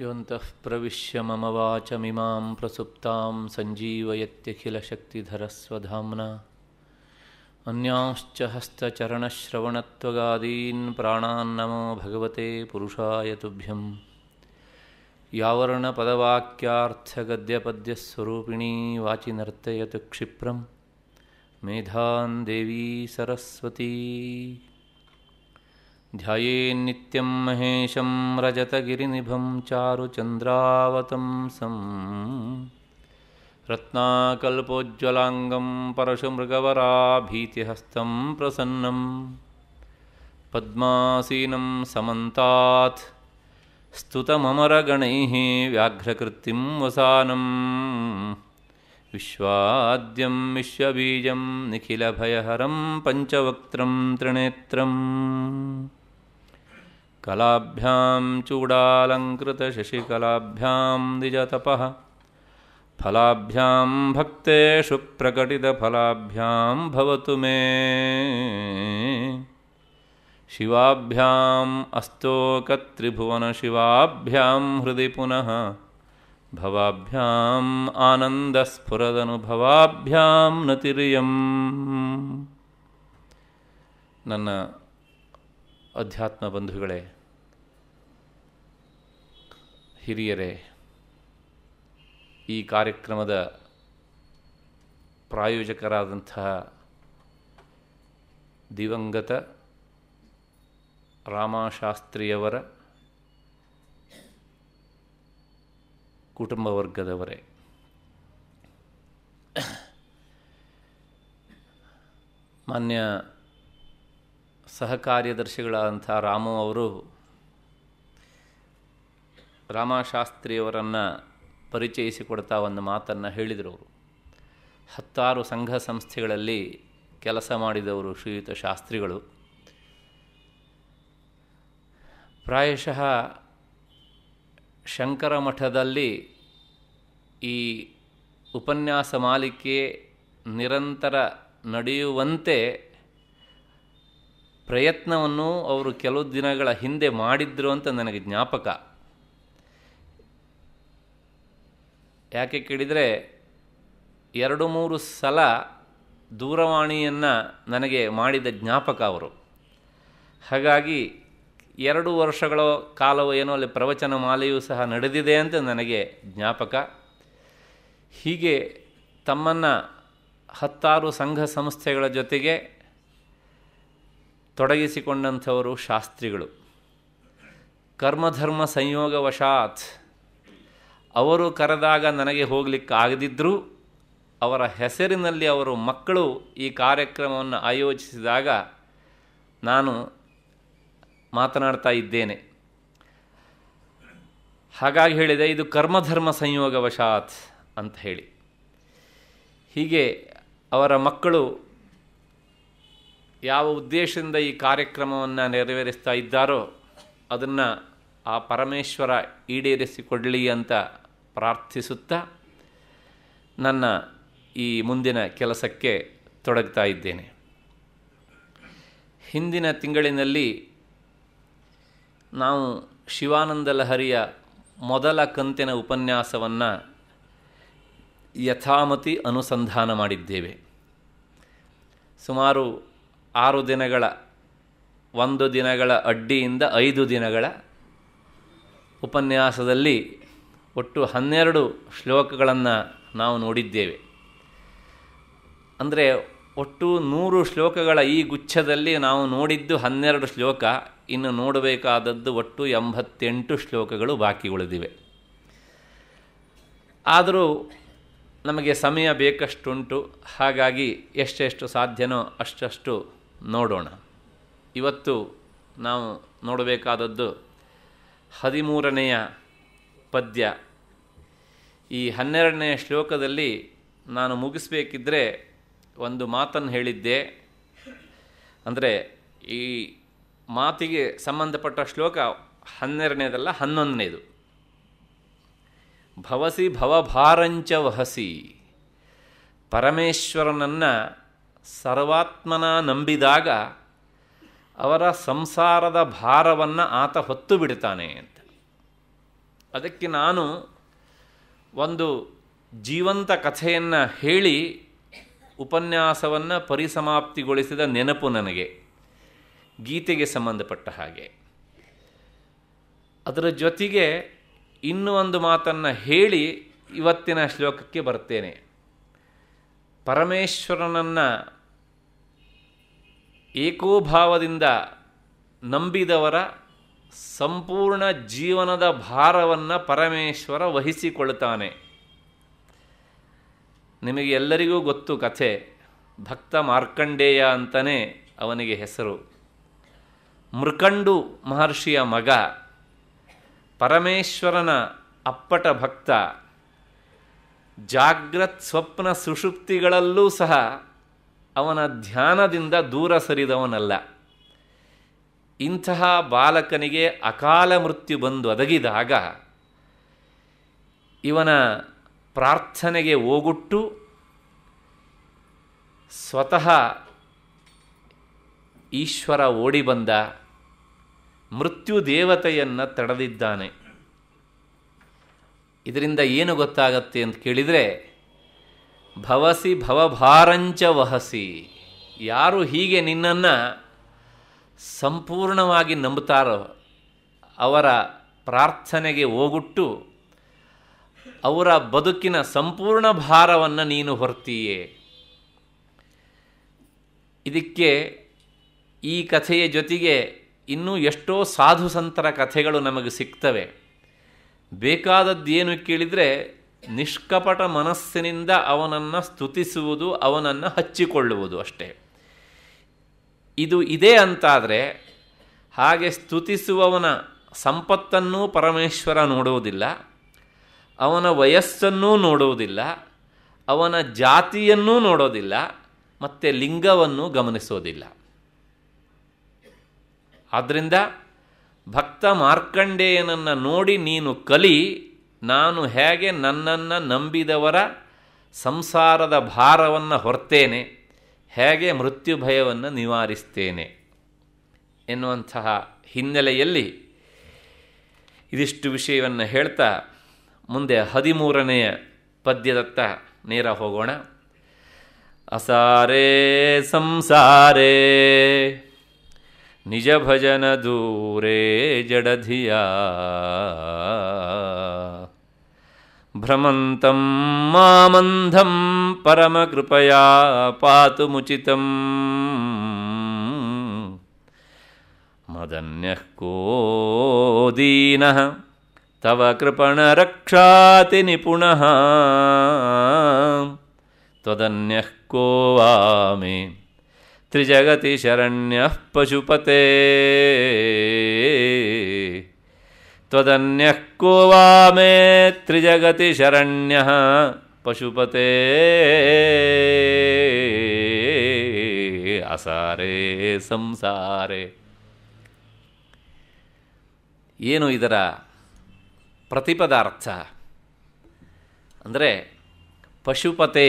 योऽन्तः प्रविश्य मम वाचमिमां प्रसुप्तां सञ्जीवयत्यखिलशक्तिधरस्वधाम्ना अन्यांश्च हस्तचरणश्रवणत्वगादीन् प्राणान्नमो भगवते पुरुषाय तुभ्यं यावर्णपदवाक्यार्थगद्यपद्यस्वरूपिणी वाचि नर्तयतु क्षिप्रं मेधान् देवी सरस्वती ध्याये नित्यं महेशं रजतगिरिनिभं चारुचन्द्रावतं सं रत्नाकल्पोज्ज्वलाङ्गं परशुमृगवराभीतिहस्तं प्रसन्नं पद्मासीनं समन्तात् स्तुतममरगणैः व्याघ्रकृतिं वसानं विश्वाद्यं विश्वबीजं निखिलभयहरं पञ्चवक्त्रं त्रिनेत्रम् कलाभ्यां चूडालङ्कृतशशिकलाभ्यां द्विजतपः फलाभ्यां भक्तेषु प्रकटितफलाभ्यां भवतु मे शिवाभ्याम् अस्तोकत्रिभुवनशिवाभ्यां हृदि पुनः भवाभ्याम् आनन्दस्फुरदनुभवाभ्यां नतिरियम् ನನ್ನ ಅಧ್ಯಾತ್ಮ ಬಂಧುಗಳೇ ಹಿರಿಯರೇ ಈ ಕಾರ್ಯಕ್ರಮದ ಪ್ರಾಯೋಜಕರಾದಂತಹ ದಿವಂಗತ ರಾಮಶಾಸ್ತ್ರಿಯವರ ಕುಟುಂಬ ವರ್ಗದವರೇ ಮಾನ್ಯ ಸಹಕಾರ್ಯದರ್ಶಿಗಳಾದಂಥ ರಾಮು ಅವರು ರಾಮಶಾಸ್ತ್ರಿಯವರನ್ನು ಪರಿಚಯಿಸಿಕೊಡ್ತಾ ಒಂದು ಮಾತನ್ನು ಹೇಳಿದರು ಅವರು ಹತ್ತಾರು ಸಂಘ ಸಂಸ್ಥೆಗಳಲ್ಲಿ ಕೆಲಸ ಮಾಡಿದವರು ಶ್ರೀಯುತ ಶಾಸ್ತ್ರಿಗಳು ಪ್ರಾಯಶಃ ಶಂಕರ ಮಠದಲ್ಲಿ ಈ ಉಪನ್ಯಾಸ ಮಾಲಿಕೆ ನಿರಂತರ ನಡೆಯುವಂತೆ ಪ್ರಯತ್ನವನ್ನು ಅವರು ಕೆಲವು ದಿನಗಳ ಹಿಂದೆ ಮಾಡಿದ್ರು ಅಂತ ನನಗೆ ಜ್ಞಾಪಕ ಯಾಕೆ ಕೇಳಿದರೆ ಎರಡು ಮೂರು ಸಲ ದೂರವಾಣಿಯನ್ನು ನನಗೆ ಮಾಡಿದ ಜ್ಞಾಪಕ ಅವರು ಹಾಗಾಗಿ ಎರಡು ವರ್ಷಗಳ ಕಾಲವೋ ಏನೋ ಅಲ್ಲಿ ಪ್ರವಚನ ಮಾಲೆಯೂ ಸಹ ನಡೆದಿದೆ ಅಂತ ನನಗೆ ಜ್ಞಾಪಕ ಹೀಗೆ ತಮ್ಮನ್ನು ಹತ್ತಾರು ಸಂಘ ಸಂಸ್ಥೆಗಳ ಜೊತೆಗೆ ತೊಡಗಿಸಿಕೊಂಡಂಥವರು ಶಾಸ್ತ್ರಿಗಳು ಕರ್ಮಧರ್ಮ ಸಂಯೋಗವಶಾತ್ ಅವರು ಕರೆದಾಗ ನನಗೆ ಹೋಗಲಿಕ್ಕಾಗದಿದ್ದರೂ ಅವರ ಹೆಸರಿನಲ್ಲಿ ಅವರು ಮಕ್ಕಳು ಈ ಕಾರ್ಯಕ್ರಮವನ್ನು ಆಯೋಜಿಸಿದಾಗ ನಾನು ಮಾತನಾಡ್ತಾ ಇದ್ದೇನೆ ಹಾಗಾಗಿ ಹೇಳಿದೆ ಇದು ಕರ್ಮಧರ್ಮ ಸಂಯೋಗವಶಾತ್ ಅಂತ ಹೇಳಿ ಹೀಗೆ ಅವರ ಮಕ್ಕಳು ಯಾವ ಉದ್ದೇಶದಿಂದ ಈ ಕಾರ್ಯಕ್ರಮವನ್ನು ನೆರವೇರಿಸ್ತಾ ಇದ್ದಾರೋ ಅದನ್ನು ಆ ಪರಮೇಶ್ವರ ಈಡೇರಿಸಿಕೊಡಲಿ ಅಂತ ಪ್ರಾರ್ಥಿಸುತ್ತಾ ನನ್ನ ಈ ಮುಂದಿನ ಕೆಲಸಕ್ಕೆ ತೊಡಗ್ತಾ ಇದ್ದೇನೆ ಹಿಂದಿನ ತಿಂಗಳಿನಲ್ಲಿ ನಾವು ಶಿವಾನಂದ ಲಹರಿಯ ಮೊದಲ ಕಂತಿನ ಉಪನ್ಯಾಸವನ್ನು ಯಥಾಮತಿ ಅನುಸಂಧಾನ ಮಾಡಿದ್ದೇವೆ ಸುಮಾರು ಆರು ದಿನಗಳ ಒಂದು ದಿನಗಳ ಅಡ್ಡಿಯಿಂದ ಐದು ದಿನಗಳ ಉಪನ್ಯಾಸದಲ್ಲಿ ಒಟ್ಟು ಹನ್ನೆರಡು ಶ್ಲೋಕಗಳನ್ನು ನಾವು ನೋಡಿದ್ದೇವೆ ಅಂದರೆ ಒಟ್ಟು ನೂರು ಶ್ಲೋಕಗಳ ಈ ಗುಚ್ಛದಲ್ಲಿ ನಾವು ನೋಡಿದ್ದು ಹನ್ನೆರಡು ಶ್ಲೋಕ ಇನ್ನು ನೋಡಬೇಕಾದದ್ದು ಒಟ್ಟು ಎಂಬತ್ತೆಂಟು ಶ್ಲೋಕಗಳು ಬಾಕಿ ಉಳಿದಿವೆ ಆದರೂ ನಮಗೆ ಸಮಯ ಬೇಕಷ್ಟುಂಟು ಹಾಗಾಗಿ ಎಷ್ಟೆಷ್ಟು ಸಾಧ್ಯನೋ ಅಷ್ಟಷ್ಟು ನೋಡೋಣ ಇವತ್ತು ನಾವು ನೋಡಬೇಕಾದದ್ದು ಹದಿಮೂರನೆಯ ಪದ್ಯ ಈ ಹನ್ನೆರಡನೆಯ ಶ್ಲೋಕದಲ್ಲಿ ನಾನು ಮುಗಿಸ್ಬೇಕಿದ್ರೆ ಒಂದು ಮಾತನ್ನು ಹೇಳಿದ್ದೆ ಅಂದರೆ ಈ ಮಾತಿಗೆ ಸಂಬಂಧಪಟ್ಟ ಶ್ಲೋಕ ಹನ್ನೆರಡನೇದಲ್ಲ ಹನ್ನೊಂದನೇದು ಭವಸಿ ಭವಭಾರಂಚ ವಹಸಿ ಪರಮೇಶ್ವರನನ್ನು ಸರ್ವಾತ್ಮನ ನಂಬಿದಾಗ ಅವರ ಸಂಸಾರದ ಭಾರವನ್ನು ಆತ ಹೊತ್ತು ಬಿಡ್ತಾನೆ ಅಂತ ಅದಕ್ಕೆ ನಾನು ಒಂದು ಜೀವಂತ ಕಥೆಯನ್ನು ಹೇಳಿ ಉಪನ್ಯಾಸವನ್ನು ಪರಿಸಮಾಪ್ತಿಗೊಳಿಸಿದ ನೆನಪು ನನಗೆ ಗೀತೆಗೆ ಸಂಬಂಧಪಟ್ಟ ಹಾಗೆ ಅದರ ಜೊತೆಗೆ ಇನ್ನೂ ಒಂದು ಮಾತನ್ನು ಹೇಳಿ ಇವತ್ತಿನ ಶ್ಲೋಕಕ್ಕೆ ಬರ್ತೇನೆ ಪರಮೇಶ್ವರನನ್ನು ಏಕೋಭಾವದಿಂದ ನಂಬಿದವರ ಸಂಪೂರ್ಣ ಜೀವನದ ಭಾರವನ್ನು ಪರಮೇಶ್ವರ ವಹಿಸಿಕೊಳ್ತಾನೆ ನಿಮಗೆ ಎಲ್ಲರಿಗೂ ಗೊತ್ತು ಕಥೆ ಭಕ್ತ ಮಾರ್ಕಂಡೇಯ ಅಂತಲೇ ಅವನಿಗೆ ಹೆಸರು ಮೃಕಂಡು ಮಹರ್ಷಿಯ ಮಗ ಪರಮೇಶ್ವರನ ಅಪ್ಪಟ ಭಕ್ತ ಜಾಗ್ರತ್ ಸ್ವಪ್ನ ಸುಷುಪ್ತಿಗಳಲ್ಲೂ ಸಹ ಅವನ ಧ್ಯಾನದಿಂದ ದೂರ ಸರಿದವನಲ್ಲ ಇಂತಹ ಬಾಲಕನಿಗೆ ಅಕಾಲ ಮೃತ್ಯು ಬಂದು ಒದಗಿದಾಗ ಇವನ ಪ್ರಾರ್ಥನೆಗೆ ಹೋಗುಟ್ಟು ಸ್ವತಃ ಈಶ್ವರ ಓಡಿಬಂದ ಮೃತ್ಯು ದೇವತೆಯನ್ನು ತಡೆದಿದ್ದಾನೆ ಇದರಿಂದ ಏನು ಗೊತ್ತಾಗತ್ತೆ ಅಂತ ಕೇಳಿದರೆ ಭವಸಿ ಭವಭಾರಂಚ ವಹಸಿ ಯಾರು ಹೀಗೆ ನಿನ್ನನ್ನು ಸಂಪೂರ್ಣವಾಗಿ ನಂಬುತ್ತಾರೋ ಅವರ ಪ್ರಾರ್ಥನೆಗೆ ಹೋಗುಟ್ಟು ಅವರ ಬದುಕಿನ ಸಂಪೂರ್ಣ ಭಾರವನ್ನು ನೀನು ಹೊರ್ತೀಯೇ ಇದಕ್ಕೆ ಈ ಕಥೆಯ ಜೊತೆಗೆ ಇನ್ನೂ ಎಷ್ಟೋ ಸಾಧು ಸಂತರ ಕಥೆಗಳು ನಮಗೆ ಸಿಗ್ತವೆ ಬೇಕಾದದ್ದೇನು ಕೇಳಿದರೆ ನಿಷ್ಕಪಟ ಮನಸ್ಸಿನಿಂದ ಅವನನ್ನು ಸ್ತುತಿಸುವುದು ಅವನನ್ನು ಹಚ್ಚಿಕೊಳ್ಳುವುದು ಅಷ್ಟೇ ಇದು ಇದೆ ಅಂತಾದರೆ ಹಾಗೆ ಸ್ತುತಿಸುವವನ ಸಂಪತ್ತನ್ನೂ ಪರಮೇಶ್ವರ ನೋಡುವುದಿಲ್ಲ ಅವನ ವಯಸ್ಸನ್ನೂ ನೋಡುವುದಿಲ್ಲ ಅವನ ಜಾತಿಯನ್ನೂ ನೋಡೋದಿಲ್ಲ ಮತ್ತು ಲಿಂಗವನ್ನು ಗಮನಿಸೋದಿಲ್ಲ ಆದ್ದರಿಂದ ಭಕ್ತ ಮಾರ್ಕಂಡೇಯನನ್ನು ನೋಡಿ ನೀನು ಕಲಿ ನಾನು ಹೇಗೆ ನನ್ನನ್ನು ನಂಬಿದವರ ಸಂಸಾರದ ಭಾರವನ್ನು ಹೊರ್ತೇನೆ ಹೇಗೆ ಮೃತ್ಯು ಭಯವನ್ನು ನಿವಾರಿಸ್ತೇನೆ ಎನ್ನುವಂತಹ ಹಿನ್ನೆಲೆಯಲ್ಲಿ ಇದಿಷ್ಟು ವಿಷಯವನ್ನು ಹೇಳ್ತಾ ಮುಂದೆ ಹದಿಮೂರನೆಯ ಪದ್ಯದತ್ತ ನೇರ ಹೋಗೋಣ ಅಸಾರೇ ಸಂಸಾರೇ निजभजनदूरे जडधिया भ्रमन्तं मामन्धं परमकृपया पातुमुचितं मदन्यः को दीनः तव कृपणरक्षाति निपुणः त्वदन्यः को वा मे त्रिजगति शरण्यः पशुपते त्वदन्यः को वा मे त्रिजगति शरण्यः पशुपते असारे संसारे ಏನು ಇದರ ಪ್ರತಿಪದಾರ್ಥ ಅಂದರೆ ಪಶುಪತೆ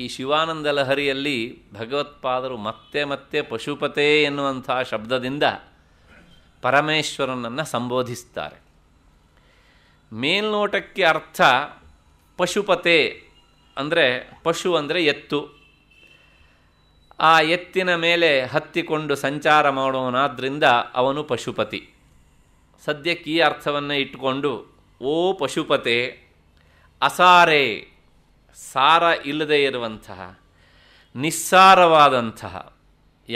ಈ ಶಿವಾನಂದ ಲಹರಿಯಲ್ಲಿ ಭಗವತ್ಪಾದರು ಮತ್ತೆ ಮತ್ತೆ ಪಶುಪತೆ ಎನ್ನುವಂಥ ಶಬ್ದದಿಂದ ಪರಮೇಶ್ವರನನ್ನು ಸಂಬೋಧಿಸ್ತಾರೆ ಮೇಲ್ನೋಟಕ್ಕೆ ಅರ್ಥ ಪಶುಪತೆ ಅಂದರೆ ಪಶು ಅಂದರೆ ಎತ್ತು ಆ ಎತ್ತಿನ ಮೇಲೆ ಹತ್ತಿಕೊಂಡು ಸಂಚಾರ ಮಾಡೋನಾದ್ರಿಂದ ಅವನು ಪಶುಪತಿ ಸದ್ಯಕ್ಕೆ ಈ ಅರ್ಥವನ್ನು ಇಟ್ಟುಕೊಂಡು ಓ ಪಶುಪತೆ ಅಸಾರೆ ಸಾರ ಇಲ್ಲದೆ ಇರುವಂತಹ ನಿಸ್ಸಾರವಾದಂತಹ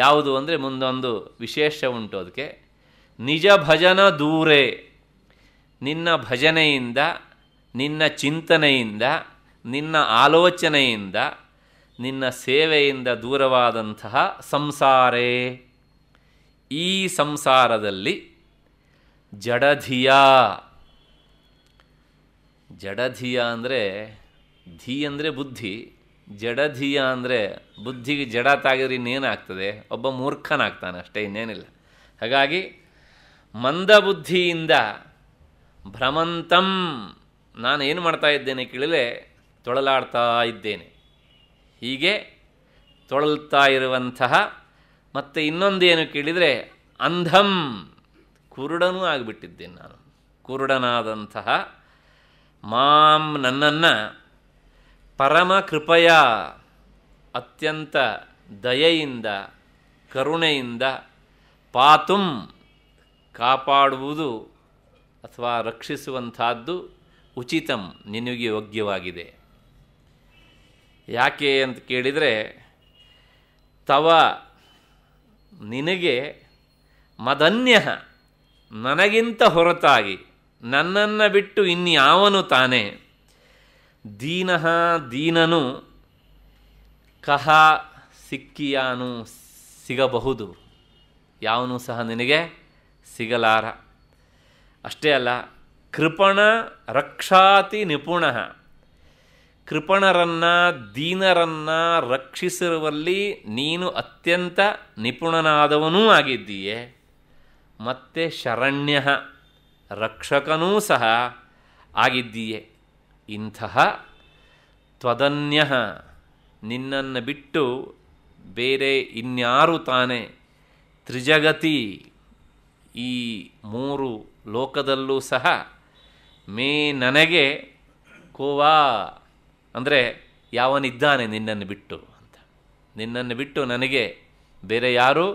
ಯಾವುದು ಅಂದರೆ ಮುಂದೊಂದು ವಿಶೇಷ ಉಂಟು ಅದಕ್ಕೆ ನಿಜ ಭಜನ ದೂರೇ ನಿನ್ನ ಭಜನೆಯಿಂದ ನಿನ್ನ ಚಿಂತನೆಯಿಂದ ನಿನ್ನ ಆಲೋಚನೆಯಿಂದ ನಿನ್ನ ಸೇವೆಯಿಂದ ದೂರವಾದಂತಹ ಸಂಸಾರೇ ಈ ಸಂಸಾರದಲ್ಲಿ ಜಡಧಿಯ ಜಡಧಿಯ ಅಂದರೆ ಧೀ ಅಂದರೆ ಬುದ್ಧಿ ಜಡಧೀಯ ಅಂದರೆ ಬುದ್ಧಿಗೆ ಜಡ ತಾಗಿದ್ರೆ ಇನ್ನೇನಾಗ್ತದೆ ಒಬ್ಬ ಮೂರ್ಖನಾಗ್ತಾನೆ ಅಷ್ಟೇ ಇನ್ನೇನಿಲ್ಲ ಹಾಗಾಗಿ ಮಂದ ಬುದ್ಧಿಯಿಂದ ಭ್ರಮಂತಂ ನಾನು ಏನು ಮಾಡ್ತಾ ಇದ್ದೇನೆ ಕೇಳಲೆ ತೊಳಲಾಡ್ತಾ ಇದ್ದೇನೆ ಹೀಗೆ ತೊಳಲ್ತಾ ಇರುವಂತಹ ಮತ್ತು ಇನ್ನೊಂದೇನು ಕೇಳಿದರೆ ಅಂಧಂ ಕುರುಡನೂ ಆಗಿಬಿಟ್ಟಿದ್ದೇನೆ ನಾನು ಕುರುಡನಾದಂತಹ ಮಾಂ ನನ್ನನ್ನು ಪರಮ ಕೃಪಯ ಅತ್ಯಂತ ದಯೆಯಿಂದ ಕರುಣೆಯಿಂದ ಪಾತುಂ ಕಾಪಾಡುವುದು ಅಥವಾ ರಕ್ಷಿಸುವಂತಹದ್ದು ಉಚಿತಂ ನಿನಗೆ ಯೋಗ್ಯವಾಗಿದೆ ಯಾಕೆ ಅಂತ ಕೇಳಿದರೆ ತವ ನಿನಗೆ ಮದನ್ಯ ನನಗಿಂತ ಹೊರತಾಗಿ ನನ್ನನ್ನು ಬಿಟ್ಟು ಇನ್ಯಾವನು ತಾನೇ ದೀನಃ ದೀನನು ಕಹ ಸಿಕ್ಕಿಯಾನು ಸಿಗಬಹುದು ಯಾವನು ಸಹ ನಿನಗೆ ಸಿಗಲಾರ ಅಷ್ಟೇ ಅಲ್ಲ ಕೃಪಣ ರಕ್ಷಾತಿ ನಿಪುಣ ಕೃಪಣರನ್ನು ದೀನರನ್ನು ರಕ್ಷಿಸಿರುವಲ್ಲಿ ನೀನು ಅತ್ಯಂತ ನಿಪುಣನಾದವನೂ ಆಗಿದ್ದೀಯೆ ಮತ್ತೆ ಶರಣ್ಯ ರಕ್ಷಕನೂ ಸಹ ಆಗಿದ್ದೀಯೆ ಇಂತಹ ತ್ವದನ್ಯ ನಿನ್ನನ್ನು ಬಿಟ್ಟು ಬೇರೆ ಇನ್ಯಾರು ತಾನೆ ತ್ರಿಜಗತಿ ಈ ಮೂರು ಲೋಕದಲ್ಲೂ ಸಹ ಮೇ ನನಗೆ ಕೋವಾ ಅಂದರೆ ಯಾವನಿದ್ದಾನೆ ನಿನ್ನನ್ನು ಬಿಟ್ಟು ಅಂತ ನಿನ್ನನ್ನು ಬಿಟ್ಟು ನನಗೆ ಬೇರೆ ಯಾರು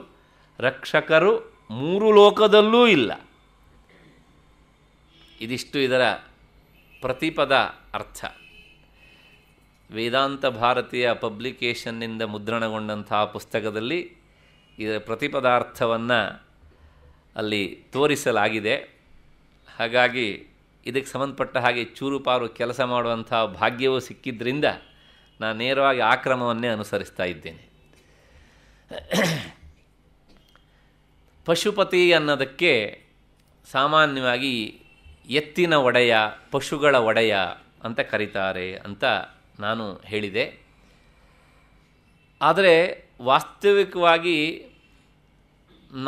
ರಕ್ಷಕರು ಮೂರು ಲೋಕದಲ್ಲೂ ಇಲ್ಲ ಇದಿಷ್ಟು ಇದರ ಪ್ರತಿಪದ ಅರ್ಥ ವೇದಾಂತ ಭಾರತೀಯ ಪಬ್ಲಿಕೇಶನ್ನಿಂದ ಮುದ್ರಣಗೊಂಡಂತಹ ಪುಸ್ತಕದಲ್ಲಿ ಇದರ ಪ್ರತಿಪದಾರ್ಥವನ್ನು ಅಲ್ಲಿ ತೋರಿಸಲಾಗಿದೆ ಹಾಗಾಗಿ ಇದಕ್ಕೆ ಸಂಬಂಧಪಟ್ಟ ಹಾಗೆ ಚೂರುಪಾರು ಕೆಲಸ ಮಾಡುವಂಥ ಭಾಗ್ಯವೂ ಸಿಕ್ಕಿದ್ದರಿಂದ ನಾನು ನೇರವಾಗಿ ಆಕ್ರಮವನ್ನೇ ಅನುಸರಿಸ್ತಾ ಇದ್ದೇನೆ ಪಶುಪತಿ ಅನ್ನೋದಕ್ಕೆ ಸಾಮಾನ್ಯವಾಗಿ ಎತ್ತಿನ ಒಡೆಯ ಪಶುಗಳ ಒಡೆಯ ಅಂತ ಕರೀತಾರೆ ಅಂತ ನಾನು ಹೇಳಿದೆ ಆದರೆ ವಾಸ್ತವಿಕವಾಗಿ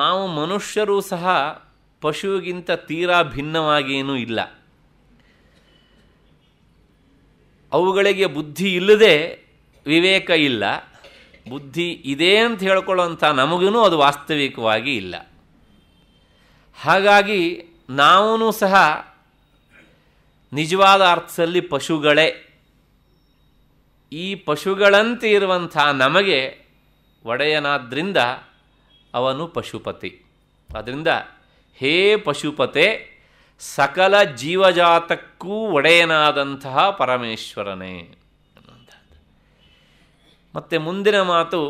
ನಾವು ಮನುಷ್ಯರು ಸಹ ಪಶುವಿಗಿಂತ ತೀರಾ ಭಿನ್ನವಾಗೇನೂ ಇಲ್ಲ ಅವುಗಳಿಗೆ ಬುದ್ಧಿ ಇಲ್ಲದೆ ವಿವೇಕ ಇಲ್ಲ ಬುದ್ಧಿ ಇದೆ ಅಂತ ಹೇಳ್ಕೊಳ್ಳೋಂಥ ನಮಗೂ ಅದು ವಾಸ್ತವಿಕವಾಗಿ ಇಲ್ಲ ಹಾಗಾಗಿ ನಾವೂ ಸಹ ನಿಜವಾದ ಅರ್ಥದಲ್ಲಿ ಪಶುಗಳೇ ಈ ಪಶುಗಳಂತೆ ಇರುವಂಥ ನಮಗೆ ಒಡೆಯನಾದ್ರಿಂದ ಅವನು ಪಶುಪತಿ ಅದರಿಂದ ಹೇ ಪಶುಪತೆ ಸಕಲ ಜೀವಜಾತಕ್ಕೂ ಒಡೆಯನಾದಂತಹ ಪರಮೇಶ್ವರನೇ ಮತ್ತು ಮುಂದಿನ ಮಾತು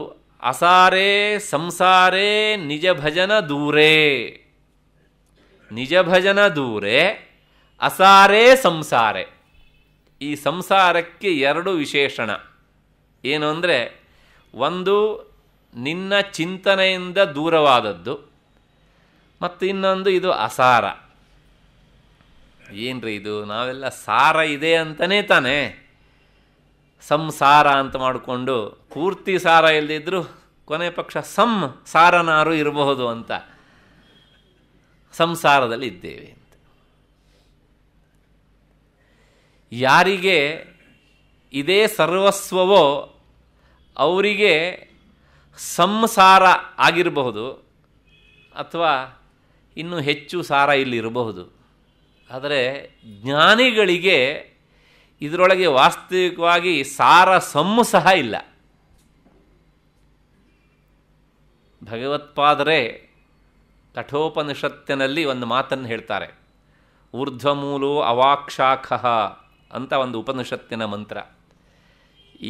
ಅಸಾರೇ ಸಂಸಾರೇ ನಿಜ ಭಜನ ದೂರೇ ನಿಜ ಭಜನ ದೂರೇ ಅಸಾರೇ ಸಂಸಾರೆ ಈ ಸಂಸಾರಕ್ಕೆ ಎರಡು ವಿಶೇಷಣ ಏನು ಅಂದರೆ ಒಂದು ನಿನ್ನ ಚಿಂತನೆಯಿಂದ ದೂರವಾದದ್ದು ಮತ್ತು ಇನ್ನೊಂದು ಇದು ಅಸಾರ ಏನ್ರಿ ಇದು ನಾವೆಲ್ಲ ಸಾರ ಇದೆ ಅಂತಲೇ ತಾನೆ ಸಂಸಾರ ಅಂತ ಮಾಡಿಕೊಂಡು ಪೂರ್ತಿ ಸಾರ ಇಲ್ಲದಿದ್ದರೂ ಕೊನೆ ಪಕ್ಷ ಸಂ ಸಾರನಾರು ಇರಬಹುದು ಅಂತ ಸಂಸಾರದಲ್ಲಿ ಇದ್ದೇವೆ ಯಾರಿಗೆ ಇದೇ ಸರ್ವಸ್ವವೋ ಅವರಿಗೆ ಸಂಸಾರ ಆಗಿರಬಹುದು ಅಥವಾ ಇನ್ನೂ ಹೆಚ್ಚು ಸಾರ ಇಲ್ಲಿರಬಹುದು ಆದರೆ ಜ್ಞಾನಿಗಳಿಗೆ ಇದರೊಳಗೆ ವಾಸ್ತವಿಕವಾಗಿ ಸಾರ ಸಮ್ಮು ಸಹ ಇಲ್ಲ ಭಗವತ್ಪಾದರೆ ಕಠೋಪನಿಷತ್ತಿನಲ್ಲಿ ಒಂದು ಮಾತನ್ನು ಹೇಳ್ತಾರೆ ಊರ್ಧ್ವಮೂಲೋ ಅವಾಕ್ಷಾಖ ಅಂತ ಒಂದು ಉಪನಿಷತ್ತಿನ ಮಂತ್ರ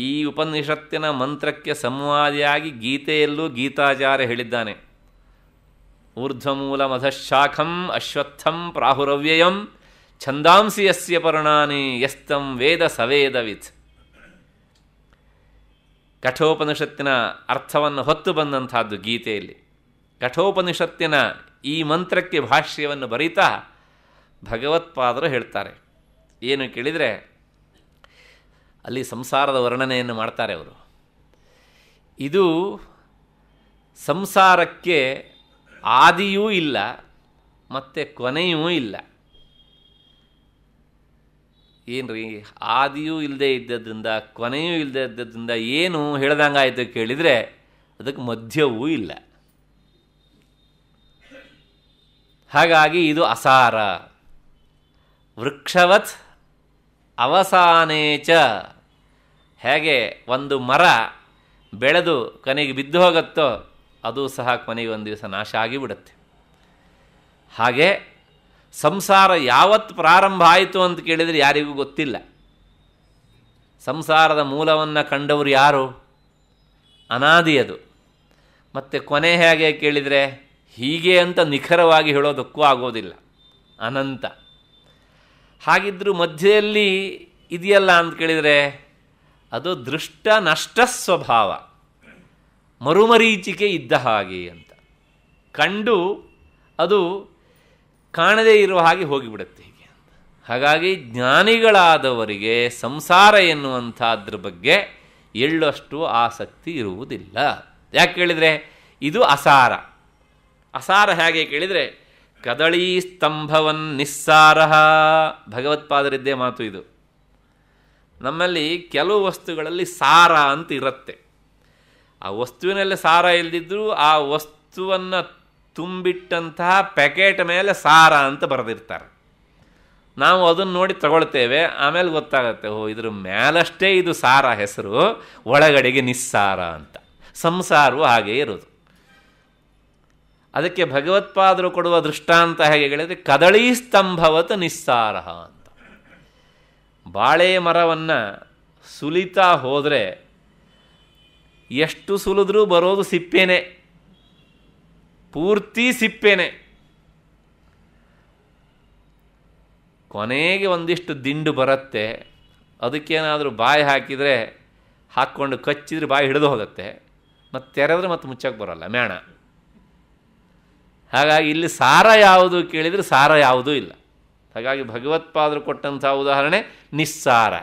ಈ ಉಪನಿಷತ್ತಿನ ಮಂತ್ರಕ್ಕೆ ಸಂವಾದಿಯಾಗಿ ಗೀತೆಯಲ್ಲೂ ಗೀತಾಚಾರ್ಯ ಹೇಳಿದ್ದಾನೆ ಊರ್ಧ್ವಮೂಲ ಮಧಶಾಖಂ ಅಶ್ವತ್ಥಂ ಪ್ರಾಹುರವ್ಯಯಂ ಛಂದಾಂಸಿ ಯಸ್ಯ ಪರ್ಣಾನಿ ಯಸ್ತಂ ವೇದ ಸವೇದವಿತ್ ಕಠೋಪನಿಷತ್ತಿನ ಅರ್ಥವನ್ನು ಹೊತ್ತು ಬಂದಂಥದ್ದು ಗೀತೆಯಲ್ಲಿ ಕಠೋಪನಿಷತ್ತಿನ ಈ ಮಂತ್ರಕ್ಕೆ ಭಾಷ್ಯವನ್ನು ಬರೀತಾ ಭಗವತ್ಪಾದರು ಹೇಳ್ತಾರೆ ಏನು ಕೇಳಿದರೆ ಅಲ್ಲಿ ಸಂಸಾರದ ವರ್ಣನೆಯನ್ನು ಮಾಡ್ತಾರೆ ಅವರು ಇದು ಸಂಸಾರಕ್ಕೆ ಆದಿಯೂ ಇಲ್ಲ ಮತ್ತು ಕೊನೆಯೂ ಇಲ್ಲ ಏನು ರೀ ಆದಿಯೂ ಇಲ್ಲದೆ ಇದ್ದದ್ರಿಂದ ಕೊನೆಯೂ ಇಲ್ಲದೆ ಇದ್ದದ್ರಿಂದ ಏನು ಹೇಳ್ದಂಗಾಯಿತು ಕೇಳಿದರೆ ಅದಕ್ಕೆ ಮಧ್ಯವೂ ಇಲ್ಲ ಹಾಗಾಗಿ ಇದು ಅಸಾರ ವೃಕ್ಷವತ್ ಅವಸಾನೇಚ ಹೇಗೆ ಒಂದು ಮರ ಬೆಳೆದು ಕೊನೆಗೆ ಬಿದ್ದು ಹೋಗುತ್ತೋ ಅದು ಸಹ ಕೊನೆಗೆ ಒಂದು ದಿವಸ ನಾಶ ಆಗಿಬಿಡುತ್ತೆ ಹಾಗೆ ಸಂಸಾರ ಯಾವತ್ತು ಪ್ರಾರಂಭ ಆಯಿತು ಅಂತ ಕೇಳಿದರೆ ಯಾರಿಗೂ ಗೊತ್ತಿಲ್ಲ ಸಂಸಾರದ ಮೂಲವನ್ನು ಕಂಡವರು ಯಾರು ಅನಾದಿಯದು ಮತ್ತು ಕೊನೆ ಹೇಗೆ ಕೇಳಿದರೆ ಹೀಗೆ ಅಂತ ನಿಖರವಾಗಿ ಹೇಳೋದಕ್ಕೂ ಆಗೋದಿಲ್ಲ ಅನಂತ ಹಾಗಿದ್ದರೂ ಮಧ್ಯೆಯಲ್ಲಿ ಇದೆಯಲ್ಲ ಅಂತ ಕೇಳಿದರೆ ಅದು ದೃಷ್ಟ ನಷ್ಟ ಸ್ವಭಾವ ಮರುಮರೀಚಿಕೆ ಇದ್ದ ಹಾಗೆ ಅಂತ ಕಂಡು ಅದು ಕಾಣದೇ ಇರುವ ಹಾಗೆ ಹೋಗಿಬಿಡುತ್ತೆ ಹೀಗೆ ಅಂತ ಹಾಗಾಗಿ ಜ್ಞಾನಿಗಳಾದವರಿಗೆ ಸಂಸಾರ ಎನ್ನುವಂಥದ್ರ ಬಗ್ಗೆ ಎಳ್ಳಷ್ಟು ಆಸಕ್ತಿ ಇರುವುದಿಲ್ಲ ಯಾಕೆ ಕೇಳಿದರೆ ಇದು ಅಸಾರ ಅಸಾರ ಹೇಗೆ ಕೇಳಿದರೆ ಕದಳಿ ಸ್ತಂಭವನ್ ನಿಸ್ಸಾರಹ ಭಗವತ್ಪಾದರಿದ್ದೇ ಮಾತು ಇದು ನಮ್ಮಲ್ಲಿ ಕೆಲವು ವಸ್ತುಗಳಲ್ಲಿ ಸಾರ ಅಂತ ಇರುತ್ತೆ ಆ ವಸ್ತುವಿನಲ್ಲಿ ಸಾರ ಇಲ್ಲದಿದ್ದರೂ ಆ ವಸ್ತುವನ್ನು ತುಂಬಿಟ್ಟಂತಹ ಪ್ಯಾಕೆಟ್ ಮೇಲೆ ಸಾರ ಅಂತ ಬರೆದಿರ್ತಾರೆ ನಾವು ಅದನ್ನು ನೋಡಿ ತಗೊಳ್ತೇವೆ ಆಮೇಲೆ ಗೊತ್ತಾಗುತ್ತೆ ಓ ಇದ್ರ ಮೇಲಷ್ಟೇ ಇದು ಸಾರ ಹೆಸರು ಒಳಗಡೆಗೆ ನಿಸ್ಸಾರ ಅಂತ ಸಂಸಾರವು ಹಾಗೆಯೇ ಇರೋದು ಅದಕ್ಕೆ ಭಗವತ್ಪಾದರು ಕೊಡುವ ದೃಷ್ಟಾಂತ ಹೇಗೆ ಹೇಳಿದರೆ ಕದಳಿ ಸ್ತಂಭವತ ನಿಸ್ಸಾರ ಅಂತ ಬಾಳೆ ಮರವನ್ನು ಸುಲಿತಾ ಹೋದರೆ ಎಷ್ಟು ಸುಲಿದ್ರೂ ಬರೋದು ಸಿಪ್ಪೇನೆ ಪೂರ್ತಿ ಸಿಪ್ಪೇನೆ ಕೊನೆಗೆ ಒಂದಿಷ್ಟು ದಿಂಡು ಬರುತ್ತೆ ಅದಕ್ಕೇನಾದರೂ ಬಾಯಿ ಹಾಕಿದರೆ ಹಾಕ್ಕೊಂಡು ಕಚ್ಚಿದ್ರೆ ಬಾಯಿ ಹಿಡಿದು ಹೋಗುತ್ತೆ ಮತ್ತು ತೆರೆದ್ರೆ ಮತ್ತೆ ಮುಚ್ಚಕ್ಕೆ ಬರೋಲ್ಲ ಮೇಣ ಹಾಗಾಗಿ ಇಲ್ಲಿ ಸಾರ ಯಾವುದು ಕೇಳಿದರೆ ಸಾರ ಯಾವುದೂ ಇಲ್ಲ ಹಾಗಾಗಿ ಭಗವತ್ಪಾದರು ಕೊಟ್ಟಂಥ ಉದಾಹರಣೆ ನಿಸ್ಸಾರ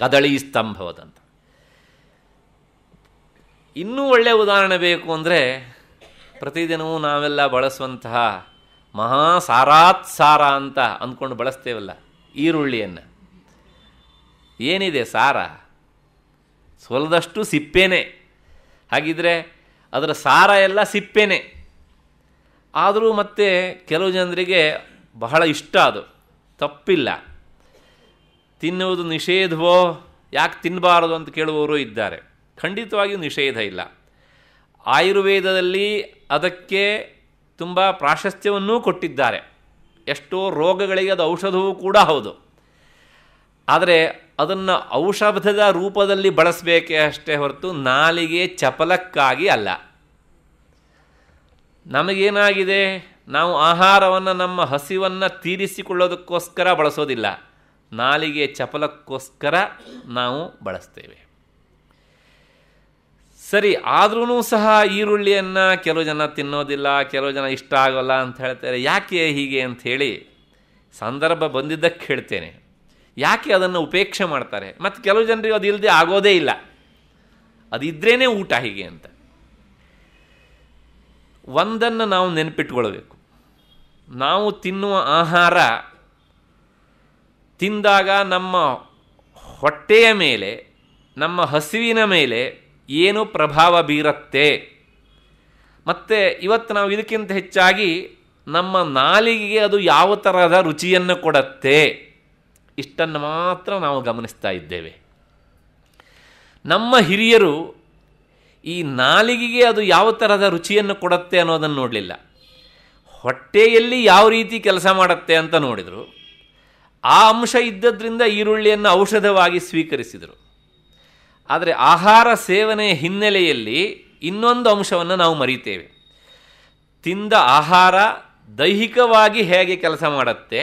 ಕದಳಿ ಸ್ತಂಭವದಂತ ಇನ್ನೂ ಒಳ್ಳೆಯ ಉದಾಹರಣೆ ಬೇಕು ಅಂದರೆ ಪ್ರತಿದಿನವೂ ನಾವೆಲ್ಲ ಬಳಸುವಂತಹ ಮಹಾ ಸಾರಾತ್ ಸಾರ ಅಂತ ಅಂದ್ಕೊಂಡು ಬಳಸ್ತೇವಲ್ಲ ಈರುಳ್ಳಿಯನ್ನು ಏನಿದೆ ಸಾರ ಸೊಲದಷ್ಟು ಸಿಪ್ಪೇನೆ ಹಾಗಿದ್ರೆ ಅದರ ಸಾರ ಎಲ್ಲ ಸಿಪ್ಪೇನೆ ಆದರೂ ಮತ್ತೆ ಕೆಲವು ಜನರಿಗೆ ಬಹಳ ಇಷ್ಟ ಅದು ತಪ್ಪಿಲ್ಲ ತಿನ್ನುವುದು ನಿಷೇಧವೋ ಯಾಕೆ ತಿನ್ನಬಾರದು ಅಂತ ಕೇಳುವವರು ಇದ್ದಾರೆ ಖಂಡಿತವಾಗಿಯೂ ನಿಷೇಧ ಇಲ್ಲ ಆಯುರ್ವೇದದಲ್ಲಿ ಅದಕ್ಕೆ ತುಂಬ ಪ್ರಾಶಸ್ತ್ಯವನ್ನೂ ಕೊಟ್ಟಿದ್ದಾರೆ ಎಷ್ಟೋ ರೋಗಗಳಿಗೆ ಅದು ಔಷಧವೂ ಕೂಡ ಹೌದು ಆದರೆ ಅದನ್ನು ಔಷಧದ ರೂಪದಲ್ಲಿ ಬಳಸಬೇಕೇ ಅಷ್ಟೇ ಹೊರತು ನಾಲಿಗೆ ಚಪಲಕ್ಕಾಗಿ ಅಲ್ಲ ನಮಗೇನಾಗಿದೆ ನಾವು ಆಹಾರವನ್ನು ನಮ್ಮ ಹಸಿವನ್ನು ತೀರಿಸಿಕೊಳ್ಳೋದಕ್ಕೋಸ್ಕರ ಬಳಸೋದಿಲ್ಲ ನಾಲಿಗೆ ಚಪಲಕ್ಕೋಸ್ಕರ ನಾವು ಬಳಸ್ತೇವೆ ಸರಿ ಆದ್ರೂ ಸಹ ಈರುಳ್ಳಿಯನ್ನು ಕೆಲವು ಜನ ತಿನ್ನೋದಿಲ್ಲ ಕೆಲವು ಜನ ಇಷ್ಟ ಆಗೋಲ್ಲ ಅಂತ ಹೇಳ್ತಾರೆ ಯಾಕೆ ಹೀಗೆ ಅಂಥೇಳಿ ಸಂದರ್ಭ ಬಂದಿದ್ದಕ್ಕೆ ಹೇಳ್ತೇನೆ ಯಾಕೆ ಅದನ್ನು ಉಪೇಕ್ಷೆ ಮಾಡ್ತಾರೆ ಮತ್ತು ಕೆಲವು ಜನರಿಗೆ ಅದು ಇಲ್ಲದೆ ಆಗೋದೇ ಇಲ್ಲ ಅದಿದ್ರೇ ಊಟ ಹೀಗೆ ಅಂತ ಒಂದನ್ನು ನಾವು ನೆನಪಿಟ್ಕೊಳ್ಬೇಕು ನಾವು ತಿನ್ನುವ ಆಹಾರ ತಿಂದಾಗ ನಮ್ಮ ಹೊಟ್ಟೆಯ ಮೇಲೆ ನಮ್ಮ ಹಸಿವಿನ ಮೇಲೆ ಏನು ಪ್ರಭಾವ ಬೀರುತ್ತೆ ಮತ್ತು ಇವತ್ತು ನಾವು ಇದಕ್ಕಿಂತ ಹೆಚ್ಚಾಗಿ ನಮ್ಮ ನಾಲಿಗೆಗೆ ಅದು ಯಾವ ಥರದ ರುಚಿಯನ್ನು ಕೊಡತ್ತೆ ಇಷ್ಟನ್ನು ಮಾತ್ರ ನಾವು ಗಮನಿಸ್ತಾ ಇದ್ದೇವೆ ನಮ್ಮ ಹಿರಿಯರು ಈ ನಾಲಿಗೆಗೆ ಅದು ಯಾವ ಥರದ ರುಚಿಯನ್ನು ಕೊಡುತ್ತೆ ಅನ್ನೋದನ್ನು ನೋಡಲಿಲ್ಲ ಹೊಟ್ಟೆಯಲ್ಲಿ ಯಾವ ರೀತಿ ಕೆಲಸ ಮಾಡುತ್ತೆ ಅಂತ ನೋಡಿದರು ಆ ಅಂಶ ಇದ್ದದ್ರಿಂದ ಈರುಳ್ಳಿಯನ್ನು ಔಷಧವಾಗಿ ಸ್ವೀಕರಿಸಿದರು ಆದರೆ ಆಹಾರ ಸೇವನೆಯ ಹಿನ್ನೆಲೆಯಲ್ಲಿ ಇನ್ನೊಂದು ಅಂಶವನ್ನು ನಾವು ಮರೀತೇವೆ ತಿಂದ ಆಹಾರ ದೈಹಿಕವಾಗಿ ಹೇಗೆ ಕೆಲಸ ಮಾಡುತ್ತೆ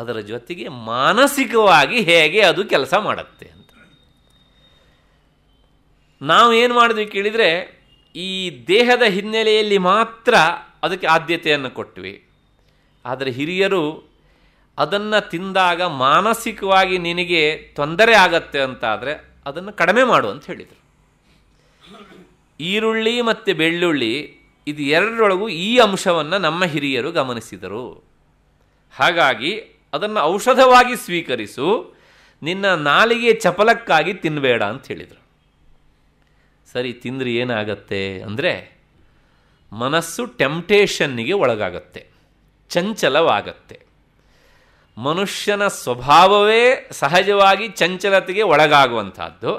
ಅದರ ಜೊತೆಗೆ ಮಾನಸಿಕವಾಗಿ ಹೇಗೆ ಅದು ಕೆಲಸ ಮಾಡುತ್ತೆ ನಾವು ಏನು ಮಾಡಿದ್ವಿ ಕೇಳಿದರೆ ಈ ದೇಹದ ಹಿನ್ನೆಲೆಯಲ್ಲಿ ಮಾತ್ರ ಅದಕ್ಕೆ ಆದ್ಯತೆಯನ್ನು ಕೊಟ್ವಿ ಆದರೆ ಹಿರಿಯರು ಅದನ್ನು ತಿಂದಾಗ ಮಾನಸಿಕವಾಗಿ ನಿನಗೆ ತೊಂದರೆ ಆಗತ್ತೆ ಅಂತಾದರೆ ಅದನ್ನು ಕಡಿಮೆ ಮಾಡು ಅಂತ ಹೇಳಿದರು ಈರುಳ್ಳಿ ಮತ್ತು ಬೆಳ್ಳುಳ್ಳಿ ಇದು ಎರಡರೊಳಗೂ ಈ ಅಂಶವನ್ನು ನಮ್ಮ ಹಿರಿಯರು ಗಮನಿಸಿದರು ಹಾಗಾಗಿ ಅದನ್ನು ಔಷಧವಾಗಿ ಸ್ವೀಕರಿಸು ನಿನ್ನ ನಾಲಿಗೆ ಚಪಲಕ್ಕಾಗಿ ತಿನ್ನಬೇಡ ಅಂತ ಹೇಳಿದರು ಸರಿ ತಿಂದರೆ ಏನಾಗತ್ತೆ ಅಂದರೆ ಮನಸ್ಸು ಟೆಂಪ್ಟೇಷನ್ನಿಗೆ ಒಳಗಾಗತ್ತೆ ಚಂಚಲವಾಗತ್ತೆ ಮನುಷ್ಯನ ಸ್ವಭಾವವೇ ಸಹಜವಾಗಿ ಚಂಚಲತೆಗೆ ಒಳಗಾಗುವಂಥದ್ದು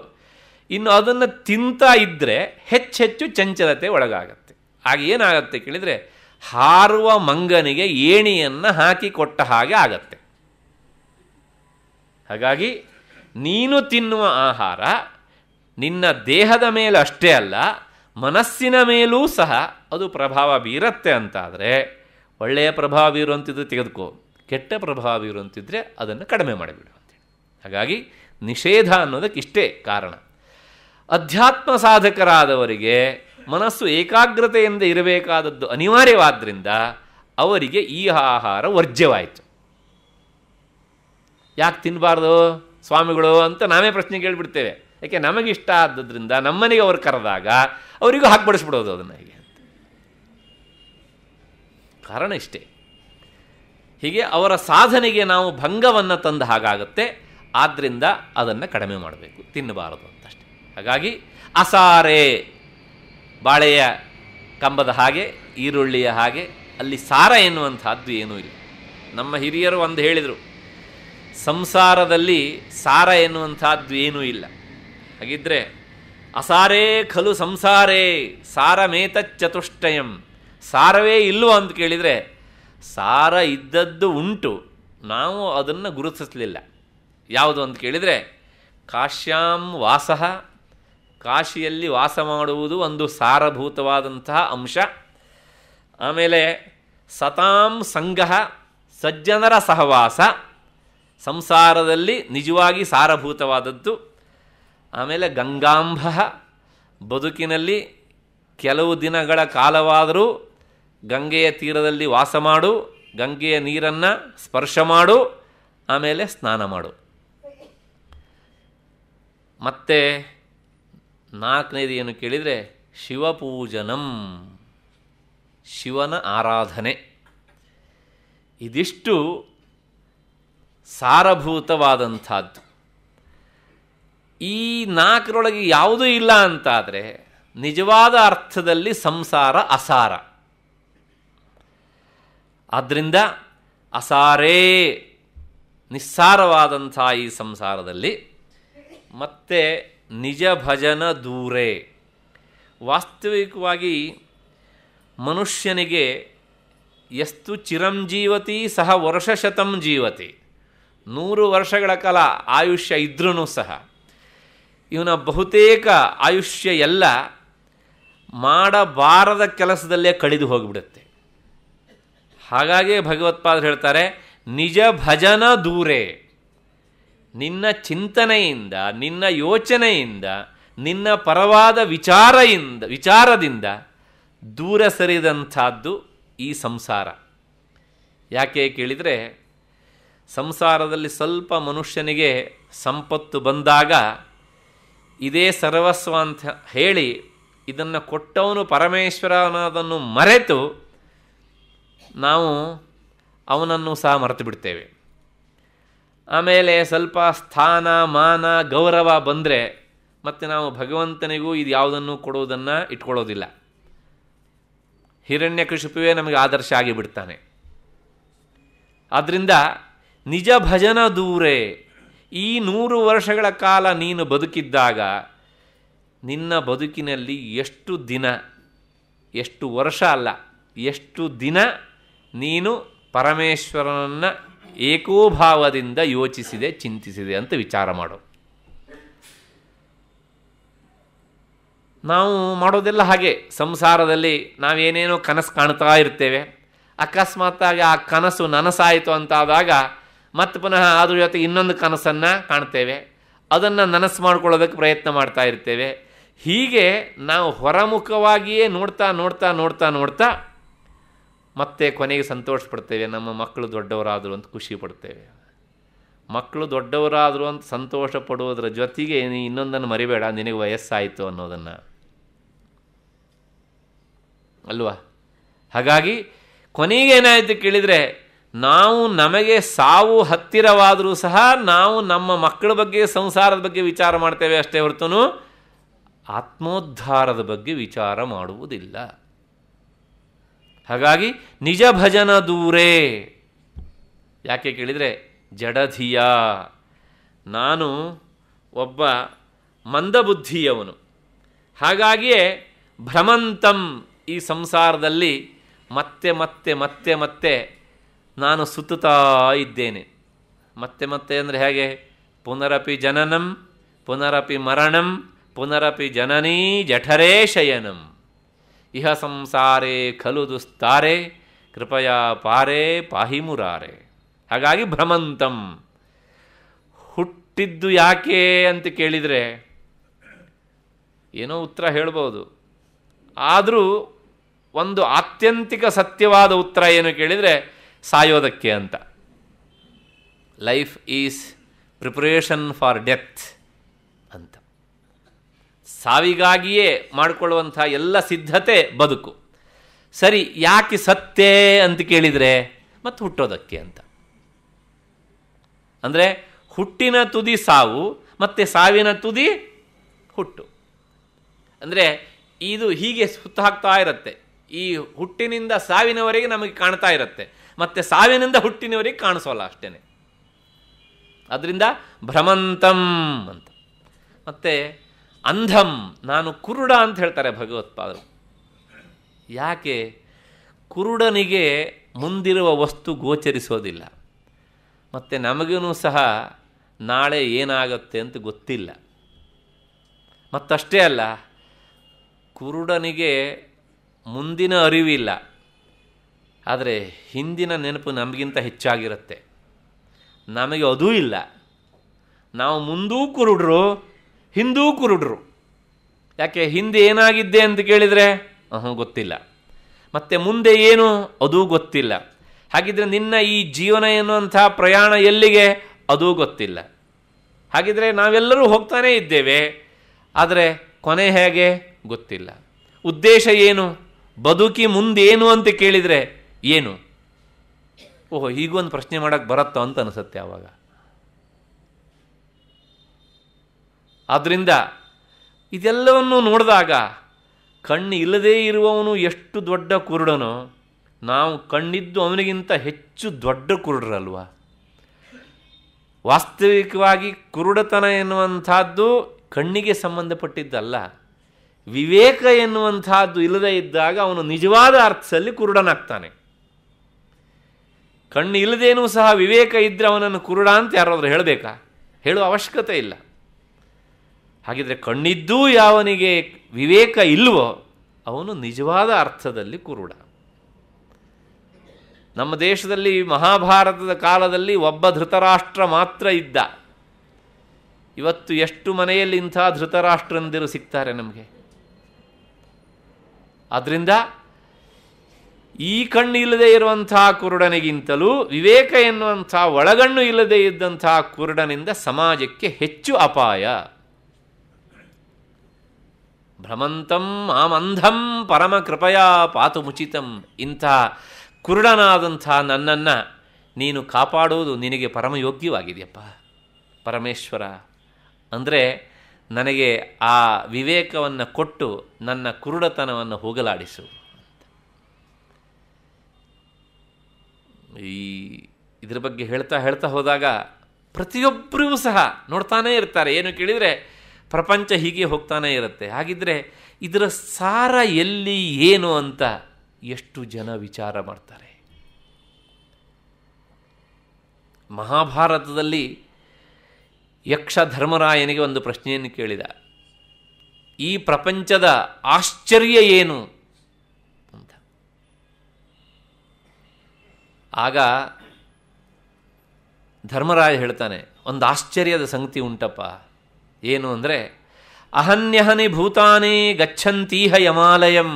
ಇನ್ನು ಅದನ್ನು ತಿಂತಾ ಇದ್ದರೆ ಹೆಚ್ಚೆಚ್ಚು ಚಂಚಲತೆ ಒಳಗಾಗತ್ತೆ ಆಗ ಏನಾಗತ್ತೆ ಕೇಳಿದರೆ ಹಾರುವ ಮಂಗನಿಗೆ ಏಣಿಯನ್ನು ಹಾಕಿಕೊಟ್ಟ ಹಾಗೆ ಆಗತ್ತೆ ಹಾಗಾಗಿ ನೀನು ತಿನ್ನುವ ಆಹಾರ ನಿನ್ನ ದೇಹದ ಮೇಲೆ ಅಷ್ಟೇ ಅಲ್ಲ ಮನಸ್ಸಿನ ಮೇಲೂ ಸಹ ಅದು ಪ್ರಭಾವ ಬೀರತ್ತೆ ಅಂತಾದರೆ ಒಳ್ಳೆಯ ಪ್ರಭಾವ ಇರುವಂಥದ್ದು ತೆಗೆದುಕೋ ಕೆಟ್ಟ ಪ್ರಭಾವ ಬೀರುವಂತಿದ್ದರೆ ಅದನ್ನು ಕಡಿಮೆ ಮಾಡಿಬಿಡು ಅಂತೇಳಿ ಹಾಗಾಗಿ ನಿಷೇಧ ಅನ್ನೋದಕ್ಕೆ ಇಷ್ಟೇ ಕಾರಣ ಅಧ್ಯಾತ್ಮ ಸಾಧಕರಾದವರಿಗೆ ಮನಸ್ಸು ಏಕಾಗ್ರತೆಯಿಂದ ಇರಬೇಕಾದದ್ದು ಅನಿವಾರ್ಯವಾದ್ದರಿಂದ ಅವರಿಗೆ ಈ ಆಹಾರ ವರ್ಜ್ಯವಾಯಿತು ಯಾಕೆ ತಿನ್ನಬಾರ್ದು ಸ್ವಾಮಿಗಳು ಅಂತ ನಾವೇ ಪ್ರಶ್ನೆ ಕೇಳಿಬಿಡ್ತೇವೆ ಯಾಕೆ ನಮಗಿಷ್ಟ ಆದ್ದರಿಂದ ನಮ್ಮನೆಗೆ ಅವ್ರು ಕರೆದಾಗ ಅವರಿಗೂ ಹಾಕ್ಬಡಿಸ್ಬಿಡೋದು ಅದನ್ನು ಹೀಗೆ ಅಂತ ಕಾರಣ ಇಷ್ಟೇ ಹೀಗೆ ಅವರ ಸಾಧನೆಗೆ ನಾವು ಭಂಗವನ್ನು ತಂದ ಹಾಗಾಗುತ್ತೆ ಆದ್ದರಿಂದ ಅದನ್ನು ಕಡಿಮೆ ಮಾಡಬೇಕು ತಿನ್ನಬಾರದು ಅಂತಷ್ಟೆ ಹಾಗಾಗಿ ಅಸಾರೆ ಬಾಳೆಯ ಕಂಬದ ಹಾಗೆ ಈರುಳ್ಳಿಯ ಹಾಗೆ ಅಲ್ಲಿ ಸಾರ ಎನ್ನುವಂಥದ್ದು ಏನೂ ಇಲ್ಲ ನಮ್ಮ ಹಿರಿಯರು ಒಂದು ಹೇಳಿದರು ಸಂಸಾರದಲ್ಲಿ ಸಾರ ಎನ್ನುವಂಥದ್ದು ಏನೂ ಇಲ್ಲ ಹಾಗಿದ್ರೆ ಅಸಾರೇ ಖಲು ಸಂಸಾರೇ ಸಾರಮೇತ ಚತುಷ್ಟಯಂ ಸಾರವೇ ಇಲ್ಲವೋ ಅಂತ ಕೇಳಿದರೆ ಸಾರ ಇದ್ದದ್ದು ಉಂಟು ನಾವು ಅದನ್ನು ಗುರುತಿಸಲಿಲ್ಲ ಯಾವುದು ಅಂತ ಕೇಳಿದರೆ ಕಾಶ್ಯಾಂ ವಾಸ ಕಾಶಿಯಲ್ಲಿ ವಾಸ ಮಾಡುವುದು ಒಂದು ಸಾರಭೂತವಾದಂತಹ ಅಂಶ ಆಮೇಲೆ ಸತಾಂ ಸಂಗ ಸಜ್ಜನರ ಸಹವಾಸ ಸಂಸಾರದಲ್ಲಿ ನಿಜವಾಗಿ ಸಾರಭೂತವಾದದ್ದು ಆಮೇಲೆ ಗಂಗಾಂಬ ಬದುಕಿನಲ್ಲಿ ಕೆಲವು ದಿನಗಳ ಕಾಲವಾದರೂ ಗಂಗೆಯ ತೀರದಲ್ಲಿ ವಾಸ ಮಾಡು ಗಂಗೆಯ ನೀರನ್ನು ಸ್ಪರ್ಶ ಮಾಡು ಆಮೇಲೆ ಸ್ನಾನ ಮಾಡು ಮತ್ತೆ ನಾಲ್ಕನೇದು ಏನು ಕೇಳಿದರೆ ಶಿವಪೂಜನಂ ಶಿವನ ಆರಾಧನೆ ಇದಿಷ್ಟು ಸಾರಭೂತವಾದಂಥದ್ದು ಈ ನಾಲ್ಕರೊಳಗೆ ಯಾವುದೂ ಇಲ್ಲ ಅಂತಾದರೆ ನಿಜವಾದ ಅರ್ಥದಲ್ಲಿ ಸಂಸಾರ ಅಸಾರ ಆದ್ದರಿಂದ ಅಸಾರೇ ನಿಸ್ಸಾರವಾದಂಥ ಈ ಸಂಸಾರದಲ್ಲಿ ಮತ್ತೆ ನಿಜ ಭಜನ ದೂರೇ ವಾಸ್ತವಿಕವಾಗಿ ಮನುಷ್ಯನಿಗೆ ಎಷ್ಟು ಚಿರಂಜೀವತಿ ಸಹ ವರ್ಷಶತಂ ಜೀವತಿ ನೂರು ವರ್ಷಗಳ ಕಾಲ ಆಯುಷ್ಯ ಇದ್ರೂ ಸಹ ಇವನ ಬಹುತೇಕ ಆಯುಷ್ಯ ಎಲ್ಲ ಮಾಡಬಾರದ ಕೆಲಸದಲ್ಲೇ ಕಳೆದು ಹೋಗಿಬಿಡುತ್ತೆ ಹಾಗಾಗಿ ಭಗವತ್ಪಾದರು ಹೇಳ್ತಾರೆ ನಿಜ ಭಜನ ದೂರೇ ನಿನ್ನ ಚಿಂತನೆಯಿಂದ ನಿನ್ನ ಯೋಚನೆಯಿಂದ ನಿನ್ನ ಪರವಾದ ವಿಚಾರದಿಂದ ವಿಚಾರದಿಂದ ದೂರ ಸರಿದಂಥದ್ದು ಈ ಸಂಸಾರ ಯಾಕೆ ಕೇಳಿದರೆ ಸಂಸಾರದಲ್ಲಿ ಸ್ವಲ್ಪ ಮನುಷ್ಯನಿಗೆ ಸಂಪತ್ತು ಬಂದಾಗ ಇದೇ ಸರ್ವಸ್ವ ಅಂತ ಹೇಳಿ ಇದನ್ನು ಕೊಟ್ಟವನು ಪರಮೇಶ್ವರ ಅನ್ನೋದನ್ನು ಮರೆತು ನಾವು ಅವನನ್ನು ಸಹ ಮರೆತು ಬಿಡ್ತೇವೆ ಆಮೇಲೆ ಸ್ವಲ್ಪ ಸ್ಥಾನ ಮಾನ ಗೌರವ ಬಂದರೆ ಮತ್ತು ನಾವು ಭಗವಂತನಿಗೂ ಇದು ಯಾವುದನ್ನು ಕೊಡುವುದನ್ನು ಇಟ್ಕೊಳ್ಳೋದಿಲ್ಲ ಹಿರಣ್ಯ ಹಿರಣ್ಯಕಶಿಪುವೇ ನಮಗೆ ಆದರ್ಶ ಆಗಿಬಿಡ್ತಾನೆ ಆದ್ದರಿಂದ ನಿಜ ಭಜನ ದೂರೇ ಈ ನೂರು ವರ್ಷಗಳ ಕಾಲ ನೀನು ಬದುಕಿದ್ದಾಗ ನಿನ್ನ ಬದುಕಿನಲ್ಲಿ ಎಷ್ಟು ದಿನ ಎಷ್ಟು ವರ್ಷ ಅಲ್ಲ ಎಷ್ಟು ದಿನ ನೀನು ಪರಮೇಶ್ವರನನ್ನು ಏಕೋಭಾವದಿಂದ ಯೋಚಿಸಿದೆ ಚಿಂತಿಸಿದೆ ಅಂತ ವಿಚಾರ ಮಾಡು ನಾವು ಮಾಡೋದೆಲ್ಲ ಹಾಗೆ ಸಂಸಾರದಲ್ಲಿ ನಾವೇನೇನೋ ಕನಸು ಕಾಣ್ತಾ ಇರ್ತೇವೆ ಅಕಸ್ಮಾತ್ತಾಗಿ ಆ ಕನಸು ನನಸಾಯಿತು ಅಂತಾದಾಗ ಮತ್ತು ಪುನಃ ಅದ್ರ ಜೊತೆ ಇನ್ನೊಂದು ಕನಸನ್ನು ಕಾಣ್ತೇವೆ ಅದನ್ನು ನನಸು ಮಾಡ್ಕೊಳ್ಳೋದಕ್ಕೆ ಪ್ರಯತ್ನ ಮಾಡ್ತಾ ಇರ್ತೇವೆ ಹೀಗೆ ನಾವು ಹೊರಮುಖವಾಗಿಯೇ ನೋಡ್ತಾ ನೋಡ್ತಾ ನೋಡ್ತಾ ನೋಡ್ತಾ ಮತ್ತೆ ಕೊನೆಗೆ ಸಂತೋಷ ಪಡ್ತೇವೆ ನಮ್ಮ ಮಕ್ಕಳು ದೊಡ್ಡವರಾದರು ಅಂತ ಖುಷಿ ಪಡ್ತೇವೆ ಮಕ್ಕಳು ದೊಡ್ಡವರಾದರು ಅಂತ ಸಂತೋಷ ಪಡುವುದರ ಜೊತೆಗೆ ನೀ ಇನ್ನೊಂದನ್ನು ಮರಿಬೇಡ ನಿನಗೆ ವಯಸ್ಸಾಯಿತು ಅನ್ನೋದನ್ನು ಅಲ್ವಾ ಹಾಗಾಗಿ ಕೊನೆಗೆ ಏನಾಯಿತು ಕೇಳಿದರೆ ನಾವು ನಮಗೆ ಸಾವು ಹತ್ತಿರವಾದರೂ ಸಹ ನಾವು ನಮ್ಮ ಮಕ್ಕಳ ಬಗ್ಗೆ ಸಂಸಾರದ ಬಗ್ಗೆ ವಿಚಾರ ಮಾಡ್ತೇವೆ ಅಷ್ಟೇ ಹೊರತು ಆತ್ಮೋದ್ಧಾರದ ಬಗ್ಗೆ ವಿಚಾರ ಮಾಡುವುದಿಲ್ಲ ಹಾಗಾಗಿ ನಿಜ ಭಜನ ದೂರೇ ಯಾಕೆ ಕೇಳಿದರೆ ಜಡಧಿಯ ನಾನು ಒಬ್ಬ ಮಂದಬುದ್ಧಿಯವನು ಹಾಗಾಗಿಯೇ ಭ್ರಮಂತಂ ಈ ಸಂಸಾರದಲ್ಲಿ ಮತ್ತೆ ಮತ್ತೆ ಮತ್ತೆ ಮತ್ತೆ ನಾನು ಸುತ್ತುತ್ತಾ ಇದ್ದೇನೆ ಮತ್ತೆ ಮತ್ತೆ ಅಂದರೆ ಹೇಗೆ ಪುನರಪಿ ಜನನಂ ಪುನರಪಿ ಮರಣಂ ಪುನರಪಿ ಜನನೀ ಜಠರೇ ಶಯನಂ ಇಹ ಸಂಸಾರೆ ಖಲು ದುಸ್ತಾರೆ ಕೃಪಯಾ ಪಾರೆ ಪಾಹಿ ಮುರಾರೆ ಹಾಗಾಗಿ ಭ್ರಮಂತಂ ಹುಟ್ಟಿದ್ದು ಯಾಕೆ ಅಂತ ಕೇಳಿದರೆ ಏನೋ ಉತ್ತರ ಹೇಳ್ಬೋದು ಆದರೂ ಒಂದು ಆತ್ಯಂತಿಕ ಸತ್ಯವಾದ ಉತ್ತರ ಏನು ಕೇಳಿದರೆ ಸಾಯೋದಕ್ಕೆ ಅಂತ life is preparation for death ಅಂತ ಸಾವಿಗಾಗಿಯೇ ಮಾಡಿಕೊಳ್ಳುವಂಥ ಎಲ್ಲ ಸಿದ್ಧತೆ ಬದುಕು ಸರಿ ಯಾಕೆ ಸತ್ತೆ ಅಂತ ಕೇಳಿದರೆ ಮತ್ತು ಹುಟ್ಟೋದಕ್ಕೆ ಅಂತ ಅಂದರೆ ಹುಟ್ಟಿನ ತುದಿ ಸಾವು ಮತ್ತು ಸಾವಿನ ತುದಿ ಹುಟ್ಟು ಅಂದರೆ ಇದು ಹೀಗೆ ಸುತ್ತ ಹಾಕ್ತಾ ಇರುತ್ತೆ ಈ ಹುಟ್ಟಿನಿಂದ ಸಾವಿನವರೆಗೆ ನಮಗೆ ಕಾಣ್ತಾ ಇರುತ್ತೆ ಮತ್ತು ಸಾವಿನಿಂದ ಹುಟ್ಟಿನವರಿಗೆ ಕಾಣಿಸೋಲ್ಲ ಅಷ್ಟೇ ಅದರಿಂದ ಭ್ರಮಂತಂ ಅಂತ ಮತ್ತು ಅಂಧಂ ನಾನು ಕುರುಡ ಅಂತ ಹೇಳ್ತಾರೆ ಭಗವತ್ಪಾದರು ಯಾಕೆ ಕುರುಡನಿಗೆ ಮುಂದಿರುವ ವಸ್ತು ಗೋಚರಿಸೋದಿಲ್ಲ ಮತ್ತು ನಮಗೂ ಸಹ ನಾಳೆ ಏನಾಗುತ್ತೆ ಅಂತ ಗೊತ್ತಿಲ್ಲ ಮತ್ತಷ್ಟೇ ಅಲ್ಲ ಕುರುಡನಿಗೆ ಮುಂದಿನ ಅರಿವಿಲ್ಲ ಆದರೆ ಹಿಂದಿನ ನೆನಪು ನಮಗಿಂತ ಹೆಚ್ಚಾಗಿರುತ್ತೆ ನಮಗೆ ಅದೂ ಇಲ್ಲ ನಾವು ಮುಂದೂ ಕುರುಡ್ರು ಹಿಂದೂ ಕುರುಡ್ರು ಯಾಕೆ ಹಿಂದೆ ಏನಾಗಿದ್ದೆ ಅಂತ ಕೇಳಿದರೆ ಹ್ಞೂ ಗೊತ್ತಿಲ್ಲ ಮತ್ತು ಮುಂದೆ ಏನು ಅದೂ ಗೊತ್ತಿಲ್ಲ ಹಾಗಿದ್ರೆ ನಿನ್ನ ಈ ಜೀವನ ಎನ್ನುವಂಥ ಪ್ರಯಾಣ ಎಲ್ಲಿಗೆ ಅದೂ ಗೊತ್ತಿಲ್ಲ ಹಾಗಿದ್ರೆ ನಾವೆಲ್ಲರೂ ಹೋಗ್ತಾನೇ ಇದ್ದೇವೆ ಆದರೆ ಕೊನೆ ಹೇಗೆ ಗೊತ್ತಿಲ್ಲ ಉದ್ದೇಶ ಏನು ಬದುಕಿ ಮುಂದೇನು ಅಂತ ಕೇಳಿದರೆ ಏನು ಓಹೋ ಒಂದು ಪ್ರಶ್ನೆ ಮಾಡೋಕ್ಕೆ ಬರತ್ತೋ ಅಂತ ಅನಿಸುತ್ತೆ ಆವಾಗ ಆದ್ದರಿಂದ ಇದೆಲ್ಲವನ್ನು ನೋಡಿದಾಗ ಕಣ್ಣು ಇಲ್ಲದೇ ಇರುವವನು ಎಷ್ಟು ದೊಡ್ಡ ಕುರುಡನೋ ನಾವು ಕಣ್ಣಿದ್ದು ಅವನಿಗಿಂತ ಹೆಚ್ಚು ದೊಡ್ಡ ಕುರುಡರಲ್ವ ವಾಸ್ತವಿಕವಾಗಿ ಕುರುಡತನ ಎನ್ನುವಂಥದ್ದು ಕಣ್ಣಿಗೆ ಸಂಬಂಧಪಟ್ಟಿದ್ದಲ್ಲ ವಿವೇಕ ಎನ್ನುವಂಥದ್ದು ಇಲ್ಲದೇ ಇದ್ದಾಗ ಅವನು ನಿಜವಾದ ಅರ್ಥದಲ್ಲಿ ಕುರುಡನಾಗ್ತಾನೆ ಕಣ್ಣು ಇಲ್ಲದೇನೂ ಸಹ ವಿವೇಕ ಇದ್ದರೆ ಅವನನ್ನು ಕುರುಡ ಅಂತ ಯಾರಾದರೂ ಹೇಳಬೇಕಾ ಹೇಳುವ ಅವಶ್ಯಕತೆ ಇಲ್ಲ ಹಾಗಿದ್ರೆ ಕಣ್ಣಿದ್ದೂ ಯಾವನಿಗೆ ವಿವೇಕ ಇಲ್ವೋ ಅವನು ನಿಜವಾದ ಅರ್ಥದಲ್ಲಿ ಕುರುಡ ನಮ್ಮ ದೇಶದಲ್ಲಿ ಮಹಾಭಾರತದ ಕಾಲದಲ್ಲಿ ಒಬ್ಬ ಧೃತರಾಷ್ಟ್ರ ಮಾತ್ರ ಇದ್ದ ಇವತ್ತು ಎಷ್ಟು ಮನೆಯಲ್ಲಿ ಇಂಥ ಧೃತರಾಷ್ಟ್ರಂದಿರು ಸಿಗ್ತಾರೆ ನಮಗೆ ಆದ್ದರಿಂದ ಈ ಕಣ್ಣು ಇಲ್ಲದೆ ಇರುವಂಥ ಕುರುಡನಿಗಿಂತಲೂ ವಿವೇಕ ಎನ್ನುವಂಥ ಒಳಗಣ್ಣು ಇಲ್ಲದೆ ಇದ್ದಂಥ ಕುರುಡನಿಂದ ಸಮಾಜಕ್ಕೆ ಹೆಚ್ಚು ಅಪಾಯ ಭ್ರಮಂತಂ ಆಮಂಧಂ ಪರಮ ಕೃಪಯಾ ಪಾತು ಮುಚಿತಂ ಇಂಥ ಕುರುಡನಾದಂಥ ನನ್ನನ್ನು ನೀನು ಕಾಪಾಡೋದು ನಿನಗೆ ಪರಮಯೋಗ್ಯವಾಗಿದೆಯಪ್ಪ ಪರಮೇಶ್ವರ ಅಂದರೆ ನನಗೆ ಆ ವಿವೇಕವನ್ನು ಕೊಟ್ಟು ನನ್ನ ಕುರುಡತನವನ್ನು ಹೋಗಲಾಡಿಸು ಈ ಇದ್ರ ಬಗ್ಗೆ ಹೇಳ್ತಾ ಹೇಳ್ತಾ ಹೋದಾಗ ಪ್ರತಿಯೊಬ್ಬರಿಗೂ ಸಹ ನೋಡ್ತಾನೇ ಇರ್ತಾರೆ ಏನು ಕೇಳಿದರೆ ಪ್ರಪಂಚ ಹೀಗೆ ಹೋಗ್ತಾನೇ ಇರುತ್ತೆ ಹಾಗಿದ್ರೆ ಇದರ ಸಾರ ಎಲ್ಲಿ ಏನು ಅಂತ ಎಷ್ಟು ಜನ ವಿಚಾರ ಮಾಡ್ತಾರೆ ಮಹಾಭಾರತದಲ್ಲಿ ಯಕ್ಷ ಧರ್ಮರಾಯನಿಗೆ ಒಂದು ಪ್ರಶ್ನೆಯನ್ನು ಕೇಳಿದ ಈ ಪ್ರಪಂಚದ ಆಶ್ಚರ್ಯ ಏನು ಆಗ ಧರ್ಮರಾಯ ಹೇಳ್ತಾನೆ ಒಂದು ಆಶ್ಚರ್ಯದ ಸಂಗತಿ ಉಂಟಪ್ಪ ಏನು ಅಂದರೆ ಅಹನ್ಯಹನಿ ಭೂತಾನೇ ಗಚ್ಚಂತೀಹ ಯಮಾಲಯಂ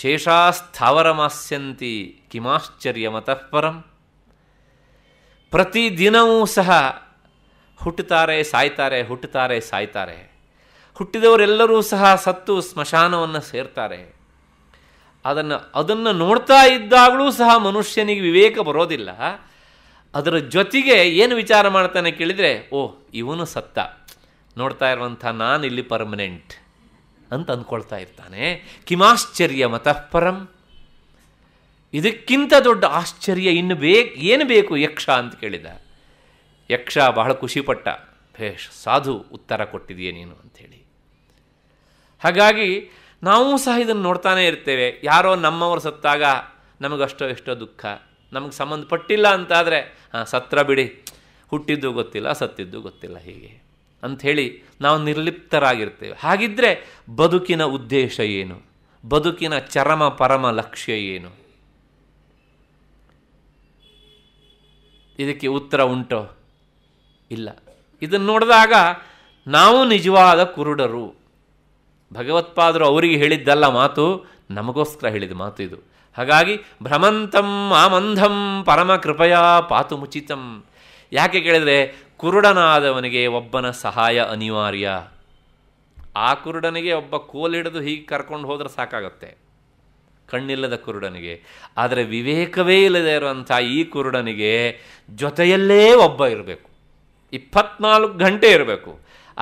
ಶೇಷಾಸ್ಥಾವರಮಾಸ್ಯಂತಿ ಕಿಮಾಶ್ಚರ್ಯ ಮತಃಪರಂ ದಿನವೂ ಸಹ ಹುಟ್ಟುತ್ತಾರೆ ಸಾಯ್ತಾರೆ ಹುಟ್ಟುತ್ತಾರೆ ಸಾಯ್ತಾರೆ ಹುಟ್ಟಿದವರೆಲ್ಲರೂ ಸಹ ಸತ್ತು ಸ್ಮಶಾನವನ್ನು ಸೇರ್ತಾರೆ ಅದನ್ನು ಅದನ್ನು ನೋಡ್ತಾ ಇದ್ದಾಗಲೂ ಸಹ ಮನುಷ್ಯನಿಗೆ ವಿವೇಕ ಬರೋದಿಲ್ಲ ಅದರ ಜೊತೆಗೆ ಏನು ವಿಚಾರ ಮಾಡ್ತಾನೆ ಕೇಳಿದರೆ ಓ ಇವನು ಸತ್ತ ನೋಡ್ತಾ ಇರುವಂಥ ನಾನು ಇಲ್ಲಿ ಪರ್ಮನೆಂಟ್ ಅಂತ ಅಂದ್ಕೊಳ್ತಾ ಇರ್ತಾನೆ ಕಿಮಾಶ್ಚರ್ಯ ಮತಃಪರಂ ಇದಕ್ಕಿಂತ ದೊಡ್ಡ ಆಶ್ಚರ್ಯ ಇನ್ನು ಬೇಕು ಏನು ಬೇಕು ಯಕ್ಷ ಅಂತ ಕೇಳಿದ ಯಕ್ಷ ಬಹಳ ಖುಷಿಪಟ್ಟ ಭೇಷ್ ಸಾಧು ಉತ್ತರ ಕೊಟ್ಟಿದೆಯೇ ನೀನು ಅಂಥೇಳಿ ಹಾಗಾಗಿ ನಾವು ಸಹ ಇದನ್ನು ನೋಡ್ತಾನೆ ಇರ್ತೇವೆ ಯಾರೋ ನಮ್ಮವರು ಸತ್ತಾಗ ನಮಗಷ್ಟೋ ಎಷ್ಟೋ ದುಃಖ ನಮಗೆ ಸಂಬಂಧಪಟ್ಟಿಲ್ಲ ಅಂತಾದರೆ ಹಾಂ ಸತ್ರ ಬಿಡಿ ಹುಟ್ಟಿದ್ದು ಗೊತ್ತಿಲ್ಲ ಸತ್ತಿದ್ದು ಗೊತ್ತಿಲ್ಲ ಹೀಗೆ ಅಂಥೇಳಿ ನಾವು ನಿರ್ಲಿಪ್ತರಾಗಿರ್ತೇವೆ ಹಾಗಿದ್ದರೆ ಬದುಕಿನ ಉದ್ದೇಶ ಏನು ಬದುಕಿನ ಚರಮ ಪರಮ ಲಕ್ಷ್ಯ ಏನು ಇದಕ್ಕೆ ಉತ್ತರ ಉಂಟೋ ಇಲ್ಲ ಇದನ್ನು ನೋಡಿದಾಗ ನಾವು ನಿಜವಾದ ಕುರುಡರು ಭಗವತ್ಪಾದರು ಅವರಿಗೆ ಹೇಳಿದ್ದಲ್ಲ ಮಾತು ನಮಗೋಸ್ಕರ ಹೇಳಿದ ಮಾತು ಇದು ಹಾಗಾಗಿ ಭ್ರಮಂತಂ ಆಮಂಧಂ ಪರಮ ಕೃಪಯಾ ಪಾತು ಮುಚಿತಂ ಯಾಕೆ ಕೇಳಿದರೆ ಕುರುಡನಾದವನಿಗೆ ಒಬ್ಬನ ಸಹಾಯ ಅನಿವಾರ್ಯ ಆ ಕುರುಡನಿಗೆ ಒಬ್ಬ ಕೋಲ್ ಹಿಡಿದು ಹೀಗೆ ಕರ್ಕೊಂಡು ಹೋದರೆ ಸಾಕಾಗತ್ತೆ ಕಣ್ಣಿಲ್ಲದ ಕುರುಡನಿಗೆ ಆದರೆ ವಿವೇಕವೇ ಇಲ್ಲದೇ ಇರುವಂಥ ಈ ಕುರುಡನಿಗೆ ಜೊತೆಯಲ್ಲೇ ಒಬ್ಬ ಇರಬೇಕು ಇಪ್ಪತ್ನಾಲ್ಕು ಗಂಟೆ ಇರಬೇಕು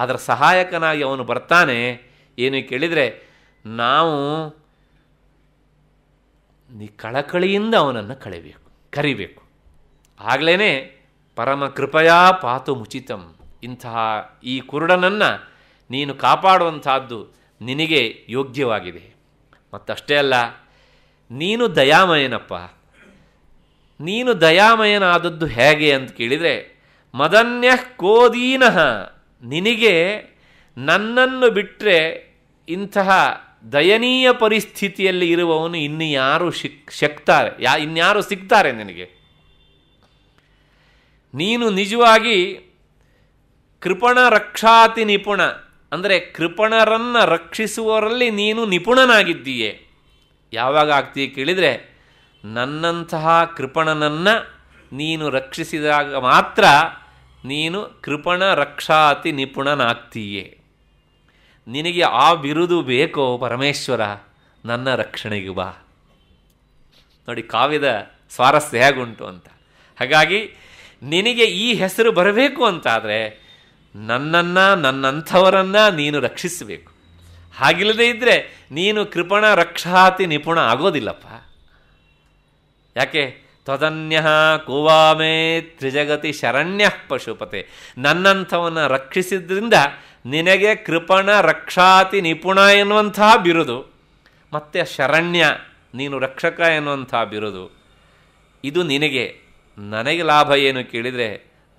ಅದರ ಸಹಾಯಕನಾಗಿ ಅವನು ಬರ್ತಾನೆ ಏನು ಕೇಳಿದರೆ ನಾವು ನಿ ಕಳಕಳಿಯಿಂದ ಅವನನ್ನು ಕಳಿಬೇಕು ಕರಿಬೇಕು ಆಗಲೇ ಪರಮ ಕೃಪಯಾ ಪಾತು ಮುಚಿತಂ ಇಂತಹ ಈ ಕುರುಡನನ್ನು ನೀನು ಕಾಪಾಡುವಂತಹದ್ದು ನಿನಗೆ ಯೋಗ್ಯವಾಗಿದೆ ಮತ್ತಷ್ಟೇ ಅಲ್ಲ ನೀನು ದಯಾಮಯನಪ್ಪ ನೀನು ದಯಾಮಯನಾದದ್ದು ಹೇಗೆ ಅಂತ ಕೇಳಿದರೆ ಮದನ್ಯ ಕೋದೀನಃ ನಿನಗೆ ನನ್ನನ್ನು ಬಿಟ್ಟರೆ ಇಂತಹ ದಯನೀಯ ಪರಿಸ್ಥಿತಿಯಲ್ಲಿ ಇರುವವನು ಇನ್ನು ಯಾರು ಶಿಕ್ ಶಕ್ತಾರೆ ಯಾ ಇನ್ಯಾರು ಸಿಗ್ತಾರೆ ನಿನಗೆ ನೀನು ನಿಜವಾಗಿ ಕೃಪಣ ರಕ್ಷಾತಿ ನಿಪುಣ ಅಂದರೆ ಕೃಪಣರನ್ನು ರಕ್ಷಿಸುವವರಲ್ಲಿ ನೀನು ನಿಪುಣನಾಗಿದ್ದೀಯೇ ಯಾವಾಗ ಆಗ್ತೀಯ ಕೇಳಿದರೆ ನನ್ನಂತಹ ಕೃಪಣನನ್ನು ನೀನು ರಕ್ಷಿಸಿದಾಗ ಮಾತ್ರ ನೀನು ಕೃಪಣ ರಕ್ಷಾತಿ ನಿಪುಣನಾಗ್ತೀಯೇ ನಿನಗೆ ಆ ಬಿರುದು ಬೇಕೋ ಪರಮೇಶ್ವರ ನನ್ನ ರಕ್ಷಣೆಗೆ ಬಾ ನೋಡಿ ಕಾವ್ಯದ ಸ್ವಾರಸ್ಯ ಹೇಗುಂಟು ಅಂತ ಹಾಗಾಗಿ ನಿನಗೆ ಈ ಹೆಸರು ಬರಬೇಕು ಅಂತಾದರೆ ನನ್ನನ್ನು ನನ್ನಂಥವರನ್ನು ನೀನು ರಕ್ಷಿಸಬೇಕು ಹಾಗಿಲ್ಲದೆ ಇದ್ದರೆ ನೀನು ಕೃಪಣ ರಕ್ಷಾತಿ ನಿಪುಣ ಆಗೋದಿಲ್ಲಪ್ಪ ಯಾಕೆ ತದನ್ಯ ಕೋವಾಮೇ ತ್ರಿಜಗತಿ ಶರಣ್ಯ ಪಶುಪತೆ ನನ್ನಂಥವನ್ನು ರಕ್ಷಿಸಿದ್ರಿಂದ ನಿನಗೆ ಕೃಪಣ ರಕ್ಷಾತಿ ನಿಪುಣ ಎನ್ನುವಂತಹ ಬಿರುದು ಮತ್ತು ಶರಣ್ಯ ನೀನು ರಕ್ಷಕ ಎನ್ನುವಂಥ ಬಿರುದು ಇದು ನಿನಗೆ ನನಗೆ ಲಾಭ ಏನು ಕೇಳಿದರೆ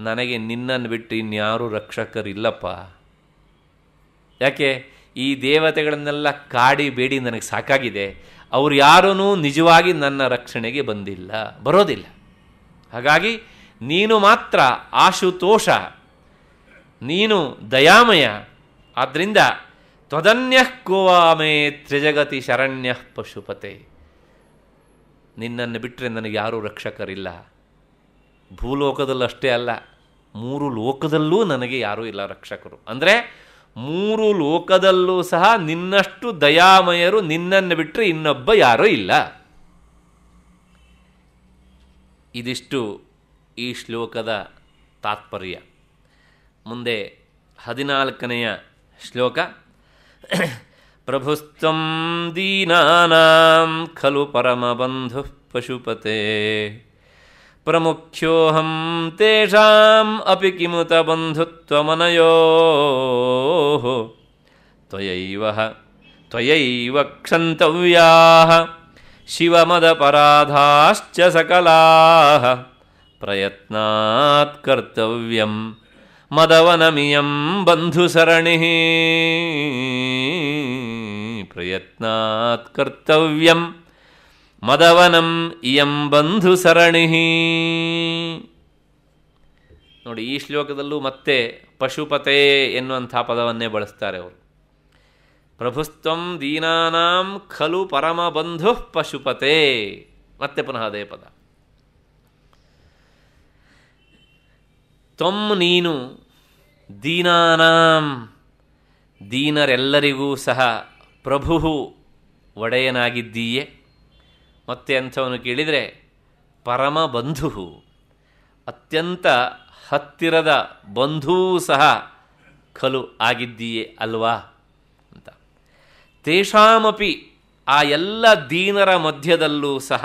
ನನಗೆ ನಿನ್ನನ್ನು ಬಿಟ್ಟು ಇನ್ಯಾರೂ ರಕ್ಷಕರಿಲ್ಲಪ್ಪ ಯಾಕೆ ಈ ದೇವತೆಗಳನ್ನೆಲ್ಲ ಕಾಡಿ ಬೇಡಿ ನನಗೆ ಸಾಕಾಗಿದೆ ಅವರು ಯಾರೂ ನಿಜವಾಗಿ ನನ್ನ ರಕ್ಷಣೆಗೆ ಬಂದಿಲ್ಲ ಬರೋದಿಲ್ಲ ಹಾಗಾಗಿ ನೀನು ಮಾತ್ರ ಆಶುತೋಷ ನೀನು ದಯಾಮಯ ಆದ್ದರಿಂದ ತ್ವದನ್ಯ ಕೋವಾಮೇ ತ್ರಿಜಗತಿ ಶರಣ್ಯ ಪಶುಪತೆ ನಿನ್ನನ್ನು ಬಿಟ್ಟರೆ ನನಗೆ ಯಾರೂ ರಕ್ಷಕರಿಲ್ಲ ಭೂಲೋಕದಲ್ಲಷ್ಟೇ ಅಲ್ಲ ಮೂರು ಲೋಕದಲ್ಲೂ ನನಗೆ ಯಾರೂ ಇಲ್ಲ ರಕ್ಷಕರು ಅಂದರೆ ಮೂರು ಲೋಕದಲ್ಲೂ ಸಹ ನಿನ್ನಷ್ಟು ದಯಾಮಯರು ನಿನ್ನನ್ನು ಬಿಟ್ಟರೆ ಇನ್ನೊಬ್ಬ ಯಾರೂ ಇಲ್ಲ ಇದಿಷ್ಟು ಈ ಶ್ಲೋಕದ ತಾತ್ಪರ್ಯ ಮುಂದೆ ಹದಿನಾಲ್ಕನೆಯ ಶ್ಲೋಕ ಪ್ರಭುಸ್ತಂ ದೀನಾನಾಂ ಖಲು ಪರಮಬಂಧು ಪಶುಪತೆ प्रमुख्योऽहं तेषाम् अपि किमुत बन्धुत्वमनयोः त्वयैव त्वयैव क्षन्तव्याः शिवमदपराधाश्च सकलाः प्रयत्नात् कर्तव्यं मदवनमियं बन्धुसरणिः प्रयत्नात् कर्तव्यम् ಮದವನಂ ಇಯಂ ಬಂಧು ಸರಣಿ ನೋಡಿ ಈ ಶ್ಲೋಕದಲ್ಲೂ ಮತ್ತೆ ಪಶುಪತೆ ಎನ್ನುವಂಥ ಪದವನ್ನೇ ಬಳಸ್ತಾರೆ ಅವರು ಪ್ರಭುತ್ವಂ ದೀನಾನಾಂ ಖಲು ಪರಮ ಬಂಧು ಪಶುಪತೆ ಮತ್ತೆ ಪುನಃ ಅದೇ ಪದ ತ್ವಂ ನೀನು ದೀನಾನಾಂ ದೀನರೆಲ್ಲರಿಗೂ ಸಹ ಪ್ರಭು ಒಡೆಯನಾಗಿದ್ದೀಯೇ ಮತ್ತೆ ಅಂಥವನು ಕೇಳಿದರೆ ಪರಮ ಬಂಧು ಅತ್ಯಂತ ಹತ್ತಿರದ ಬಂಧೂ ಸಹ ಖಲು ಆಗಿದ್ದೀಯೇ ಅಲ್ವಾ ಅಂತ ತೇಷಾಮಪಿ ಆ ಎಲ್ಲ ದೀನರ ಮಧ್ಯದಲ್ಲೂ ಸಹ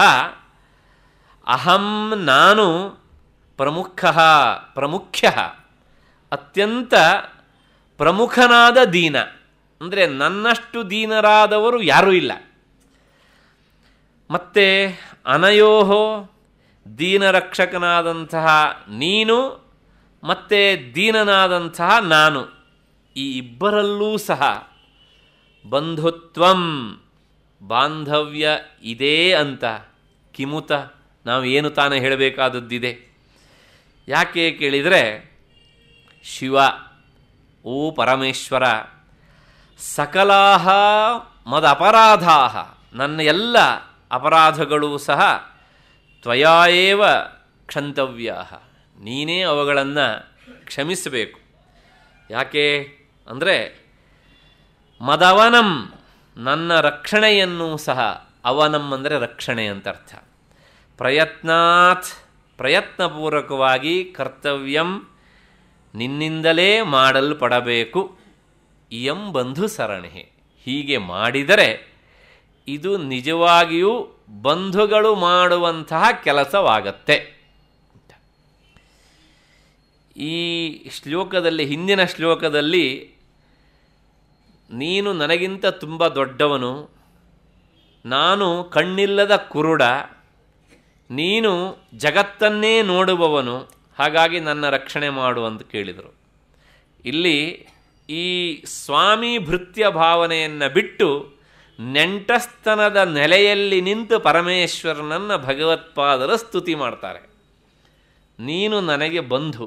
ಅಹಂ ನಾನು ಪ್ರಮುಖ ಪ್ರಮುಖ್ಯ ಅತ್ಯಂತ ಪ್ರಮುಖನಾದ ದೀನ ಅಂದರೆ ನನ್ನಷ್ಟು ದೀನರಾದವರು ಯಾರೂ ಇಲ್ಲ ಮತ್ತು ಅನಯೋಹೋ ದೀನರಕ್ಷಕನಾದಂತಹ ನೀನು ಮತ್ತು ದೀನನಾದಂತಹ ನಾನು ಈ ಇಬ್ಬರಲ್ಲೂ ಸಹ ಬಂಧುತ್ವಂ ಬಾಂಧವ್ಯ ಇದೇ ಅಂತ ಕಿಮುತ ನಾವು ಏನು ತಾನೇ ಹೇಳಬೇಕಾದದ್ದಿದೆ ಯಾಕೆ ಕೇಳಿದರೆ ಶಿವ ಓ ಪರಮೇಶ್ವರ ಸಕಲಾಹ ಮದಪರಾಧಾ ನನ್ನ ಎಲ್ಲ ಅಪರಾಧಗಳೂ ಸಹ ತ್ವಯಾಯೇವ ಕ್ಷಂತವ್ಯ ನೀನೇ ಅವುಗಳನ್ನು ಕ್ಷಮಿಸಬೇಕು ಯಾಕೆ ಅಂದರೆ ಮದವನಂ ನನ್ನ ರಕ್ಷಣೆಯನ್ನು ಸಹ ಅವನಂ ಅಂದರೆ ರಕ್ಷಣೆ ಅಂತ ಅರ್ಥ ಪ್ರಯತ್ನಾತ್ ಪ್ರಯತ್ನಪೂರ್ವಕವಾಗಿ ಕರ್ತವ್ಯಂ ನಿನ್ನಿಂದಲೇ ಮಾಡಲ್ಪಡಬೇಕು ಇಯಂ ಬಂಧು ಸರಣಿ ಹೀಗೆ ಮಾಡಿದರೆ ಇದು ನಿಜವಾಗಿಯೂ ಬಂಧುಗಳು ಮಾಡುವಂತಹ ಕೆಲಸವಾಗತ್ತೆ ಈ ಶ್ಲೋಕದಲ್ಲಿ ಹಿಂದಿನ ಶ್ಲೋಕದಲ್ಲಿ ನೀನು ನನಗಿಂತ ತುಂಬ ದೊಡ್ಡವನು ನಾನು ಕಣ್ಣಿಲ್ಲದ ಕುರುಡ ನೀನು ಜಗತ್ತನ್ನೇ ನೋಡುವವನು ಹಾಗಾಗಿ ನನ್ನ ರಕ್ಷಣೆ ಮಾಡು ಅಂತ ಕೇಳಿದರು ಇಲ್ಲಿ ಈ ಸ್ವಾಮಿ ಭೃತ್ಯ ಭಾವನೆಯನ್ನು ಬಿಟ್ಟು ನೆಂಟಸ್ತನದ ನೆಲೆಯಲ್ಲಿ ನಿಂತು ಪರಮೇಶ್ವರನನ್ನು ಭಗವತ್ಪಾದರ ಸ್ತುತಿ ಮಾಡ್ತಾರೆ ನೀನು ನನಗೆ ಬಂಧು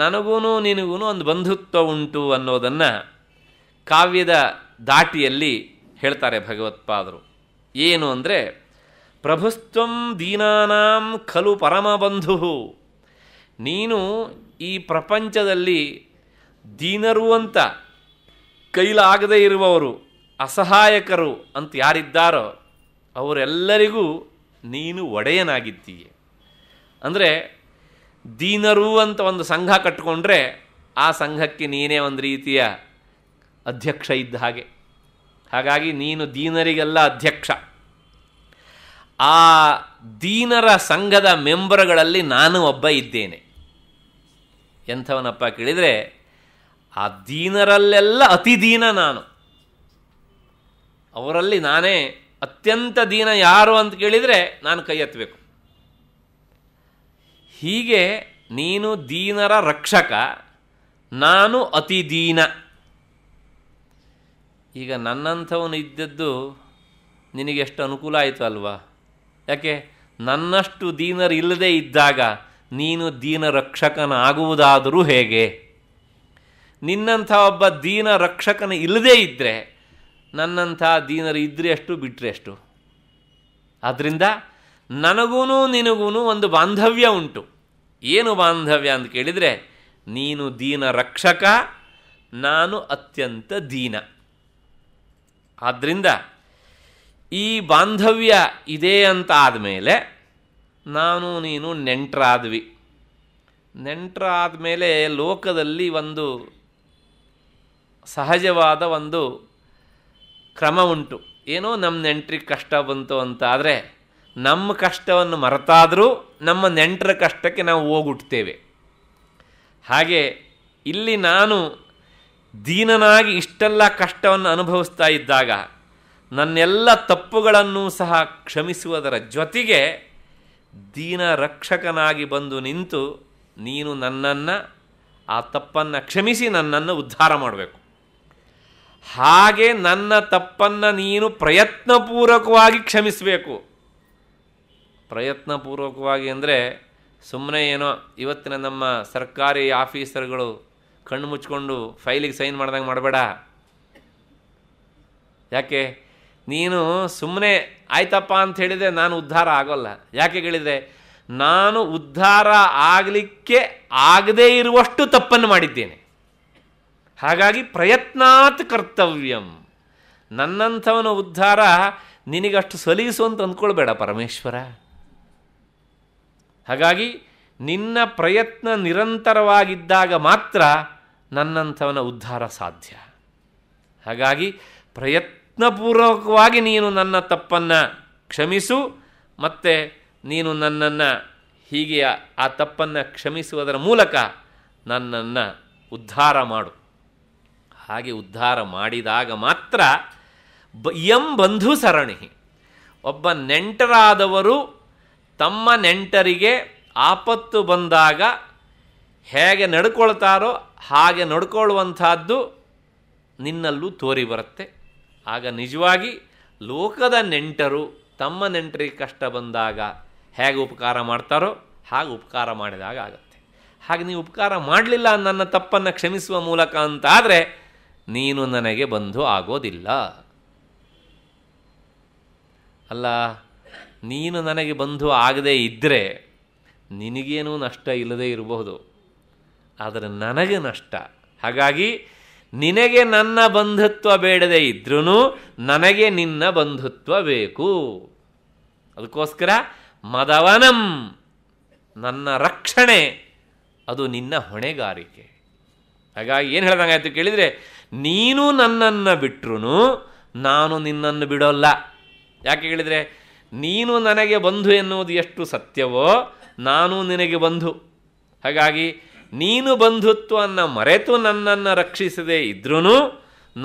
ನನಗೂ ನಿನಗೂ ಒಂದು ಬಂಧುತ್ವ ಉಂಟು ಅನ್ನೋದನ್ನು ಕಾವ್ಯದ ದಾಟಿಯಲ್ಲಿ ಹೇಳ್ತಾರೆ ಭಗವತ್ಪಾದರು ಏನು ಅಂದರೆ ಪ್ರಭುತ್ವಂ ದೀನಾನಾಂ ಖಲು ಬಂಧು ನೀನು ಈ ಪ್ರಪಂಚದಲ್ಲಿ ದೀನರು ಅಂತ ಕೈಲಾಗದೇ ಇರುವವರು ಅಸಹಾಯಕರು ಅಂತ ಯಾರಿದ್ದಾರೋ ಅವರೆಲ್ಲರಿಗೂ ನೀನು ಒಡೆಯನಾಗಿದ್ದೀಯ ಅಂದರೆ ದೀನರು ಅಂತ ಒಂದು ಸಂಘ ಕಟ್ಟಿಕೊಂಡ್ರೆ ಆ ಸಂಘಕ್ಕೆ ನೀನೇ ಒಂದು ರೀತಿಯ ಅಧ್ಯಕ್ಷ ಇದ್ದ ಹಾಗೆ ಹಾಗಾಗಿ ನೀನು ದೀನರಿಗೆಲ್ಲ ಅಧ್ಯಕ್ಷ ಆ ದೀನರ ಸಂಘದ ಮೆಂಬರ್ಗಳಲ್ಲಿ ನಾನು ಒಬ್ಬ ಇದ್ದೇನೆ ಎಂಥವನಪ್ಪ ಕೇಳಿದರೆ ಆ ದೀನರಲ್ಲೆಲ್ಲ ಅತಿ ದೀನ ನಾನು ಅವರಲ್ಲಿ ನಾನೇ ಅತ್ಯಂತ ದೀನ ಯಾರು ಅಂತ ಕೇಳಿದರೆ ನಾನು ಕೈ ಎತ್ತಬೇಕು ಹೀಗೆ ನೀನು ದೀನರ ರಕ್ಷಕ ನಾನು ಅತಿ ದೀನ ಈಗ ನನ್ನಂಥವನು ಇದ್ದದ್ದು ನಿನಗೆಷ್ಟು ಅನುಕೂಲ ಆಯಿತು ಅಲ್ವಾ ಯಾಕೆ ನನ್ನಷ್ಟು ದೀನರು ಇಲ್ಲದೆ ಇದ್ದಾಗ ನೀನು ದೀನ ರಕ್ಷಕನಾಗುವುದಾದರೂ ಹೇಗೆ ನಿನ್ನಂಥ ಒಬ್ಬ ದೀನ ರಕ್ಷಕನ ಇಲ್ಲದೇ ಇದ್ದರೆ ನನ್ನಂಥ ದೀನರು ಇದ್ದರೆ ಅಷ್ಟು ಬಿಟ್ಟರೆ ಅಷ್ಟು ಆದ್ದರಿಂದ ನನಗೂ ನಿನಗೂ ಒಂದು ಬಾಂಧವ್ಯ ಉಂಟು ಏನು ಬಾಂಧವ್ಯ ಅಂತ ಕೇಳಿದರೆ ನೀನು ದೀನ ರಕ್ಷಕ ನಾನು ಅತ್ಯಂತ ದೀನ ಆದ್ದರಿಂದ ಈ ಬಾಂಧವ್ಯ ಇದೆ ಅಂತ ಆದಮೇಲೆ ನಾನು ನೀನು ನೆಂಟರಾದ್ವಿ ನೆಂಟರಾದ ಮೇಲೆ ಲೋಕದಲ್ಲಿ ಒಂದು ಸಹಜವಾದ ಒಂದು ಕ್ರಮ ಉಂಟು ಏನೋ ನಮ್ಮ ನೆಂಟ್ರಿಗೆ ಕಷ್ಟ ಬಂತು ಅಂತ ಆದರೆ ನಮ್ಮ ಕಷ್ಟವನ್ನು ಮರೆತಾದರೂ ನಮ್ಮ ನೆಂಟರ ಕಷ್ಟಕ್ಕೆ ನಾವು ಹೋಗುಟ್ತೇವೆ ಹಾಗೆ ಇಲ್ಲಿ ನಾನು ದೀನನಾಗಿ ಇಷ್ಟೆಲ್ಲ ಕಷ್ಟವನ್ನು ಅನುಭವಿಸ್ತಾ ಇದ್ದಾಗ ನನ್ನೆಲ್ಲ ತಪ್ಪುಗಳನ್ನು ಸಹ ಕ್ಷಮಿಸುವುದರ ಜೊತೆಗೆ ದೀನ ರಕ್ಷಕನಾಗಿ ಬಂದು ನಿಂತು ನೀನು ನನ್ನನ್ನು ಆ ತಪ್ಪನ್ನು ಕ್ಷಮಿಸಿ ನನ್ನನ್ನು ಉದ್ಧಾರ ಮಾಡಬೇಕು ಹಾಗೆ ನನ್ನ ತಪ್ಪನ್ನು ನೀನು ಪ್ರಯತ್ನಪೂರ್ವಕವಾಗಿ ಕ್ಷಮಿಸಬೇಕು ಪ್ರಯತ್ನಪೂರ್ವಕವಾಗಿ ಅಂದರೆ ಸುಮ್ಮನೆ ಏನೋ ಇವತ್ತಿನ ನಮ್ಮ ಸರ್ಕಾರಿ ಆಫೀಸರ್ಗಳು ಕಣ್ಣು ಮುಚ್ಕೊಂಡು ಫೈಲಿಗೆ ಸೈನ್ ಮಾಡ್ದಂಗೆ ಮಾಡಬೇಡ ಯಾಕೆ ನೀನು ಸುಮ್ಮನೆ ಆಯ್ತಪ್ಪ ಅಂತ ಹೇಳಿದರೆ ನಾನು ಉದ್ಧಾರ ಆಗೋಲ್ಲ ಯಾಕೆ ಹೇಳಿದರೆ ನಾನು ಉದ್ಧಾರ ಆಗಲಿಕ್ಕೆ ಆಗದೇ ಇರುವಷ್ಟು ತಪ್ಪನ್ನು ಮಾಡಿದ್ದೇನೆ ಹಾಗಾಗಿ ಪ್ರಯತ್ನಾತ್ ಕರ್ತವ್ಯಂ ನನ್ನಂಥವನ ಉದ್ಧಾರ ನಿನಗಷ್ಟು ಸಲೀಸು ಅಂತ ಅಂದ್ಕೊಳ್ಬೇಡ ಪರಮೇಶ್ವರ ಹಾಗಾಗಿ ನಿನ್ನ ಪ್ರಯತ್ನ ನಿರಂತರವಾಗಿದ್ದಾಗ ಮಾತ್ರ ನನ್ನಂಥವನ ಉದ್ಧಾರ ಸಾಧ್ಯ ಹಾಗಾಗಿ ಪ್ರಯತ್ನಪೂರ್ವಕವಾಗಿ ನೀನು ನನ್ನ ತಪ್ಪನ್ನು ಕ್ಷಮಿಸು ಮತ್ತು ನೀನು ನನ್ನನ್ನು ಹೀಗೆ ಆ ತಪ್ಪನ್ನು ಕ್ಷಮಿಸುವುದರ ಮೂಲಕ ನನ್ನನ್ನು ಉದ್ಧಾರ ಮಾಡು ಹಾಗೆ ಉದ್ಧಾರ ಮಾಡಿದಾಗ ಮಾತ್ರ ಬ ಎಂ ಬಂಧು ಸರಣಿ ಒಬ್ಬ ನೆಂಟರಾದವರು ತಮ್ಮ ನೆಂಟರಿಗೆ ಆಪತ್ತು ಬಂದಾಗ ಹೇಗೆ ನಡ್ಕೊಳ್ತಾರೋ ಹಾಗೆ ನಡ್ಕೊಳ್ಳುವಂಥದ್ದು ನಿನ್ನಲ್ಲೂ ತೋರಿ ಬರುತ್ತೆ ಆಗ ನಿಜವಾಗಿ ಲೋಕದ ನೆಂಟರು ತಮ್ಮ ನೆಂಟರಿಗೆ ಕಷ್ಟ ಬಂದಾಗ ಹೇಗೆ ಉಪಕಾರ ಮಾಡ್ತಾರೋ ಹಾಗೆ ಉಪಕಾರ ಮಾಡಿದಾಗ ಆಗುತ್ತೆ ಹಾಗೆ ನೀವು ಉಪಕಾರ ಮಾಡಲಿಲ್ಲ ನನ್ನ ತಪ್ಪನ್ನು ಕ್ಷಮಿಸುವ ಮೂಲಕ ಅಂತಾದರೆ ನೀನು ನನಗೆ ಬಂಧು ಆಗೋದಿಲ್ಲ ಅಲ್ಲ ನೀನು ನನಗೆ ಬಂಧು ಆಗದೇ ಇದ್ದರೆ ನಿನಗೇನೂ ನಷ್ಟ ಇಲ್ಲದೆ ಇರಬಹುದು ಆದರೆ ನನಗೆ ನಷ್ಟ ಹಾಗಾಗಿ ನಿನಗೆ ನನ್ನ ಬಂಧುತ್ವ ಬೇಡದೇ ಇದ್ರೂ ನನಗೆ ನಿನ್ನ ಬಂಧುತ್ವ ಬೇಕು ಅದಕ್ಕೋಸ್ಕರ ಮದವನಂ ನನ್ನ ರಕ್ಷಣೆ ಅದು ನಿನ್ನ ಹೊಣೆಗಾರಿಕೆ ಹಾಗಾಗಿ ಏನು ಹೇಳ್ದಂಗಾಯ್ತು ಕೇಳಿದರೆ ನೀನು ನನ್ನನ್ನು ಬಿಟ್ಟರು ನಾನು ನಿನ್ನನ್ನು ಬಿಡೋಲ್ಲ ಯಾಕೆ ಹೇಳಿದರೆ ನೀನು ನನಗೆ ಬಂಧು ಎನ್ನುವುದು ಎಷ್ಟು ಸತ್ಯವೋ ನಾನು ನಿನಗೆ ಬಂಧು ಹಾಗಾಗಿ ನೀನು ಬಂಧುತ್ವವನ್ನು ಮರೆತು ನನ್ನನ್ನು ರಕ್ಷಿಸದೇ ಇದ್ರೂ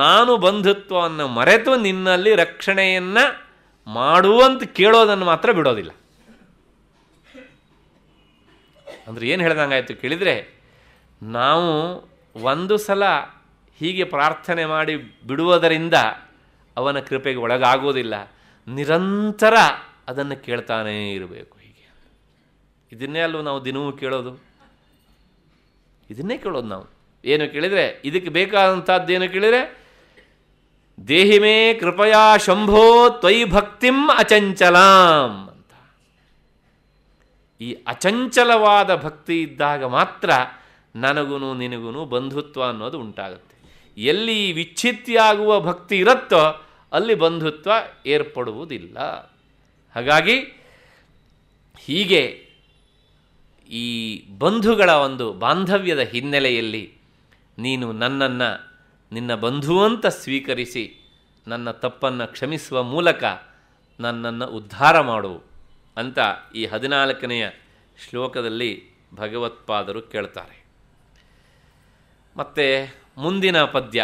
ನಾನು ಬಂಧುತ್ವವನ್ನು ಮರೆತು ನಿನ್ನಲ್ಲಿ ರಕ್ಷಣೆಯನ್ನು ಮಾಡುವಂತ ಕೇಳೋದನ್ನು ಮಾತ್ರ ಬಿಡೋದಿಲ್ಲ ಅಂದರೆ ಏನು ಹೇಳ್ದಂಗಾಯಿತು ಕೇಳಿದರೆ ನಾವು ಒಂದು ಸಲ ಹೀಗೆ ಪ್ರಾರ್ಥನೆ ಮಾಡಿ ಬಿಡುವುದರಿಂದ ಅವನ ಕೃಪೆಗೆ ಒಳಗಾಗೋದಿಲ್ಲ ನಿರಂತರ ಅದನ್ನು ಕೇಳ್ತಾನೇ ಇರಬೇಕು ಹೀಗೆ ಇದನ್ನೇ ಅಲ್ವ ನಾವು ದಿನವೂ ಕೇಳೋದು ಇದನ್ನೇ ಕೇಳೋದು ನಾವು ಏನು ಕೇಳಿದರೆ ಇದಕ್ಕೆ ಬೇಕಾದಂಥದ್ದೇನು ಕೇಳಿದರೆ ದೇಹಿಮೇ ಕೃಪಯಾ ಶಂಭೋ ತ್ವಯ್ ಭಕ್ತಿಂ ಅಚಂಚಲಾಂ ಅಂತ ಈ ಅಚಂಚಲವಾದ ಭಕ್ತಿ ಇದ್ದಾಗ ಮಾತ್ರ ನನಗೂ ನಿನಗೂ ಬಂಧುತ್ವ ಅನ್ನೋದು ಉಂಟಾಗುತ್ತೆ ಎಲ್ಲಿ ವಿಚ್ಛಿತ್ತಿಯಾಗುವ ಭಕ್ತಿ ಇರುತ್ತೋ ಅಲ್ಲಿ ಬಂಧುತ್ವ ಏರ್ಪಡುವುದಿಲ್ಲ ಹಾಗಾಗಿ ಹೀಗೆ ಈ ಬಂಧುಗಳ ಒಂದು ಬಾಂಧವ್ಯದ ಹಿನ್ನೆಲೆಯಲ್ಲಿ ನೀನು ನನ್ನನ್ನು ನಿನ್ನ ಬಂಧುವಂತ ಸ್ವೀಕರಿಸಿ ನನ್ನ ತಪ್ಪನ್ನು ಕ್ಷಮಿಸುವ ಮೂಲಕ ನನ್ನನ್ನು ಉದ್ಧಾರ ಮಾಡು ಅಂತ ಈ ಹದಿನಾಲ್ಕನೆಯ ಶ್ಲೋಕದಲ್ಲಿ ಭಗವತ್ಪಾದರು ಕೇಳ್ತಾರೆ ಮತ್ತು ಮುಂದಿನ ಪದ್ಯ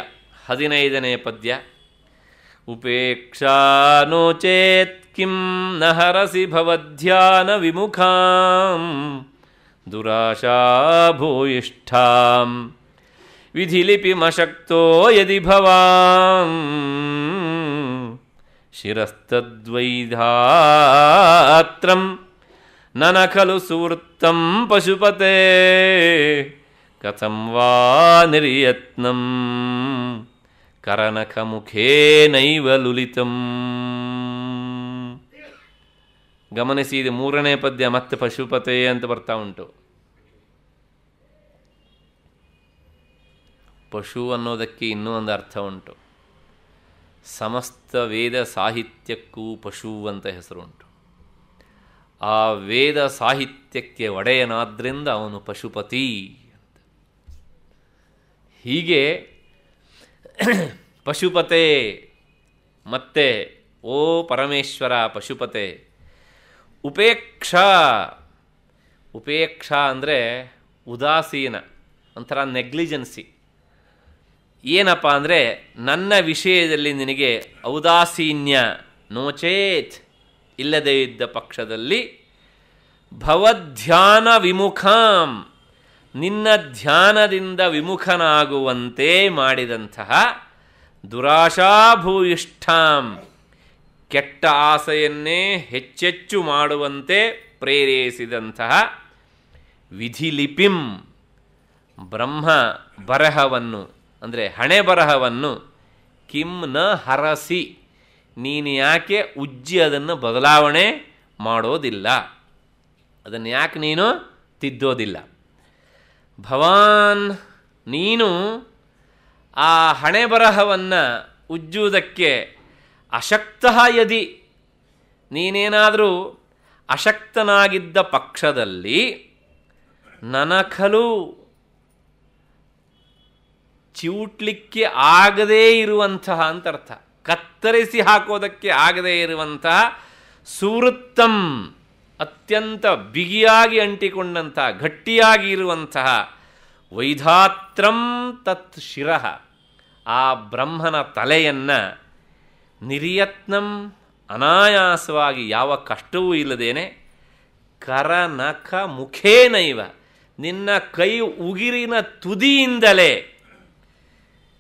ಹದಿನೈದನೇ ಪದ್ಯ ಉಪೇಕ್ಷಾ ನೋ ಚೇತ್ ಕಿಂ ನಹರಸಿ ಭವಧ್ಯಾನ ವಿಮುಖಾಂ ದುರಾಶಾ ಭೂಯಿಷ್ಠಾಂ ವಿಧಿಲಿಪಿಮಶಕ್ತೋ ಯದಿ ಭವಾಂ ಶಿರಸ್ತದ್ವೈಧಾತ್ರಂ ನನ ಖಲು ಸುವೃತ್ತಂ ಪಶುಪತೆ ವಾ वा ಕರನಕ ಮುಖೇನೈವ ಲುಲಿತಂ ಗಮನಿಸಿ ಇದು ಮೂರನೇ ಪದ್ಯ ಮತ್ತೆ ಪಶುಪತೆ ಅಂತ ಬರ್ತಾ ಉಂಟು ಪಶು ಅನ್ನೋದಕ್ಕೆ ಇನ್ನೂ ಒಂದು ಅರ್ಥ ಉಂಟು ಸಮಸ್ತ ವೇದ ಸಾಹಿತ್ಯಕ್ಕೂ ಪಶು ಅಂತ ಹೆಸರು ಉಂಟು ಆ ವೇದ ಸಾಹಿತ್ಯಕ್ಕೆ ಒಡೆಯನಾದ್ರಿಂದ ಅವನು ಪಶುಪತಿ ಹೀಗೆ ಪಶುಪತೆ ಮತ್ತೆ ಓ ಪರಮೇಶ್ವರ ಪಶುಪತೆ ಉಪೇಕ್ಷಾ ಉಪೇಕ್ಷಾ ಅಂದರೆ ಉದಾಸೀನ ಒಂಥರ ನೆಗ್ಲಿಜೆನ್ಸಿ ಏನಪ್ಪ ಅಂದರೆ ನನ್ನ ವಿಷಯದಲ್ಲಿ ನಿನಗೆ ಔದಾಸೀನ್ಯ ನೋಚೇತ್ ಇಲ್ಲದೇ ಇದ್ದ ಪಕ್ಷದಲ್ಲಿ ಭವಧ್ಯಾನ ವಿಮುಖಾಂ ನಿನ್ನ ಧ್ಯಾನದಿಂದ ವಿಮುಖನಾಗುವಂತೆ ಮಾಡಿದಂತಹ ದುರಾಶಾಭೂಯಿಷ್ಠಾಂ ಕೆಟ್ಟ ಆಸೆಯನ್ನೇ ಹೆಚ್ಚೆಚ್ಚು ಮಾಡುವಂತೆ ಪ್ರೇರೇಸಿದಂತಹ ವಿಧಿಲಿಪಿಂ ಬ್ರಹ್ಮ ಬರಹವನ್ನು ಅಂದರೆ ಹಣೆ ಬರಹವನ್ನು ಕಿಂ ನ ಹರಸಿ ನೀನು ಯಾಕೆ ಉಜ್ಜಿ ಅದನ್ನು ಬದಲಾವಣೆ ಮಾಡೋದಿಲ್ಲ ಅದನ್ನು ಯಾಕೆ ನೀನು ತಿದ್ದೋದಿಲ್ಲ ಭವಾನ್ ನೀನು ಆ ಹಣೆ ಬರಹವನ್ನು ಉಜ್ಜುವುದಕ್ಕೆ ಅಶಕ್ತ ಯದಿ ನೀನೇನಾದರೂ ಅಶಕ್ತನಾಗಿದ್ದ ಪಕ್ಷದಲ್ಲಿ ನನಕಲು ಚಿವುಟ್ಲಿಕ್ಕೆ ಆಗದೇ ಇರುವಂತಹ ಅಂತ ಅರ್ಥ ಕತ್ತರಿಸಿ ಹಾಕೋದಕ್ಕೆ ಆಗದೇ ಇರುವಂತಹ ಸುವೃತ್ತಂ ಅತ್ಯಂತ ಬಿಗಿಯಾಗಿ ಅಂಟಿಕೊಂಡಂತಹ ಗಟ್ಟಿಯಾಗಿ ಇರುವಂತಹ ವೈಧಾತ್ರಂ ತತ್ ಶಿರ ಆ ಬ್ರಹ್ಮನ ತಲೆಯನ್ನು ನಿರ್ಯತ್ನಂ ಅನಾಯಾಸವಾಗಿ ಯಾವ ಕಷ್ಟವೂ ಇಲ್ಲದೇನೆ ಕರನಖ ಮುಖೇನೈವ ನಿನ್ನ ಕೈ ಉಗಿರಿನ ತುದಿಯಿಂದಲೇ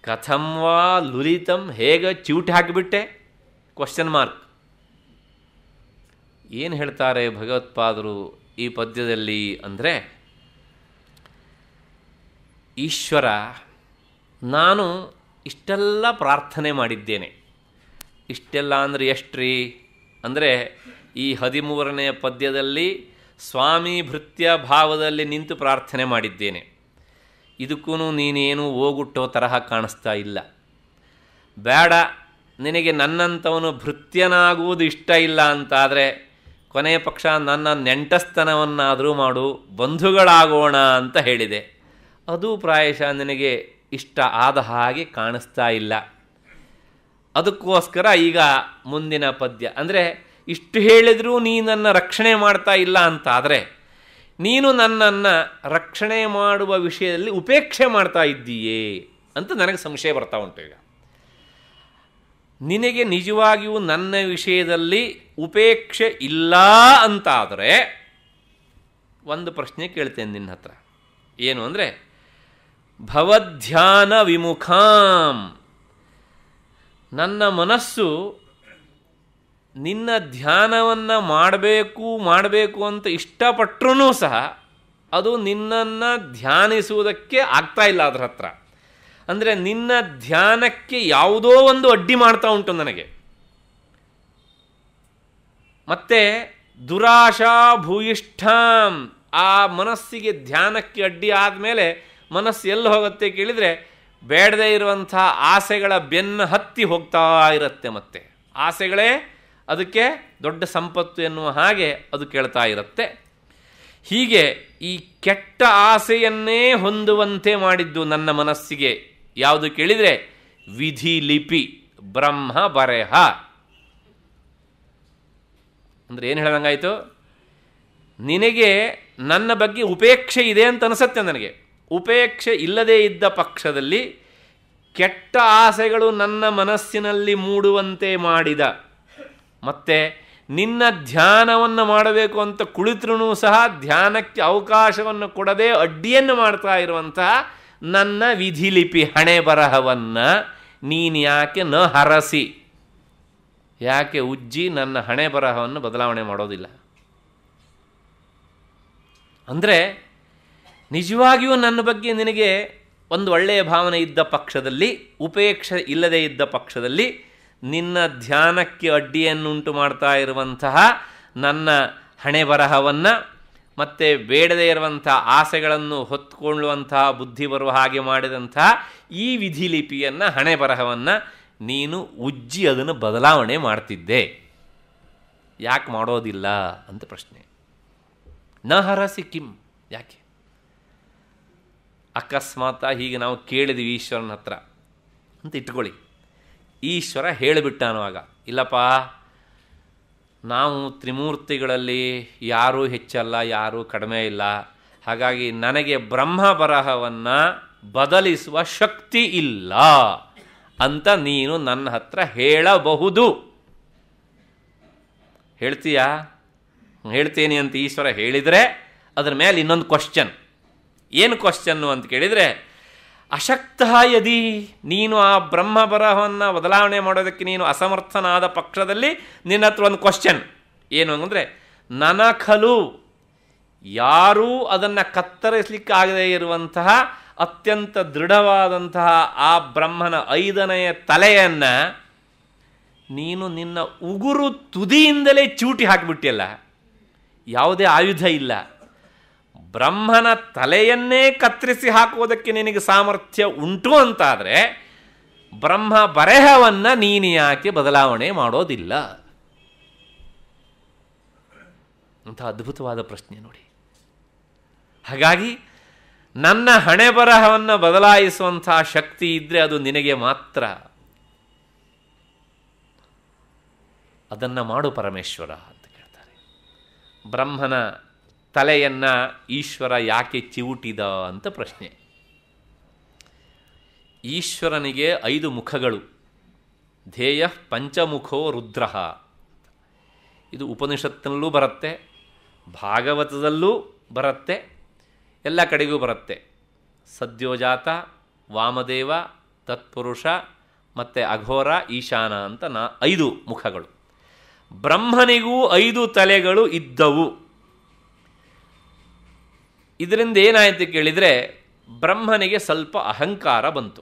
ಕಥಂವಾ ಲುಲಿತಂ ಹೇಗೆ ಚಿವುಟಿ ಹಾಕಿಬಿಟ್ಟೆ ಕ್ವಶನ್ ಮಾರ್ಕ್ ಏನು ಹೇಳ್ತಾರೆ ಭಗವತ್ಪಾದರು ಈ ಪದ್ಯದಲ್ಲಿ ಅಂದರೆ ಈಶ್ವರ ನಾನು ಇಷ್ಟೆಲ್ಲ ಪ್ರಾರ್ಥನೆ ಮಾಡಿದ್ದೇನೆ ಇಷ್ಟೆಲ್ಲ ಅಂದರೆ ಎಷ್ಟ್ರಿ ಅಂದರೆ ಈ ಹದಿಮೂರನೆಯ ಪದ್ಯದಲ್ಲಿ ಸ್ವಾಮಿ ಭೃತ್ಯ ಭಾವದಲ್ಲಿ ನಿಂತು ಪ್ರಾರ್ಥನೆ ಮಾಡಿದ್ದೇನೆ ಇದಕ್ಕೂ ನೀನೇನು ಹೋಗುಟ್ಟೋ ತರಹ ಕಾಣಿಸ್ತಾ ಇಲ್ಲ ಬೇಡ ನಿನಗೆ ನನ್ನಂಥವನು ಭೃತ್ಯನಾಗುವುದು ಇಷ್ಟ ಇಲ್ಲ ಅಂತಾದರೆ ಕೊನೆಯ ಪಕ್ಷ ನನ್ನ ನೆಂಟಸ್ತನವನ್ನಾದರೂ ಮಾಡು ಬಂಧುಗಳಾಗೋಣ ಅಂತ ಹೇಳಿದೆ ಅದು ಪ್ರಾಯಶಃ ನನಗೆ ಇಷ್ಟ ಆದ ಹಾಗೆ ಕಾಣಿಸ್ತಾ ಇಲ್ಲ ಅದಕ್ಕೋಸ್ಕರ ಈಗ ಮುಂದಿನ ಪದ್ಯ ಅಂದರೆ ಇಷ್ಟು ಹೇಳಿದರೂ ನೀ ನನ್ನ ರಕ್ಷಣೆ ಮಾಡ್ತಾ ಇಲ್ಲ ಅಂತಾದರೆ ನೀನು ನನ್ನನ್ನು ರಕ್ಷಣೆ ಮಾಡುವ ವಿಷಯದಲ್ಲಿ ಉಪೇಕ್ಷೆ ಮಾಡ್ತಾ ಇದ್ದೀಯೇ ಅಂತ ನನಗೆ ಸಂಶಯ ಬರ್ತಾ ಉಂಟು ಈಗ ನಿನಗೆ ನಿಜವಾಗಿಯೂ ನನ್ನ ವಿಷಯದಲ್ಲಿ ಉಪೇಕ್ಷೆ ಇಲ್ಲ ಅಂತಾದರೆ ಒಂದು ಪ್ರಶ್ನೆ ಕೇಳ್ತೇನೆ ನಿನ್ನ ಹತ್ರ ಏನು ಅಂದರೆ ಭವಧ್ಯಾನ ವಿಮುಖಾಂ ನನ್ನ ಮನಸ್ಸು ನಿನ್ನ ಧ್ಯಾನವನ್ನು ಮಾಡಬೇಕು ಮಾಡಬೇಕು ಅಂತ ಇಷ್ಟಪಟ್ಟರೂ ಸಹ ಅದು ನಿನ್ನನ್ನು ಧ್ಯಾನಿಸುವುದಕ್ಕೆ ಆಗ್ತಾ ಇಲ್ಲ ಅದರ ಹತ್ರ ಅಂದರೆ ನಿನ್ನ ಧ್ಯಾನಕ್ಕೆ ಯಾವುದೋ ಒಂದು ಅಡ್ಡಿ ಮಾಡ್ತಾ ಉಂಟು ನನಗೆ ಮತ್ತೆ ದುರಾಶಾ ಭೂಯಿಷ್ಠಾಂ ಆ ಮನಸ್ಸಿಗೆ ಧ್ಯಾನಕ್ಕೆ ಅಡ್ಡಿ ಆದಮೇಲೆ ಮನಸ್ಸು ಎಲ್ಲಿ ಹೋಗುತ್ತೆ ಕೇಳಿದರೆ ಬೇಡದೇ ಇರುವಂಥ ಆಸೆಗಳ ಬೆನ್ನು ಹತ್ತಿ ಹೋಗ್ತಾ ಇರುತ್ತೆ ಮತ್ತೆ ಆಸೆಗಳೇ ಅದಕ್ಕೆ ದೊಡ್ಡ ಸಂಪತ್ತು ಎನ್ನುವ ಹಾಗೆ ಅದು ಕೇಳ್ತಾ ಇರುತ್ತೆ ಹೀಗೆ ಈ ಕೆಟ್ಟ ಆಸೆಯನ್ನೇ ಹೊಂದುವಂತೆ ಮಾಡಿದ್ದು ನನ್ನ ಮನಸ್ಸಿಗೆ ಯಾವುದು ಕೇಳಿದರೆ ವಿಧಿ ಲಿಪಿ ಬ್ರಹ್ಮ ಬರೆಹ ಅಂದರೆ ಏನು ಹೇಳ್ದಂಗಾಯಿತು ನಿನಗೆ ನನ್ನ ಬಗ್ಗೆ ಉಪೇಕ್ಷೆ ಇದೆ ಅಂತ ಅನಿಸುತ್ತೆ ನನಗೆ ಉಪೇಕ್ಷೆ ಇಲ್ಲದೇ ಇದ್ದ ಪಕ್ಷದಲ್ಲಿ ಕೆಟ್ಟ ಆಸೆಗಳು ನನ್ನ ಮನಸ್ಸಿನಲ್ಲಿ ಮೂಡುವಂತೆ ಮಾಡಿದ ಮತ್ತು ನಿನ್ನ ಧ್ಯಾನವನ್ನು ಮಾಡಬೇಕು ಅಂತ ಕುಳಿತರೂ ಸಹ ಧ್ಯಾನಕ್ಕೆ ಅವಕಾಶವನ್ನು ಕೊಡದೆ ಅಡ್ಡಿಯನ್ನು ಮಾಡ್ತಾ ಇರುವಂತಹ ನನ್ನ ವಿಧಿಲಿಪಿ ಹಣೆ ಬರಹವನ್ನು ನೀನು ಯಾಕೆ ನ ಹರಸಿ ಯಾಕೆ ಉಜ್ಜಿ ನನ್ನ ಹಣೆ ಬರಹವನ್ನು ಬದಲಾವಣೆ ಮಾಡೋದಿಲ್ಲ ಅಂದರೆ ನಿಜವಾಗಿಯೂ ನನ್ನ ಬಗ್ಗೆ ನಿನಗೆ ಒಂದು ಒಳ್ಳೆಯ ಭಾವನೆ ಇದ್ದ ಪಕ್ಷದಲ್ಲಿ ಉಪೇಕ್ಷೆ ಇಲ್ಲದೇ ಇದ್ದ ಪಕ್ಷದಲ್ಲಿ ನಿನ್ನ ಧ್ಯಾನಕ್ಕೆ ಅಡ್ಡಿಯನ್ನುಂಟು ಮಾಡ್ತಾ ಇರುವಂತಹ ನನ್ನ ಹಣೆ ಬರಹವನ್ನು ಮತ್ತು ಬೇಡದೇ ಇರುವಂಥ ಆಸೆಗಳನ್ನು ಹೊತ್ಕೊಳ್ಳುವಂತಹ ಬುದ್ಧಿ ಬರುವ ಹಾಗೆ ಮಾಡಿದಂಥ ಈ ವಿಧಿಲಿಪಿಯನ್ನು ಹಣೆ ಬರಹವನ್ನು ನೀನು ಉಜ್ಜಿ ಅದನ್ನು ಬದಲಾವಣೆ ಮಾಡ್ತಿದ್ದೆ ಯಾಕೆ ಮಾಡೋದಿಲ್ಲ ಅಂತ ಪ್ರಶ್ನೆ ನ ಹರಸಿ ಕಿಂ ಯಾಕೆ ಅಕಸ್ಮಾತ್ ಹೀಗೆ ನಾವು ಕೇಳಿದ್ವಿ ಈಶ್ವರನ ಹತ್ರ ಅಂತ ಇಟ್ಕೊಳ್ಳಿ ಈಶ್ವರ ಹೇಳಿಬಿಟ್ಟಾನುವಾಗ ಇಲ್ಲಪ್ಪ ನಾವು ತ್ರಿಮೂರ್ತಿಗಳಲ್ಲಿ ಯಾರೂ ಹೆಚ್ಚಲ್ಲ ಯಾರೂ ಕಡಿಮೆ ಇಲ್ಲ ಹಾಗಾಗಿ ನನಗೆ ಬ್ರಹ್ಮ ಬರಹವನ್ನು ಬದಲಿಸುವ ಶಕ್ತಿ ಇಲ್ಲ ಅಂತ ನೀನು ನನ್ನ ಹತ್ರ ಹೇಳಬಹುದು ಹೇಳ್ತೀಯಾ ಹೇಳ್ತೀನಿ ಅಂತ ಈಶ್ವರ ಹೇಳಿದರೆ ಅದರ ಮೇಲೆ ಇನ್ನೊಂದು ಕ್ವಶನ್ ಏನು ಕ್ವಶ್ಚನ್ನು ಅಂತ ಕೇಳಿದರೆ ಅಶಕ್ತ ಯದಿ ನೀನು ಆ ಬ್ರಹ್ಮ ಬರಹವನ್ನು ಬದಲಾವಣೆ ಮಾಡೋದಕ್ಕೆ ನೀನು ಅಸಮರ್ಥನಾದ ಪಕ್ಷದಲ್ಲಿ ನಿನ್ನ ಹತ್ರ ಒಂದು ಕ್ವಶನ್ ಏನು ಅಂದರೆ ನನ ಖಲು ಯಾರೂ ಅದನ್ನು ಕತ್ತರಿಸಲಿಕ್ಕಾಗದೇ ಇರುವಂತಹ ಅತ್ಯಂತ ದೃಢವಾದಂತಹ ಆ ಬ್ರಹ್ಮನ ಐದನೆಯ ತಲೆಯನ್ನು ನೀನು ನಿನ್ನ ಉಗುರು ತುದಿಯಿಂದಲೇ ಚೂಟಿ ಹಾಕಿಬಿಟ್ಟಿಯಲ್ಲ ಯಾವುದೇ ಆಯುಧ ಇಲ್ಲ ಬ್ರಹ್ಮನ ತಲೆಯನ್ನೇ ಕತ್ತರಿಸಿ ಹಾಕುವುದಕ್ಕೆ ನಿನಗೆ ಸಾಮರ್ಥ್ಯ ಉಂಟು ಅಂತಾದರೆ ಬ್ರಹ್ಮ ಬರೆಹವನ್ನು ನೀನು ಯಾಕೆ ಬದಲಾವಣೆ ಮಾಡೋದಿಲ್ಲ ಅಂತ ಅದ್ಭುತವಾದ ಪ್ರಶ್ನೆ ನೋಡಿ ಹಾಗಾಗಿ ನನ್ನ ಹಣೆ ಬರಹವನ್ನು ಬದಲಾಯಿಸುವಂಥ ಶಕ್ತಿ ಇದ್ದರೆ ಅದು ನಿನಗೆ ಮಾತ್ರ ಅದನ್ನು ಮಾಡು ಪರಮೇಶ್ವರ ಅಂತ ಕೇಳ್ತಾರೆ ಬ್ರಹ್ಮನ ತಲೆಯನ್ನು ಈಶ್ವರ ಯಾಕೆ ಚಿವುಟಿದ ಅಂತ ಪ್ರಶ್ನೆ ಈಶ್ವರನಿಗೆ ಐದು ಮುಖಗಳು ಧ್ಯೇಯ ಪಂಚಮುಖೋ ರುದ್ರ ಇದು ಉಪನಿಷತ್ತಿನಲ್ಲೂ ಬರುತ್ತೆ ಭಾಗವತದಲ್ಲೂ ಬರುತ್ತೆ ಎಲ್ಲ ಕಡೆಗೂ ಬರುತ್ತೆ ಸದ್ಯೋಜಾತ ವಾಮದೇವ ತತ್ಪುರುಷ ಮತ್ತು ಅಘೋರ ಈಶಾನ ಅಂತ ನಾ ಐದು ಮುಖಗಳು ಬ್ರಹ್ಮನಿಗೂ ಐದು ತಲೆಗಳು ಇದ್ದವು ಇದರಿಂದ ಏನಾಯಿತು ಕೇಳಿದರೆ ಬ್ರಹ್ಮನಿಗೆ ಸ್ವಲ್ಪ ಅಹಂಕಾರ ಬಂತು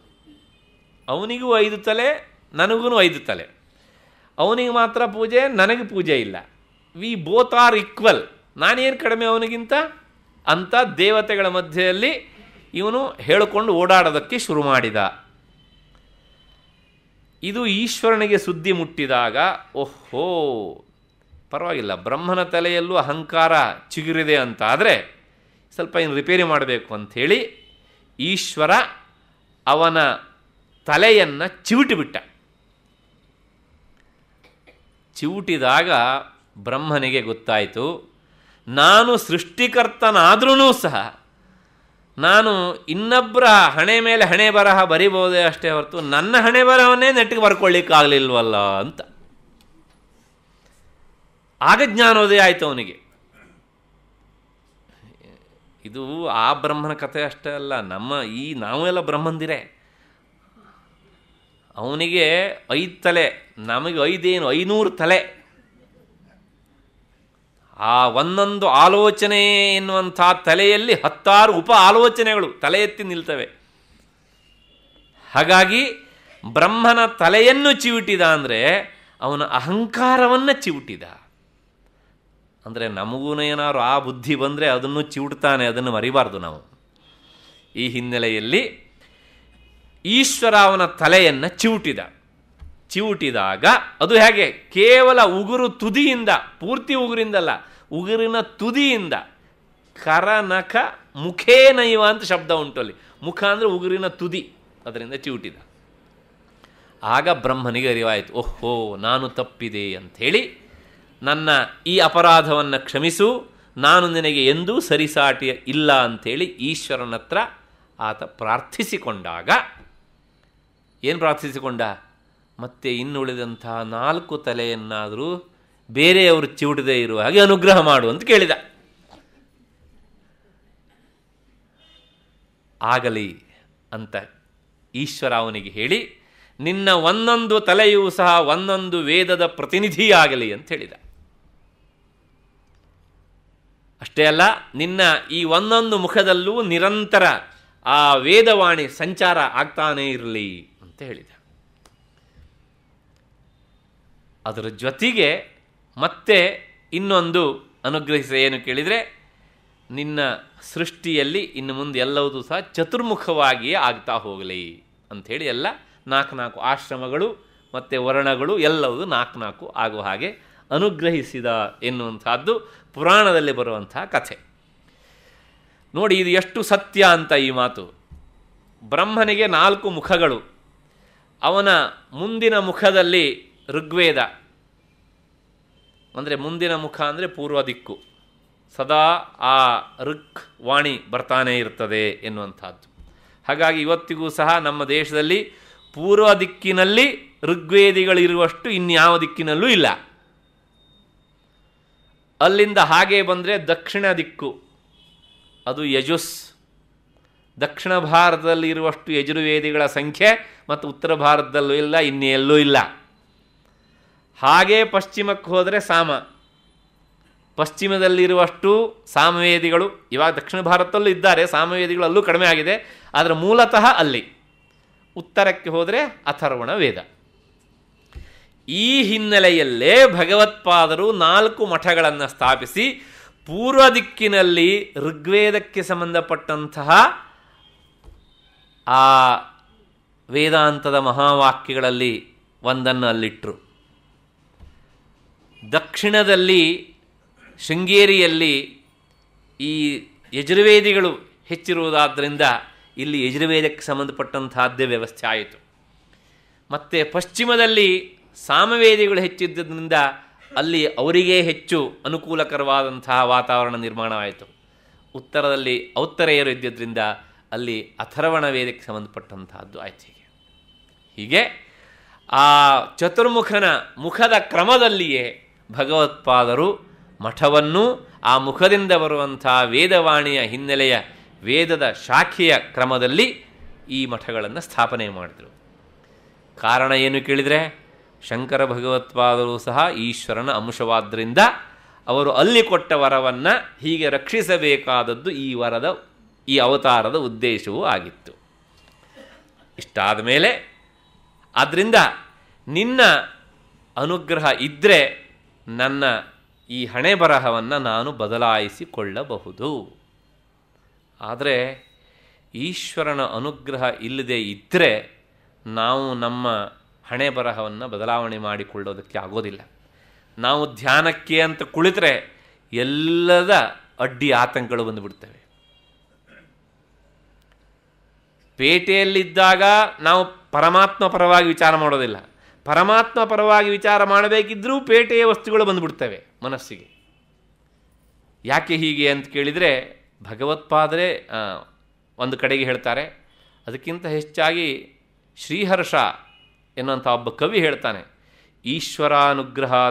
ಅವನಿಗೂ ಐದು ತಲೆ ನನಗೂ ಐದು ತಲೆ ಅವನಿಗೆ ಮಾತ್ರ ಪೂಜೆ ನನಗೆ ಪೂಜೆ ಇಲ್ಲ ವಿ ಬೋತ್ ಆರ್ ಈಕ್ವಲ್ ನಾನೇನು ಕಡಿಮೆ ಅವನಿಗಿಂತ ಅಂತ ದೇವತೆಗಳ ಮಧ್ಯೆಯಲ್ಲಿ ಇವನು ಹೇಳಿಕೊಂಡು ಓಡಾಡೋದಕ್ಕೆ ಶುರು ಮಾಡಿದ ಇದು ಈಶ್ವರನಿಗೆ ಸುದ್ದಿ ಮುಟ್ಟಿದಾಗ ಓಹೋ ಪರವಾಗಿಲ್ಲ ಬ್ರಹ್ಮನ ತಲೆಯಲ್ಲೂ ಅಹಂಕಾರ ಚಿಗುರಿದೆ ಅಂತಾದರೆ ಸ್ವಲ್ಪ ಏನು ರಿಪೇರಿ ಮಾಡಬೇಕು ಅಂಥೇಳಿ ಈಶ್ವರ ಅವನ ತಲೆಯನ್ನು ಚಿವುಟಿಬಿಟ್ಟ ಚಿವುಟಿದಾಗ ಬ್ರಹ್ಮನಿಗೆ ಗೊತ್ತಾಯಿತು ನಾನು ಸೃಷ್ಟಿಕರ್ತನಾದ್ರೂ ಸಹ ನಾನು ಇನ್ನೊಬ್ಬರ ಹಣೆ ಮೇಲೆ ಹಣೆ ಬರಹ ಬರಿಬೋದೇ ಅಷ್ಟೇ ಹೊರತು ನನ್ನ ಹಣೆ ಬರಹವನ್ನೇ ನೆಟ್ಟಿಗೆ ಬರ್ಕೊಳ್ಳಿಕ್ಕಾಗಲಿಲ್ವಲ್ಲ ಅಂತ ಆಗ ಜ್ಞಾನೋದಯ ಆಯಿತು ಅವನಿಗೆ ಇದು ಆ ಬ್ರಹ್ಮನ ಕಥೆ ಅಷ್ಟೇ ಅಲ್ಲ ನಮ್ಮ ಈ ನಾವೆಲ್ಲ ಬ್ರಹ್ಮಂದಿರೇ ಅವನಿಗೆ ಐದು ತಲೆ ನಮಗೆ ಐದೇನು ಐನೂರು ತಲೆ ಆ ಒಂದೊಂದು ಆಲೋಚನೆ ಎನ್ನುವಂಥ ತಲೆಯಲ್ಲಿ ಹತ್ತಾರು ಉಪ ಆಲೋಚನೆಗಳು ತಲೆ ಎತ್ತಿ ನಿಲ್ತವೆ ಹಾಗಾಗಿ ಬ್ರಹ್ಮನ ತಲೆಯನ್ನು ಚಿವುಟಿದ ಅಂದರೆ ಅವನ ಅಹಂಕಾರವನ್ನು ಚಿವುಟಿದ ಅಂದರೆ ನಮಗೂ ಏನಾದ್ರು ಆ ಬುದ್ಧಿ ಬಂದರೆ ಅದನ್ನು ಚಿವುಡ್ತಾನೆ ಅದನ್ನು ಮರಿಬಾರ್ದು ನಾವು ಈ ಹಿನ್ನೆಲೆಯಲ್ಲಿ ಈಶ್ವರ ಅವನ ತಲೆಯನ್ನು ಚಿವುಟಿದ ಚಿವುಟಿದಾಗ ಅದು ಹೇಗೆ ಕೇವಲ ಉಗುರು ತುದಿಯಿಂದ ಪೂರ್ತಿ ಉಗುರಿಂದಲ್ಲ ಉಗುರಿನ ತುದಿಯಿಂದ ಕರನಖ ಮುಖೇ ನೈವ ಅಂತ ಶಬ್ದ ಉಂಟು ಅಲ್ಲಿ ಮುಖ ಅಂದರೆ ಉಗುರಿನ ತುದಿ ಅದರಿಂದ ಚಿವುಟಿದ ಆಗ ಬ್ರಹ್ಮನಿಗೆ ಅರಿವಾಯಿತು ಓಹೋ ನಾನು ತಪ್ಪಿದೆ ಅಂಥೇಳಿ ನನ್ನ ಈ ಅಪರಾಧವನ್ನು ಕ್ಷಮಿಸು ನಾನು ನಿನಗೆ ಎಂದೂ ಸರಿಸಾಟಿಯ ಇಲ್ಲ ಅಂಥೇಳಿ ಈಶ್ವರನತ್ರ ಆತ ಪ್ರಾರ್ಥಿಸಿಕೊಂಡಾಗ ಏನು ಪ್ರಾರ್ಥಿಸಿಕೊಂಡ ಮತ್ತೆ ಇನ್ನುಳಿದಂತಹ ನಾಲ್ಕು ತಲೆಯನ್ನಾದರೂ ಬೇರೆಯವರು ಚಿವುಟದೇ ಇರುವ ಹಾಗೆ ಅನುಗ್ರಹ ಮಾಡು ಅಂತ ಕೇಳಿದ ಆಗಲಿ ಅಂತ ಈಶ್ವರ ಅವನಿಗೆ ಹೇಳಿ ನಿನ್ನ ಒಂದೊಂದು ತಲೆಯೂ ಸಹ ಒಂದೊಂದು ವೇದದ ಪ್ರತಿನಿಧಿಯಾಗಲಿ ಅಂತ ಹೇಳಿದ ಅಷ್ಟೇ ಅಲ್ಲ ನಿನ್ನ ಈ ಒಂದೊಂದು ಮುಖದಲ್ಲೂ ನಿರಂತರ ಆ ವೇದವಾಣಿ ಸಂಚಾರ ಆಗ್ತಾನೇ ಇರಲಿ ಅಂತ ಹೇಳಿದ ಅದರ ಜೊತೆಗೆ ಮತ್ತೆ ಇನ್ನೊಂದು ಅನುಗ್ರಹಿಸ ಏನು ಕೇಳಿದರೆ ನಿನ್ನ ಸೃಷ್ಟಿಯಲ್ಲಿ ಇನ್ನು ಮುಂದೆ ಎಲ್ಲವೂ ಸಹ ಚತುರ್ಮುಖವಾಗಿಯೇ ಆಗ್ತಾ ಹೋಗಲಿ ಅಂಥೇಳಿ ಎಲ್ಲ ನಾಲ್ಕು ನಾಲ್ಕು ಆಶ್ರಮಗಳು ಮತ್ತು ವರ್ಣಗಳು ಎಲ್ಲವೂ ನಾಲ್ಕು ನಾಲ್ಕು ಆಗುವ ಹಾಗೆ ಅನುಗ್ರಹಿಸಿದ ಎನ್ನುವಂಥದ್ದು ಪುರಾಣದಲ್ಲಿ ಬರುವಂತಹ ಕಥೆ ನೋಡಿ ಇದು ಎಷ್ಟು ಸತ್ಯ ಅಂತ ಈ ಮಾತು ಬ್ರಹ್ಮನಿಗೆ ನಾಲ್ಕು ಮುಖಗಳು ಅವನ ಮುಂದಿನ ಮುಖದಲ್ಲಿ ಋಗ್ವೇದ ಅಂದರೆ ಮುಂದಿನ ಮುಖ ಅಂದರೆ ಪೂರ್ವ ದಿಕ್ಕು ಸದಾ ಆ ಋಕ್ ವಾಣಿ ಬರ್ತಾನೇ ಇರ್ತದೆ ಎನ್ನುವಂಥದ್ದು ಹಾಗಾಗಿ ಇವತ್ತಿಗೂ ಸಹ ನಮ್ಮ ದೇಶದಲ್ಲಿ ಪೂರ್ವ ದಿಕ್ಕಿನಲ್ಲಿ ಋಗ್ವೇದಿಗಳಿರುವಷ್ಟು ಇನ್ಯಾವ ದಿಕ್ಕಿನಲ್ಲೂ ಇಲ್ಲ ಅಲ್ಲಿಂದ ಹಾಗೆ ಬಂದರೆ ದಕ್ಷಿಣ ದಿಕ್ಕು ಅದು ಯಜುಸ್ ದಕ್ಷಿಣ ಭಾರತದಲ್ಲಿ ಇರುವಷ್ಟು ಯಜುರ್ವೇದಿಗಳ ಸಂಖ್ಯೆ ಮತ್ತು ಉತ್ತರ ಭಾರತದಲ್ಲೂ ಇಲ್ಲ ಇನ್ನೆಲ್ಲೂ ಇಲ್ಲ ಹಾಗೇ ಪಶ್ಚಿಮಕ್ಕೆ ಹೋದರೆ ಸಾಮ ಪಶ್ಚಿಮದಲ್ಲಿರುವಷ್ಟು ಸಾಮವೇದಿಗಳು ಇವಾಗ ದಕ್ಷಿಣ ಭಾರತದಲ್ಲೂ ಇದ್ದಾರೆ ಸಾಮವೇದಿಗಳು ಅಲ್ಲೂ ಕಡಿಮೆ ಆಗಿದೆ ಆದರೆ ಮೂಲತಃ ಅಲ್ಲಿ ಉತ್ತರಕ್ಕೆ ಹೋದರೆ ಅಥರ್ವಣ ವೇದ ಈ ಹಿನ್ನೆಲೆಯಲ್ಲೇ ಭಗವತ್ಪಾದರು ನಾಲ್ಕು ಮಠಗಳನ್ನು ಸ್ಥಾಪಿಸಿ ಪೂರ್ವ ದಿಕ್ಕಿನಲ್ಲಿ ಋಗ್ವೇದಕ್ಕೆ ಸಂಬಂಧಪಟ್ಟಂತಹ ಆ ವೇದಾಂತದ ಮಹಾವಾಕ್ಯಗಳಲ್ಲಿ ಒಂದನ್ನು ಅಲ್ಲಿಟ್ಟರು ದಕ್ಷಿಣದಲ್ಲಿ ಶೃಂಗೇರಿಯಲ್ಲಿ ಈ ಯಜುರ್ವೇದಿಗಳು ಹೆಚ್ಚಿರುವುದಾದ್ದರಿಂದ ಇಲ್ಲಿ ಯಜುರ್ವೇದಕ್ಕೆ ಸಂಬಂಧಪಟ್ಟಂತಹದ್ದೇ ವ್ಯವಸ್ಥೆ ಆಯಿತು ಮತ್ತು ಪಶ್ಚಿಮದಲ್ಲಿ ಸಾಮವೇದಿಗಳು ಹೆಚ್ಚಿದ್ದರಿಂದ ಅಲ್ಲಿ ಅವರಿಗೇ ಹೆಚ್ಚು ಅನುಕೂಲಕರವಾದಂತಹ ವಾತಾವರಣ ನಿರ್ಮಾಣವಾಯಿತು ಉತ್ತರದಲ್ಲಿ ಔತ್ತರೆಯರು ಇದ್ದಿದ್ದರಿಂದ ಅಲ್ಲಿ ಅಥರ್ವಣ ವೇದಕ್ಕೆ ಸಂಬಂಧಪಟ್ಟಂತಹದ್ದು ಆಯ್ತು ಹೀಗೆ ಆ ಚತುರ್ಮುಖನ ಮುಖದ ಕ್ರಮದಲ್ಲಿಯೇ ಭಗವತ್ಪಾದರು ಮಠವನ್ನು ಆ ಮುಖದಿಂದ ಬರುವಂತಹ ವೇದವಾಣಿಯ ಹಿನ್ನೆಲೆಯ ವೇದದ ಶಾಖೆಯ ಕ್ರಮದಲ್ಲಿ ಈ ಮಠಗಳನ್ನು ಸ್ಥಾಪನೆ ಮಾಡಿದರು ಕಾರಣ ಏನು ಕೇಳಿದರೆ ಶಂಕರ ಭಗವತ್ಪಾದರು ಸಹ ಈಶ್ವರನ ಅಂಶವಾದ್ದರಿಂದ ಅವರು ಅಲ್ಲಿ ಕೊಟ್ಟ ವರವನ್ನು ಹೀಗೆ ರಕ್ಷಿಸಬೇಕಾದದ್ದು ಈ ವರದ ಈ ಅವತಾರದ ಉದ್ದೇಶವೂ ಆಗಿತ್ತು ಇಷ್ಟಾದ ಮೇಲೆ ಆದ್ದರಿಂದ ನಿನ್ನ ಅನುಗ್ರಹ ಇದ್ದರೆ ನನ್ನ ಈ ಹಣೆ ಬರಹವನ್ನು ನಾನು ಬದಲಾಯಿಸಿಕೊಳ್ಳಬಹುದು ಆದರೆ ಈಶ್ವರನ ಅನುಗ್ರಹ ಇಲ್ಲದೆ ಇದ್ದರೆ ನಾವು ನಮ್ಮ ಹಣೆ ಬರಹವನ್ನು ಬದಲಾವಣೆ ಮಾಡಿಕೊಳ್ಳೋದಕ್ಕೆ ಆಗೋದಿಲ್ಲ ನಾವು ಧ್ಯಾನಕ್ಕೆ ಅಂತ ಕುಳಿತರೆ ಎಲ್ಲದ ಅಡ್ಡಿ ಆತಂಕಗಳು ಬಂದುಬಿಡ್ತವೆ ಪೇಟೆಯಲ್ಲಿದ್ದಾಗ ನಾವು ಪರಮಾತ್ಮ ಪರವಾಗಿ ವಿಚಾರ ಮಾಡೋದಿಲ್ಲ ಪರಮಾತ್ಮ ಪರವಾಗಿ ವಿಚಾರ ಮಾಡಬೇಕಿದ್ರೂ ಪೇಟೆಯ ವಸ್ತುಗಳು ಬಂದುಬಿಡ್ತವೆ ಮನಸ್ಸಿಗೆ ಯಾಕೆ ಹೀಗೆ ಅಂತ ಕೇಳಿದರೆ ಭಗವತ್ಪಾದರೆ ಒಂದು ಕಡೆಗೆ ಹೇಳ್ತಾರೆ ಅದಕ್ಕಿಂತ ಹೆಚ್ಚಾಗಿ ಶ್ರೀಹರ್ಷ ಎನ್ನುವಂಥ ಒಬ್ಬ ಕವಿ ಹೇಳ್ತಾನೆ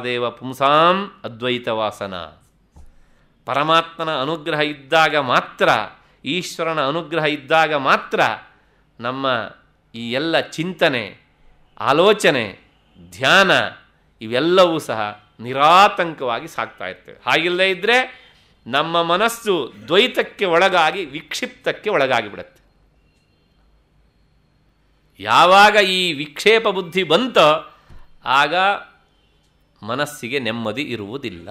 ದೇವ ಪುಂಸಾಂ ಅದ್ವೈತ ವಾಸನ ಪರಮಾತ್ಮನ ಅನುಗ್ರಹ ಇದ್ದಾಗ ಮಾತ್ರ ಈಶ್ವರನ ಅನುಗ್ರಹ ಇದ್ದಾಗ ಮಾತ್ರ ನಮ್ಮ ಈ ಎಲ್ಲ ಚಿಂತನೆ ಆಲೋಚನೆ ಧ್ಯಾನ ಇವೆಲ್ಲವೂ ಸಹ ನಿರಾತಂಕವಾಗಿ ಸಾಕ್ತಾ ಇರ್ತೇವೆ ಹಾಗಿಲ್ಲದೇ ಇದ್ದರೆ ನಮ್ಮ ಮನಸ್ಸು ದ್ವೈತಕ್ಕೆ ಒಳಗಾಗಿ ವಿಕ್ಷಿಪ್ತಕ್ಕೆ ಒಳಗಾಗಿ ಯಾವಾಗ ಈ ವಿಕ್ಷೇಪ ಬುದ್ಧಿ ಬಂತೋ ಆಗ ಮನಸ್ಸಿಗೆ ನೆಮ್ಮದಿ ಇರುವುದಿಲ್ಲ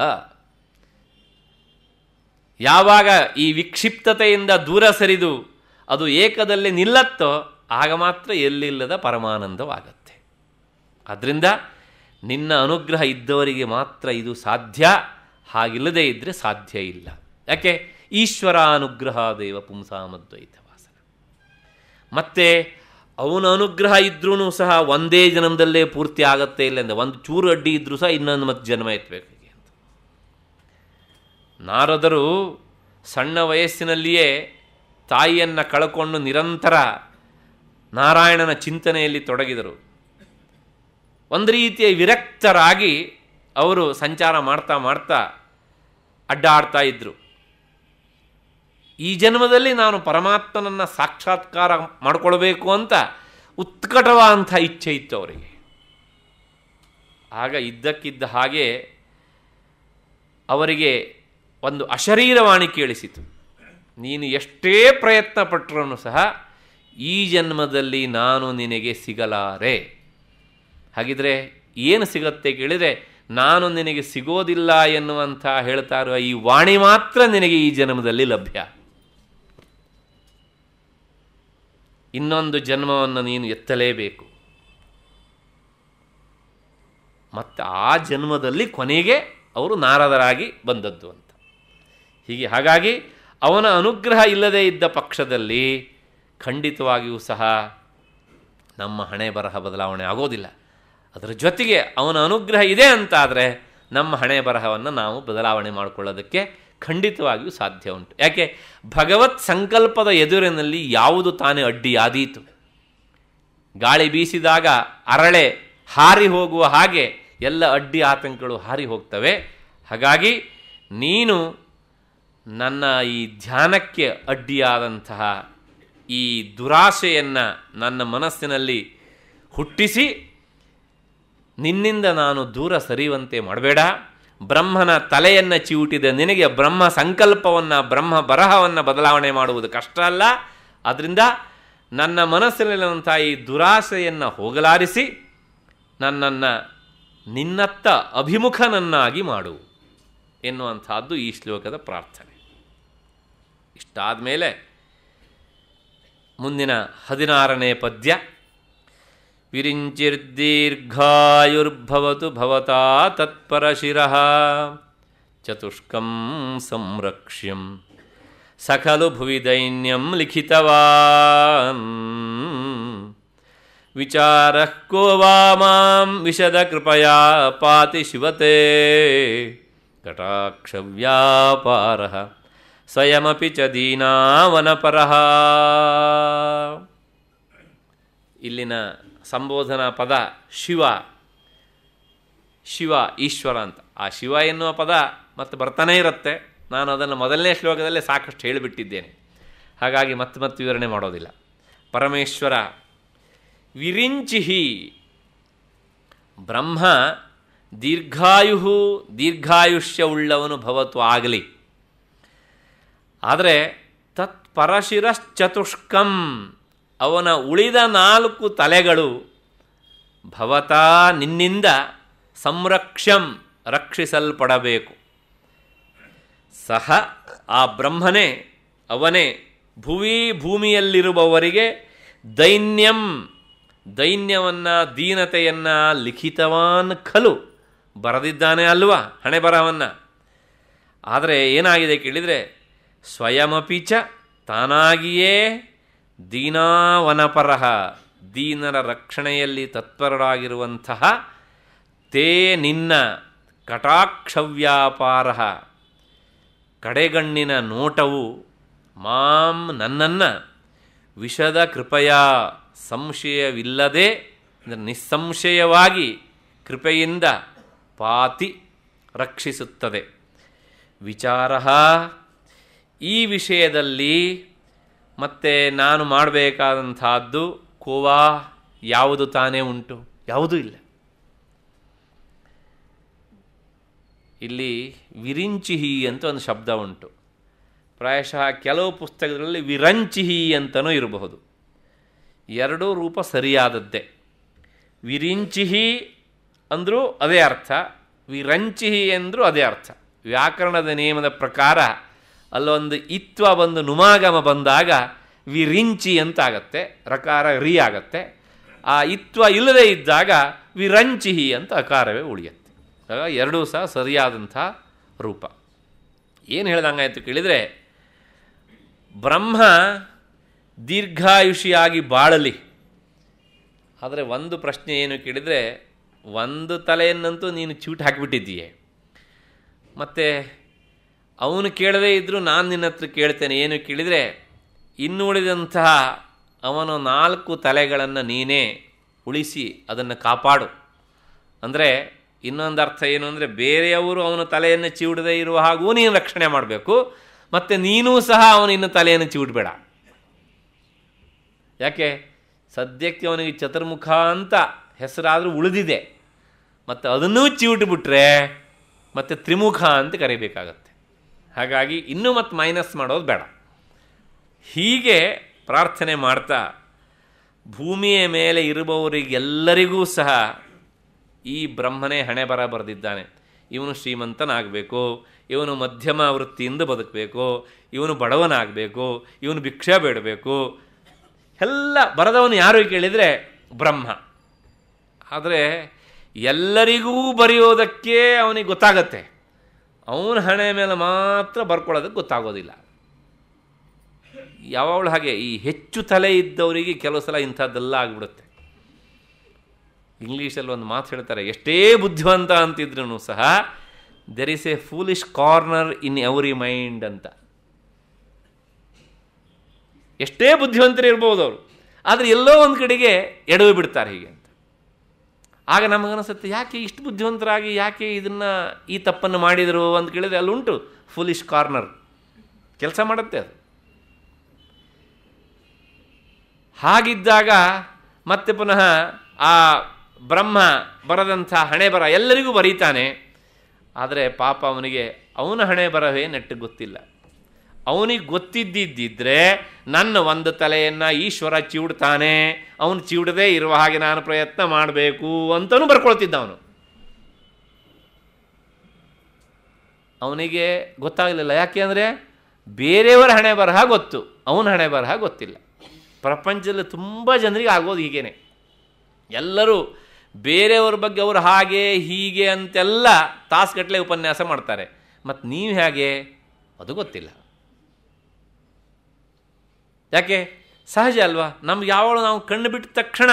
ಯಾವಾಗ ಈ ವಿಕ್ಷಿಪ್ತತೆಯಿಂದ ದೂರ ಸರಿದು ಅದು ಏಕದಲ್ಲಿ ನಿಲ್ಲತ್ತೋ ಆಗ ಮಾತ್ರ ಎಲ್ಲಿಲ್ಲದ ಪರಮಾನಂದವಾಗತ್ತೆ ಆದ್ದರಿಂದ ನಿನ್ನ ಅನುಗ್ರಹ ಇದ್ದವರಿಗೆ ಮಾತ್ರ ಇದು ಸಾಧ್ಯ ಹಾಗಿಲ್ಲದೆ ಇದ್ದರೆ ಸಾಧ್ಯ ಇಲ್ಲ ಯಾಕೆ ಈಶ್ವರ ಅನುಗ್ರಹ ದೇವ ಪುಂಸಾಮದ್ವೈತ ವಾಸನ ಮತ್ತೆ ಅವನ ಅನುಗ್ರಹ ಇದ್ರೂ ಸಹ ಒಂದೇ ಜನ್ಮದಲ್ಲೇ ಪೂರ್ತಿ ಆಗತ್ತೆ ಇಲ್ಲ ಅಂದರೆ ಒಂದು ಚೂರು ಅಡ್ಡಿ ಇದ್ದರೂ ಸಹ ಇನ್ನೊಂದು ಮತ್ತೆ ಜನ್ಮ ಎತ್ತಬೇಕು ಅಂತ ನಾರದರು ಸಣ್ಣ ವಯಸ್ಸಿನಲ್ಲಿಯೇ ತಾಯಿಯನ್ನು ಕಳ್ಕೊಂಡು ನಿರಂತರ ನಾರಾಯಣನ ಚಿಂತನೆಯಲ್ಲಿ ತೊಡಗಿದರು ಒಂದು ರೀತಿಯ ವಿರಕ್ತರಾಗಿ ಅವರು ಸಂಚಾರ ಮಾಡ್ತಾ ಮಾಡ್ತಾ ಅಡ್ಡಾಡ್ತಾ ಇದ್ದರು ಈ ಜನ್ಮದಲ್ಲಿ ನಾನು ಪರಮಾತ್ಮನನ್ನು ಸಾಕ್ಷಾತ್ಕಾರ ಮಾಡಿಕೊಳ್ಬೇಕು ಅಂತ ಉತ್ಕಟವಾದಂಥ ಇಚ್ಛೆ ಇತ್ತು ಅವರಿಗೆ ಆಗ ಇದ್ದಕ್ಕಿದ್ದ ಹಾಗೆ ಅವರಿಗೆ ಒಂದು ಅಶರೀರವಾಣಿ ಕೇಳಿಸಿತು ನೀನು ಎಷ್ಟೇ ಪ್ರಯತ್ನ ಪಟ್ಟರೂ ಸಹ ಈ ಜನ್ಮದಲ್ಲಿ ನಾನು ನಿನಗೆ ಸಿಗಲಾರೆ ಹಾಗಿದ್ರೆ ಏನು ಸಿಗತ್ತೆ ಕೇಳಿದರೆ ನಾನು ನಿನಗೆ ಸಿಗೋದಿಲ್ಲ ಎನ್ನುವಂಥ ಹೇಳ್ತಾ ಇರುವ ಈ ವಾಣಿ ಮಾತ್ರ ನಿನಗೆ ಈ ಜನ್ಮದಲ್ಲಿ ಲಭ್ಯ ಇನ್ನೊಂದು ಜನ್ಮವನ್ನು ನೀನು ಎತ್ತಲೇಬೇಕು ಮತ್ತು ಆ ಜನ್ಮದಲ್ಲಿ ಕೊನೆಗೆ ಅವರು ನಾರದರಾಗಿ ಬಂದದ್ದು ಅಂತ ಹೀಗೆ ಹಾಗಾಗಿ ಅವನ ಅನುಗ್ರಹ ಇಲ್ಲದೇ ಇದ್ದ ಪಕ್ಷದಲ್ಲಿ ಖಂಡಿತವಾಗಿಯೂ ಸಹ ನಮ್ಮ ಹಣೆ ಬರಹ ಬದಲಾವಣೆ ಆಗೋದಿಲ್ಲ ಅದರ ಜೊತೆಗೆ ಅವನ ಅನುಗ್ರಹ ಇದೆ ಅಂತಾದರೆ ನಮ್ಮ ಹಣೆ ಬರಹವನ್ನು ನಾವು ಬದಲಾವಣೆ ಮಾಡಿಕೊಳ್ಳೋದಕ್ಕೆ ಖಂಡಿತವಾಗಿಯೂ ಸಾಧ್ಯ ಉಂಟು ಯಾಕೆ ಭಗವತ್ ಸಂಕಲ್ಪದ ಎದುರಿನಲ್ಲಿ ಯಾವುದು ತಾನೇ ಅಡ್ಡಿಯಾದೀತು ಗಾಳಿ ಬೀಸಿದಾಗ ಅರಳೆ ಹಾರಿ ಹೋಗುವ ಹಾಗೆ ಎಲ್ಲ ಅಡ್ಡಿ ಆತಂಕಗಳು ಹಾರಿ ಹೋಗ್ತವೆ ಹಾಗಾಗಿ ನೀನು ನನ್ನ ಈ ಧ್ಯಾನಕ್ಕೆ ಅಡ್ಡಿಯಾದಂತಹ ಈ ದುರಾಶೆಯನ್ನು ನನ್ನ ಮನಸ್ಸಿನಲ್ಲಿ ಹುಟ್ಟಿಸಿ ನಿನ್ನಿಂದ ನಾನು ದೂರ ಸರಿಯುವಂತೆ ಮಾಡಬೇಡ ಬ್ರಹ್ಮನ ತಲೆಯನ್ನು ಚಿವುಟಿದ ನಿನಗೆ ಬ್ರಹ್ಮ ಸಂಕಲ್ಪವನ್ನು ಬ್ರಹ್ಮ ಬರಹವನ್ನು ಬದಲಾವಣೆ ಮಾಡುವುದು ಕಷ್ಟ ಅಲ್ಲ ಆದ್ದರಿಂದ ನನ್ನ ಮನಸ್ಸಿನಲ್ಲಿರುವಂಥ ಈ ದುರಾಸೆಯನ್ನು ಹೋಗಲಾರಿಸಿ ನನ್ನನ್ನು ನಿನ್ನತ್ತ ಅಭಿಮುಖನನ್ನಾಗಿ ಮಾಡು ಎನ್ನುವಂಥದ್ದು ಈ ಶ್ಲೋಕದ ಪ್ರಾರ್ಥನೆ ಇಷ್ಟಾದ ಮೇಲೆ ಮುಂದಿನ ಹದಿನಾರನೇ ಪದ್ಯ ವಿರಿಂಚಿರ್ದೀರ್ಘಾಯುರ್ಭವತು ಭವತಾ ತತ್ಪರಶಿರಃ ಚತುಷ್ಕಂ ಸಂರಕ್ಷ್ಯಂ ಸಖಲು ಭುವಿ ದೈನ್ಯಂ ಲಿಖಿತವಾನ್ ವಿಚಾರ ಕೋವಾ ವಾ ಮಾಂ ವಿಶದ ಕೃಪಯಾ ಪಾತಿ ಶಿವತೆ ಕಟಾಕ್ಷವ್ಯಾಪಾರ ಸ್ವಯಮಪಿ ಚ ದೀನಾವನಪರ ಇಲ್ಲಿನ ಸಂಬೋಧನಾ ಪದ ಶಿವ ಶಿವ ಈಶ್ವರ ಅಂತ ಆ ಶಿವ ಎನ್ನುವ ಪದ ಮತ್ತೆ ಬರ್ತಾನೇ ಇರುತ್ತೆ ನಾನು ಅದನ್ನು ಮೊದಲನೇ ಶ್ಲೋಕದಲ್ಲೇ ಸಾಕಷ್ಟು ಹೇಳಿಬಿಟ್ಟಿದ್ದೇನೆ ಹಾಗಾಗಿ ಮತ್ತೆ ಮತ್ತೆ ವಿವರಣೆ ಮಾಡೋದಿಲ್ಲ ಪರಮೇಶ್ವರ ವಿರಿಂಚಿಹಿ ಬ್ರಹ್ಮ ದೀರ್ಘಾಯು ದೀರ್ಘಾಯುಷ್ಯ ಉಳ್ಳವನು ಭವತ್ತು ಆಗಲಿ ಆದರೆ ತತ್ ಅವನ ಉಳಿದ ನಾಲ್ಕು ತಲೆಗಳು ಭವತಾ ನಿನ್ನಿಂದ ಸಂರಕ್ಷಂ ರಕ್ಷಿಸಲ್ಪಡಬೇಕು ಸಹ ಆ ಬ್ರಹ್ಮನೇ ಅವನೇ ಭುವಿ ಭೂಮಿಯಲ್ಲಿರುವವರಿಗೆ ದೈನ್ಯಂ ದೈನ್ಯವನ್ನು ದೀನತೆಯನ್ನು ಲಿಖಿತವಾನ್ ಖಲು ಬರೆದಿದ್ದಾನೆ ಅಲ್ವಾ ಹಣೆ ಬರಹವನ್ನು ಆದರೆ ಏನಾಗಿದೆ ಕೇಳಿದರೆ ಸ್ವಯಮಪಿಚ ತಾನಾಗಿಯೇ ದೀನಾವನಪರಹ ದೀನರ ರಕ್ಷಣೆಯಲ್ಲಿ ತತ್ಪರರಾಗಿರುವಂತಹ ತೇ ನಿನ್ನ ಕಟಾಕ್ಷವ್ಯಾಪಾರ ಕಡೆಗಣ್ಣಿನ ನೋಟವು ಮಾಂ ನನ್ನನ್ನು ವಿಷದ ಕೃಪೆಯ ಸಂಶಯವಿಲ್ಲದೆ ನಿಸ್ಸಂಶಯವಾಗಿ ಕೃಪೆಯಿಂದ ಪಾತಿ ರಕ್ಷಿಸುತ್ತದೆ ವಿಚಾರ ಈ ವಿಷಯದಲ್ಲಿ ಮತ್ತು ನಾನು ಮಾಡಬೇಕಾದಂತಹದ್ದು ಕೋವಾ ಯಾವುದು ತಾನೇ ಉಂಟು ಯಾವುದೂ ಇಲ್ಲ ಇಲ್ಲಿ ವಿರಿಂಚಿಹಿ ಅಂತ ಒಂದು ಶಬ್ದ ಉಂಟು ಪ್ರಾಯಶಃ ಕೆಲವು ಪುಸ್ತಕಗಳಲ್ಲಿ ವಿರಂಚಿಹಿ ಅಂತಲೂ ಇರಬಹುದು ಎರಡೂ ರೂಪ ಸರಿಯಾದದ್ದೇ ವಿರಿಂಚಿಹಿ ಅಂದರೂ ಅದೇ ಅರ್ಥ ವಿರಂಚಿಹಿ ಅಂದರೂ ಅದೇ ಅರ್ಥ ವ್ಯಾಕರಣದ ನಿಯಮದ ಪ್ರಕಾರ ಅಲ್ಲೊಂದು ಇತ್ವ ಬಂದು ನುಮಾಗಮ ಬಂದಾಗ ವಿರಿಂಚಿ ಅಂತಾಗತ್ತೆ ರಕಾರ ರಿ ಆಗತ್ತೆ ಆ ಇತ್ವ ಇಲ್ಲದೆ ಇದ್ದಾಗ ವಿರಂಚಿಹಿ ಅಂತ ಅಕಾರವೇ ಉಳಿಯುತ್ತೆ ಹಾಗಾಗಿ ಎರಡೂ ಸಹ ಸರಿಯಾದಂಥ ರೂಪ ಏನು ಆಯಿತು ಕೇಳಿದರೆ ಬ್ರಹ್ಮ ದೀರ್ಘಾಯುಷಿಯಾಗಿ ಬಾಳಲಿ ಆದರೆ ಒಂದು ಪ್ರಶ್ನೆ ಏನು ಕೇಳಿದರೆ ಒಂದು ತಲೆಯನ್ನಂತೂ ನೀನು ಚೂಟ್ ಹಾಕಿಬಿಟ್ಟಿದ್ದೀಯೆ ಮತ್ತು ಅವನು ಕೇಳದೇ ಇದ್ದರೂ ನಾನು ನಿನ್ನ ಹತ್ರ ಕೇಳ್ತೇನೆ ಏನು ಕೇಳಿದರೆ ಇನ್ನುಳಿದಂತಹ ಅವನು ನಾಲ್ಕು ತಲೆಗಳನ್ನು ನೀನೇ ಉಳಿಸಿ ಅದನ್ನು ಕಾಪಾಡು ಅಂದರೆ ಇನ್ನೊಂದು ಅರ್ಥ ಏನು ಅಂದರೆ ಬೇರೆಯವರು ಅವನ ತಲೆಯನ್ನು ಚಿವುಡದೇ ಇರುವ ಹಾಗೂ ನೀನು ರಕ್ಷಣೆ ಮಾಡಬೇಕು ಮತ್ತು ನೀನೂ ಸಹ ಅವನು ಇನ್ನು ತಲೆಯನ್ನು ಚಿವುಡಬೇಡ ಯಾಕೆ ಸದ್ಯಕ್ಕೆ ಅವನಿಗೆ ಚತುರ್ಮುಖ ಅಂತ ಹೆಸರಾದರೂ ಉಳಿದಿದೆ ಮತ್ತು ಅದನ್ನೂ ಚಿವುಟಿಬಿಟ್ರೆ ಮತ್ತು ತ್ರಿಮುಖ ಅಂತ ಕರಿಬೇಕಾಗತ್ತೆ ಹಾಗಾಗಿ ಇನ್ನೂ ಮತ್ತು ಮೈನಸ್ ಮಾಡೋದು ಬೇಡ ಹೀಗೆ ಪ್ರಾರ್ಥನೆ ಮಾಡ್ತಾ ಭೂಮಿಯ ಮೇಲೆ ಇರುವವರಿಗೆಲ್ಲರಿಗೂ ಸಹ ಈ ಬ್ರಹ್ಮನೇ ಹಣೆ ಬರ ಬರೆದಿದ್ದಾನೆ ಇವನು ಶ್ರೀಮಂತನಾಗಬೇಕು ಇವನು ಮಧ್ಯಮ ವೃತ್ತಿಯಿಂದ ಬದುಕಬೇಕು ಇವನು ಬಡವನಾಗಬೇಕು ಇವನು ಭಿಕ್ಷೆ ಬೇಡಬೇಕು ಎಲ್ಲ ಬರದವನು ಯಾರು ಕೇಳಿದರೆ ಬ್ರಹ್ಮ ಆದರೆ ಎಲ್ಲರಿಗೂ ಬರೆಯೋದಕ್ಕೆ ಅವನಿಗೆ ಗೊತ್ತಾಗತ್ತೆ ಅವನ ಹಣೆ ಮೇಲೆ ಮಾತ್ರ ಬರ್ಕೊಳ್ಳೋದಕ್ಕೆ ಗೊತ್ತಾಗೋದಿಲ್ಲ ಯಾವಾಗಲೂ ಹಾಗೆ ಈ ಹೆಚ್ಚು ತಲೆ ಇದ್ದವರಿಗೆ ಕೆಲವು ಸಲ ಇಂಥದ್ದೆಲ್ಲ ಆಗಿಬಿಡುತ್ತೆ ಇಂಗ್ಲೀಷಲ್ಲಿ ಒಂದು ಮಾತು ಹೇಳ್ತಾರೆ ಎಷ್ಟೇ ಬುದ್ಧಿವಂತ ಅಂತಿದ್ರೂ ಸಹ there is a foolish corner in every mind ಅಂತ ಎಷ್ಟೇ ಬುದ್ಧಿವಂತರು ಇರ್ಬೋದು ಅವರು ಆದರೆ ಎಲ್ಲೋ ಒಂದು ಕಡೆಗೆ ಎಡವಿ ಬಿಡ್ತಾರೆ ಹೀಗೆ ಆಗ ನಮಗನಿಸುತ್ತೆ ಯಾಕೆ ಇಷ್ಟು ಬುದ್ಧಿವಂತರಾಗಿ ಯಾಕೆ ಇದನ್ನು ಈ ತಪ್ಪನ್ನು ಮಾಡಿದರು ಅಂತ ಕೇಳಿದ್ರೆ ಅಲ್ಲಿ ಉಂಟು ಫುಲಿಶ್ ಕಾರ್ನರ್ ಕೆಲಸ ಮಾಡುತ್ತೆ ಅದು ಹಾಗಿದ್ದಾಗ ಮತ್ತೆ ಪುನಃ ಆ ಬ್ರಹ್ಮ ಬರದಂಥ ಹಣೆ ಬರ ಎಲ್ಲರಿಗೂ ಬರೀತಾನೆ ಆದರೆ ಪಾಪ ಅವನಿಗೆ ಅವನ ಹಣೆ ಬರವೇ ನೆಟ್ಟಿಗೆ ಗೊತ್ತಿಲ್ಲ ಅವನಿಗೆ ಗೊತ್ತಿದ್ದಿದ್ದರೆ ನನ್ನ ಒಂದು ತಲೆಯನ್ನು ಈಶ್ವರ ಚೀಡ್ತಾನೆ ಅವನು ಚೀಡದೇ ಇರುವ ಹಾಗೆ ನಾನು ಪ್ರಯತ್ನ ಮಾಡಬೇಕು ಅಂತಲೂ ಬರ್ಕೊಳ್ತಿದ್ದ ಅವನು ಅವನಿಗೆ ಗೊತ್ತಾಗಲಿಲ್ಲ ಯಾಕೆ ಅಂದರೆ ಬೇರೆಯವರ ಹಣೆ ಬರಹ ಗೊತ್ತು ಅವನ ಹಣೆ ಬರಹ ಗೊತ್ತಿಲ್ಲ ಪ್ರಪಂಚದಲ್ಲಿ ತುಂಬ ಜನರಿಗೆ ಆಗೋದು ಹೀಗೇನೆ ಎಲ್ಲರೂ ಬೇರೆಯವ್ರ ಬಗ್ಗೆ ಅವರು ಹಾಗೆ ಹೀಗೆ ಅಂತೆಲ್ಲ ತಾಸುಗಟ್ಟಲೆ ಉಪನ್ಯಾಸ ಮಾಡ್ತಾರೆ ಮತ್ತು ನೀವು ಹೇಗೆ ಅದು ಗೊತ್ತಿಲ್ಲ ಯಾಕೆ ಸಹಜ ಅಲ್ವಾ ನಮ್ಗೆ ಯಾವಾಗ ನಾವು ಕಣ್ಣು ಬಿಟ್ಟ ತಕ್ಷಣ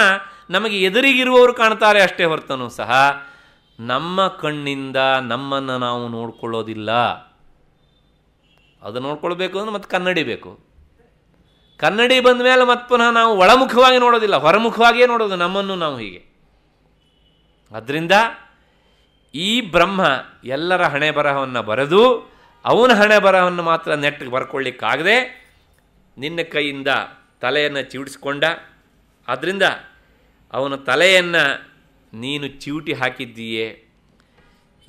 ನಮಗೆ ಎದುರಿಗಿರುವವರು ಕಾಣ್ತಾರೆ ಅಷ್ಟೇ ಹೊರತನೂ ಸಹ ನಮ್ಮ ಕಣ್ಣಿಂದ ನಮ್ಮನ್ನು ನಾವು ನೋಡ್ಕೊಳ್ಳೋದಿಲ್ಲ ಅದು ನೋಡ್ಕೊಳ್ಬೇಕು ಅಂದ್ರೆ ಮತ್ತೆ ಕನ್ನಡಿ ಬೇಕು ಕನ್ನಡಿ ಬಂದ ಮೇಲೆ ಮತ್ತೆ ಪುನಃ ನಾವು ಒಳಮುಖವಾಗಿ ನೋಡೋದಿಲ್ಲ ಹೊರಮುಖವಾಗಿಯೇ ನೋಡೋದು ನಮ್ಮನ್ನು ನಾವು ಹೀಗೆ ಅದರಿಂದ ಈ ಬ್ರಹ್ಮ ಎಲ್ಲರ ಹಣೆ ಬರಹವನ್ನು ಬರೆದು ಅವನ ಹಣೆ ಬರಹವನ್ನು ಮಾತ್ರ ನೆಟ್ಟಿಗೆ ಬರ್ಕೊಳ್ಳಿಕ್ಕಾಗದೆ ನಿನ್ನ ಕೈಯಿಂದ ತಲೆಯನ್ನು ಚೀಡಿಸ್ಕೊಂಡ ಆದ್ದರಿಂದ ಅವನ ತಲೆಯನ್ನು ನೀನು ಚಿವುಟಿ ಹಾಕಿದ್ದೀಯೇ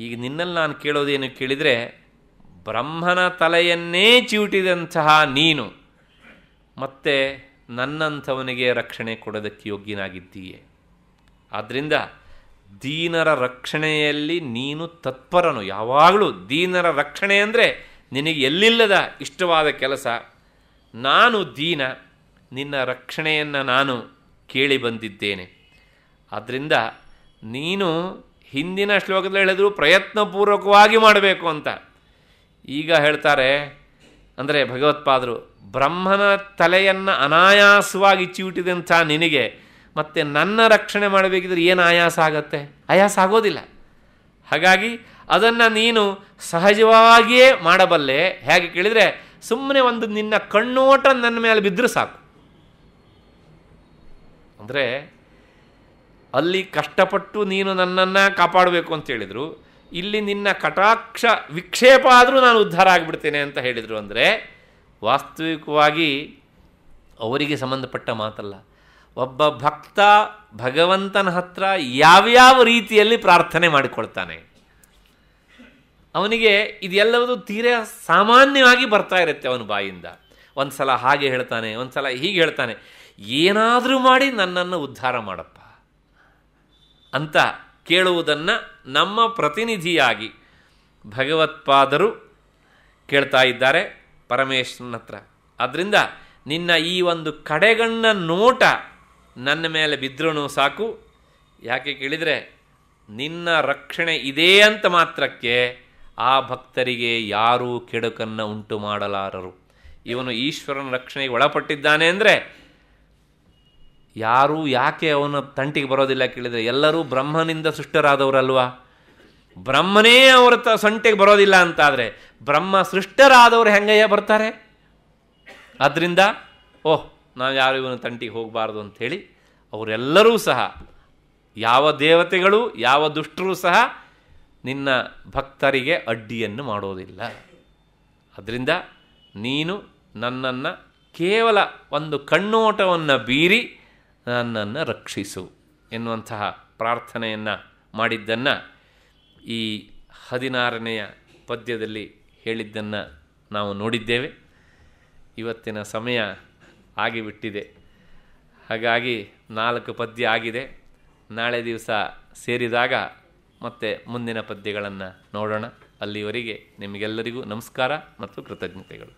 ಈಗ ನಿನ್ನಲ್ಲಿ ನಾನು ಕೇಳೋದೇನು ಕೇಳಿದರೆ ಬ್ರಹ್ಮನ ತಲೆಯನ್ನೇ ಚಿವುಟಿದಂತಹ ನೀನು ಮತ್ತೆ ನನ್ನಂಥವನಿಗೆ ರಕ್ಷಣೆ ಕೊಡೋದಕ್ಕೆ ಯೋಗ್ಯನಾಗಿದ್ದೀಯೆ ಆದ್ದರಿಂದ ದೀನರ ರಕ್ಷಣೆಯಲ್ಲಿ ನೀನು ತತ್ಪರನು ಯಾವಾಗಲೂ ದೀನರ ರಕ್ಷಣೆ ಅಂದರೆ ನಿನಗೆ ಎಲ್ಲಿಲ್ಲದ ಇಷ್ಟವಾದ ಕೆಲಸ ನಾನು ದೀನ ನಿನ್ನ ರಕ್ಷಣೆಯನ್ನು ನಾನು ಕೇಳಿ ಬಂದಿದ್ದೇನೆ ಆದ್ದರಿಂದ ನೀನು ಹಿಂದಿನ ಶ್ಲೋಕದಲ್ಲಿ ಹೇಳಿದ್ರು ಪ್ರಯತ್ನಪೂರ್ವಕವಾಗಿ ಮಾಡಬೇಕು ಅಂತ ಈಗ ಹೇಳ್ತಾರೆ ಅಂದರೆ ಭಗವತ್ಪಾದರು ಬ್ರಹ್ಮನ ತಲೆಯನ್ನು ಅನಾಯಾಸವಾಗಿ ಚೀಟಿದಂಥ ನಿನಗೆ ಮತ್ತು ನನ್ನ ರಕ್ಷಣೆ ಮಾಡಬೇಕಿದ್ರೆ ಏನು ಆಯಾಸ ಆಗತ್ತೆ ಆಯಾಸ ಆಗೋದಿಲ್ಲ ಹಾಗಾಗಿ ಅದನ್ನು ನೀನು ಸಹಜವಾಗಿಯೇ ಮಾಡಬಲ್ಲೆ ಹೇಗೆ ಕೇಳಿದರೆ ಸುಮ್ಮನೆ ಒಂದು ನಿನ್ನ ಕಣ್ಣೋಟ ನನ್ನ ಮೇಲೆ ಬಿದ್ದರೂ ಸಾಕು ಅಂದರೆ ಅಲ್ಲಿ ಕಷ್ಟಪಟ್ಟು ನೀನು ನನ್ನನ್ನು ಕಾಪಾಡಬೇಕು ಅಂತ ಹೇಳಿದರು ಇಲ್ಲಿ ನಿನ್ನ ಕಟಾಕ್ಷ ವಿಕ್ಷೇಪ ಆದರೂ ನಾನು ಉದ್ಧಾರ ಆಗಿಬಿಡ್ತೇನೆ ಅಂತ ಹೇಳಿದರು ಅಂದರೆ ವಾಸ್ತವಿಕವಾಗಿ ಅವರಿಗೆ ಸಂಬಂಧಪಟ್ಟ ಮಾತಲ್ಲ ಒಬ್ಬ ಭಕ್ತ ಭಗವಂತನ ಹತ್ರ ಯಾವ್ಯಾವ ರೀತಿಯಲ್ಲಿ ಪ್ರಾರ್ಥನೆ ಮಾಡಿಕೊಳ್ತಾನೆ ಅವನಿಗೆ ಇದೆಲ್ಲವೂ ತೀರ ಸಾಮಾನ್ಯವಾಗಿ ಬರ್ತಾ ಇರುತ್ತೆ ಅವನ ಬಾಯಿಂದ ಒಂದು ಸಲ ಹಾಗೆ ಹೇಳ್ತಾನೆ ಒಂದು ಸಲ ಹೀಗೆ ಹೇಳ್ತಾನೆ ಏನಾದರೂ ಮಾಡಿ ನನ್ನನ್ನು ಉದ್ಧಾರ ಮಾಡಪ್ಪ ಅಂತ ಕೇಳುವುದನ್ನು ನಮ್ಮ ಪ್ರತಿನಿಧಿಯಾಗಿ ಭಗವತ್ಪಾದರು ಕೇಳ್ತಾ ಇದ್ದಾರೆ ಪರಮೇಶ್ವರನ ಹತ್ರ ಆದ್ದರಿಂದ ನಿನ್ನ ಈ ಒಂದು ಕಡೆಗಣ್ಣ ನೋಟ ನನ್ನ ಮೇಲೆ ಬಿದ್ದರೂ ಸಾಕು ಯಾಕೆ ಕೇಳಿದರೆ ನಿನ್ನ ರಕ್ಷಣೆ ಇದೆ ಅಂತ ಮಾತ್ರಕ್ಕೆ ಆ ಭಕ್ತರಿಗೆ ಯಾರೂ ಕೆಡುಕನ್ನು ಉಂಟು ಮಾಡಲಾರರು ಇವನು ಈಶ್ವರನ ರಕ್ಷಣೆಗೆ ಒಳಪಟ್ಟಿದ್ದಾನೆ ಅಂದರೆ ಯಾರೂ ಯಾಕೆ ಅವನ ತಂಟಿಗೆ ಬರೋದಿಲ್ಲ ಕೇಳಿದರೆ ಎಲ್ಲರೂ ಬ್ರಹ್ಮನಿಂದ ಸೃಷ್ಟರಾದವರಲ್ವಾ ಬ್ರಹ್ಮನೇ ಅವರ ತ ಸಂಟೆಗೆ ಬರೋದಿಲ್ಲ ಅಂತಾದರೆ ಬ್ರಹ್ಮ ಸೃಷ್ಟರಾದವರು ಹೆಂಗಯ್ಯ ಬರ್ತಾರೆ ಆದ್ದರಿಂದ ಓಹ್ ನಾವು ಯಾರು ಇವನ ತಂಟಿಗೆ ಹೋಗಬಾರ್ದು ಅಂಥೇಳಿ ಅವರೆಲ್ಲರೂ ಸಹ ಯಾವ ದೇವತೆಗಳು ಯಾವ ದುಷ್ಟರೂ ಸಹ ನಿನ್ನ ಭಕ್ತರಿಗೆ ಅಡ್ಡಿಯನ್ನು ಮಾಡೋದಿಲ್ಲ ಅದರಿಂದ ನೀನು ನನ್ನನ್ನು ಕೇವಲ ಒಂದು ಕಣ್ಣೋಟವನ್ನು ಬೀರಿ ನನ್ನನ್ನು ರಕ್ಷಿಸು ಎನ್ನುವಂತಹ ಪ್ರಾರ್ಥನೆಯನ್ನು ಮಾಡಿದ್ದನ್ನು ಈ ಹದಿನಾರನೆಯ ಪದ್ಯದಲ್ಲಿ ಹೇಳಿದ್ದನ್ನು ನಾವು ನೋಡಿದ್ದೇವೆ ಇವತ್ತಿನ ಸಮಯ ಆಗಿಬಿಟ್ಟಿದೆ ಹಾಗಾಗಿ ನಾಲ್ಕು ಪದ್ಯ ಆಗಿದೆ ನಾಳೆ ದಿವಸ ಸೇರಿದಾಗ ಮತ್ತು ಮುಂದಿನ ಪದ್ಯಗಳನ್ನು ನೋಡೋಣ ಅಲ್ಲಿವರೆಗೆ ನಿಮಗೆಲ್ಲರಿಗೂ ನಮಸ್ಕಾರ ಮತ್ತು ಕೃತಜ್ಞತೆಗಳು